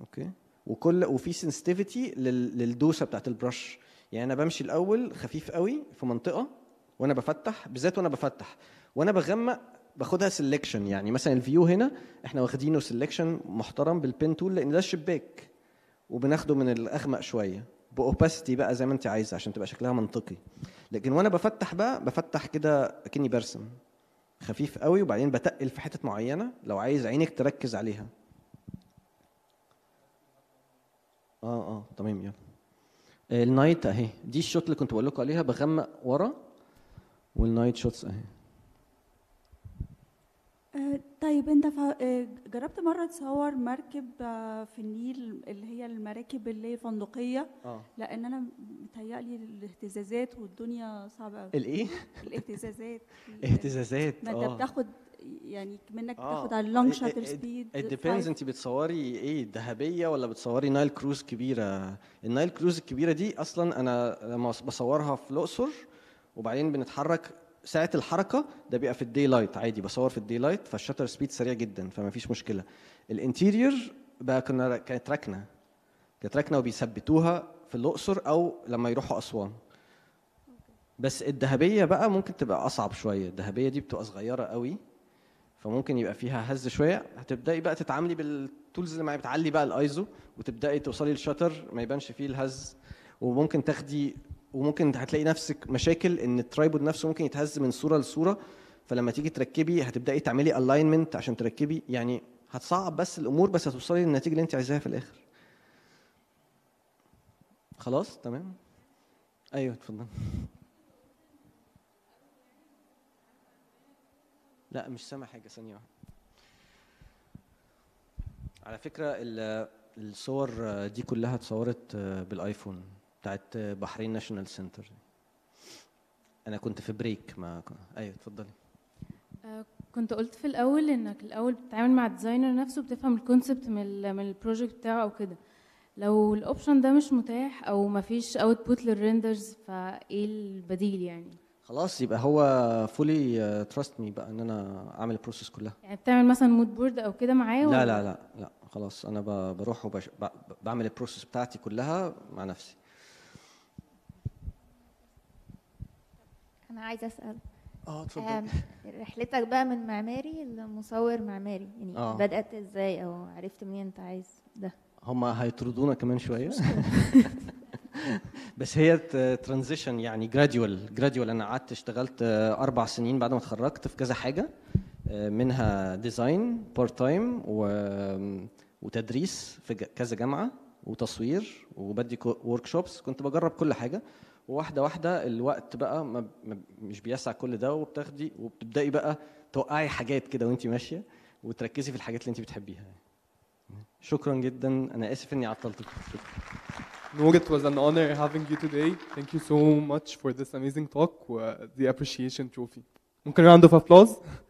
اوكي وكل وفي سنسيتيفيتي لل... للدوسه بتاعت البرش يعني انا بمشي الاول خفيف قوي في منطقه وانا بفتح بالذات وانا بفتح وانا بغمق باخدها سيلكشن يعني مثلا الفيو هنا احنا واخدينه سيلكشن محترم بالبين تول لان ده الشباك وبناخده من الاغمق شويه باوباستي بقى زي ما انت عايزه عشان تبقى شكلها منطقي لكن وانا بفتح بقى بفتح كده اكني برسم خفيف قوي وبعدين بتقل في حتت معينه لو عايز عينك تركز عليها اه اه تمام يلا آه، النايت اهي دي الشوت اللي كنت بقول لكم عليها بغمق ورا والنايت شوتس اهي
طيب انت ف- آه، جربت مره تصور مركب آه، في النيل اللي هي المراكب اللي هي فندقيه اه لان انا متهيألي الاهتزازات والدنيا صعبه قوي الايه الاهتزازات
اهتزازات ما انت آه. بتاخد
يعني منك بتاخد اه على اللونج شاتر ات سبيد ديبيندز
انت بتصوري ايه ذهبيه ولا بتصوري نايل كروز كبيره النايل كروز الكبيره دي اصلا انا لما بصورها في الاقصر وبعدين بنتحرك ساعه الحركه ده بيبقى في الدي لايت عادي بصور في الدي لايت فالشاتر سبيد سريع جدا فما فيش مشكله الانتيريور بقى كنا كانت ركنه كانت ركنه وبيثبتوها في الاقصر او لما يروحوا اسوان بس الذهبيه بقى ممكن تبقى اصعب شويه الذهبيه دي بتبقى صغيره قوي فممكن يبقى فيها هز شويه هتبداي بقى تتعاملي بالتولز اللي معايا بتعلي بقى الايزو وتبداي توصلي للشاتر ما يبانش فيه الهز وممكن تاخدي وممكن هتلاقي نفسك مشاكل ان الترايبود نفسه ممكن يتهز من صوره لصوره فلما تيجي تركبي هتبداي تعملي الاينمنت عشان تركبي يعني هتصعب بس الامور بس هتوصلي للنتيجه اللي انت عايزاها في الاخر خلاص تمام ايوه اتفضل لا مش سامع حاجه ثانيه واحده على فكره الصور دي كلها اتصورت بالايفون بتاعت بحرين ناشونال سنتر انا كنت في بريك مع ايوه اتفضلي
آه، كنت قلت في الاول انك الاول بتتعامل مع الديزاينر نفسه بتفهم الكونسبت من ال من البروجكت بتاعه او كده لو الاوبشن ده مش متاح او مفيش اوتبوت للريندرز فايه البديل يعني
خلاص يبقى هو فولي تراست مي بقى ان انا اعمل البروسيس كلها
يعني بتعمل مثلا مود بورد او كده معاه لا لا
لا لا خلاص انا بروح وبعمل البروسيس بتاعتي كلها مع نفسي انا عايزه اسال اه اتفضل
رحلتك بقى من معماري لمصور معماري يعني أوه. بدات ازاي او عرفت منين انت عايز ده
هم هيطردونا كمان شويه بس هي ترانزيشن يعني جراديوال جراديوال انا قعدت اشتغلت آه، اربع سنين بعد ما اتخرجت في كذا حاجه آه، منها ديزاين بارت تايم وتدريس في كذا جامعه وتصوير وبدي ورك شوبس كنت بجرب كل حاجه وواحده واحده الوقت بقى ما مش بيسع كل ده وبتاخدي وبتبداي بقى توقعي حاجات كده وانت ماشيه وتركزي في الحاجات اللي انت بتحبيها شكرا جدا انا اسف اني عطلتك No, it was an honor having you today. Thank you so much for this amazing talk, uh, the appreciation trophy. Can round of applause?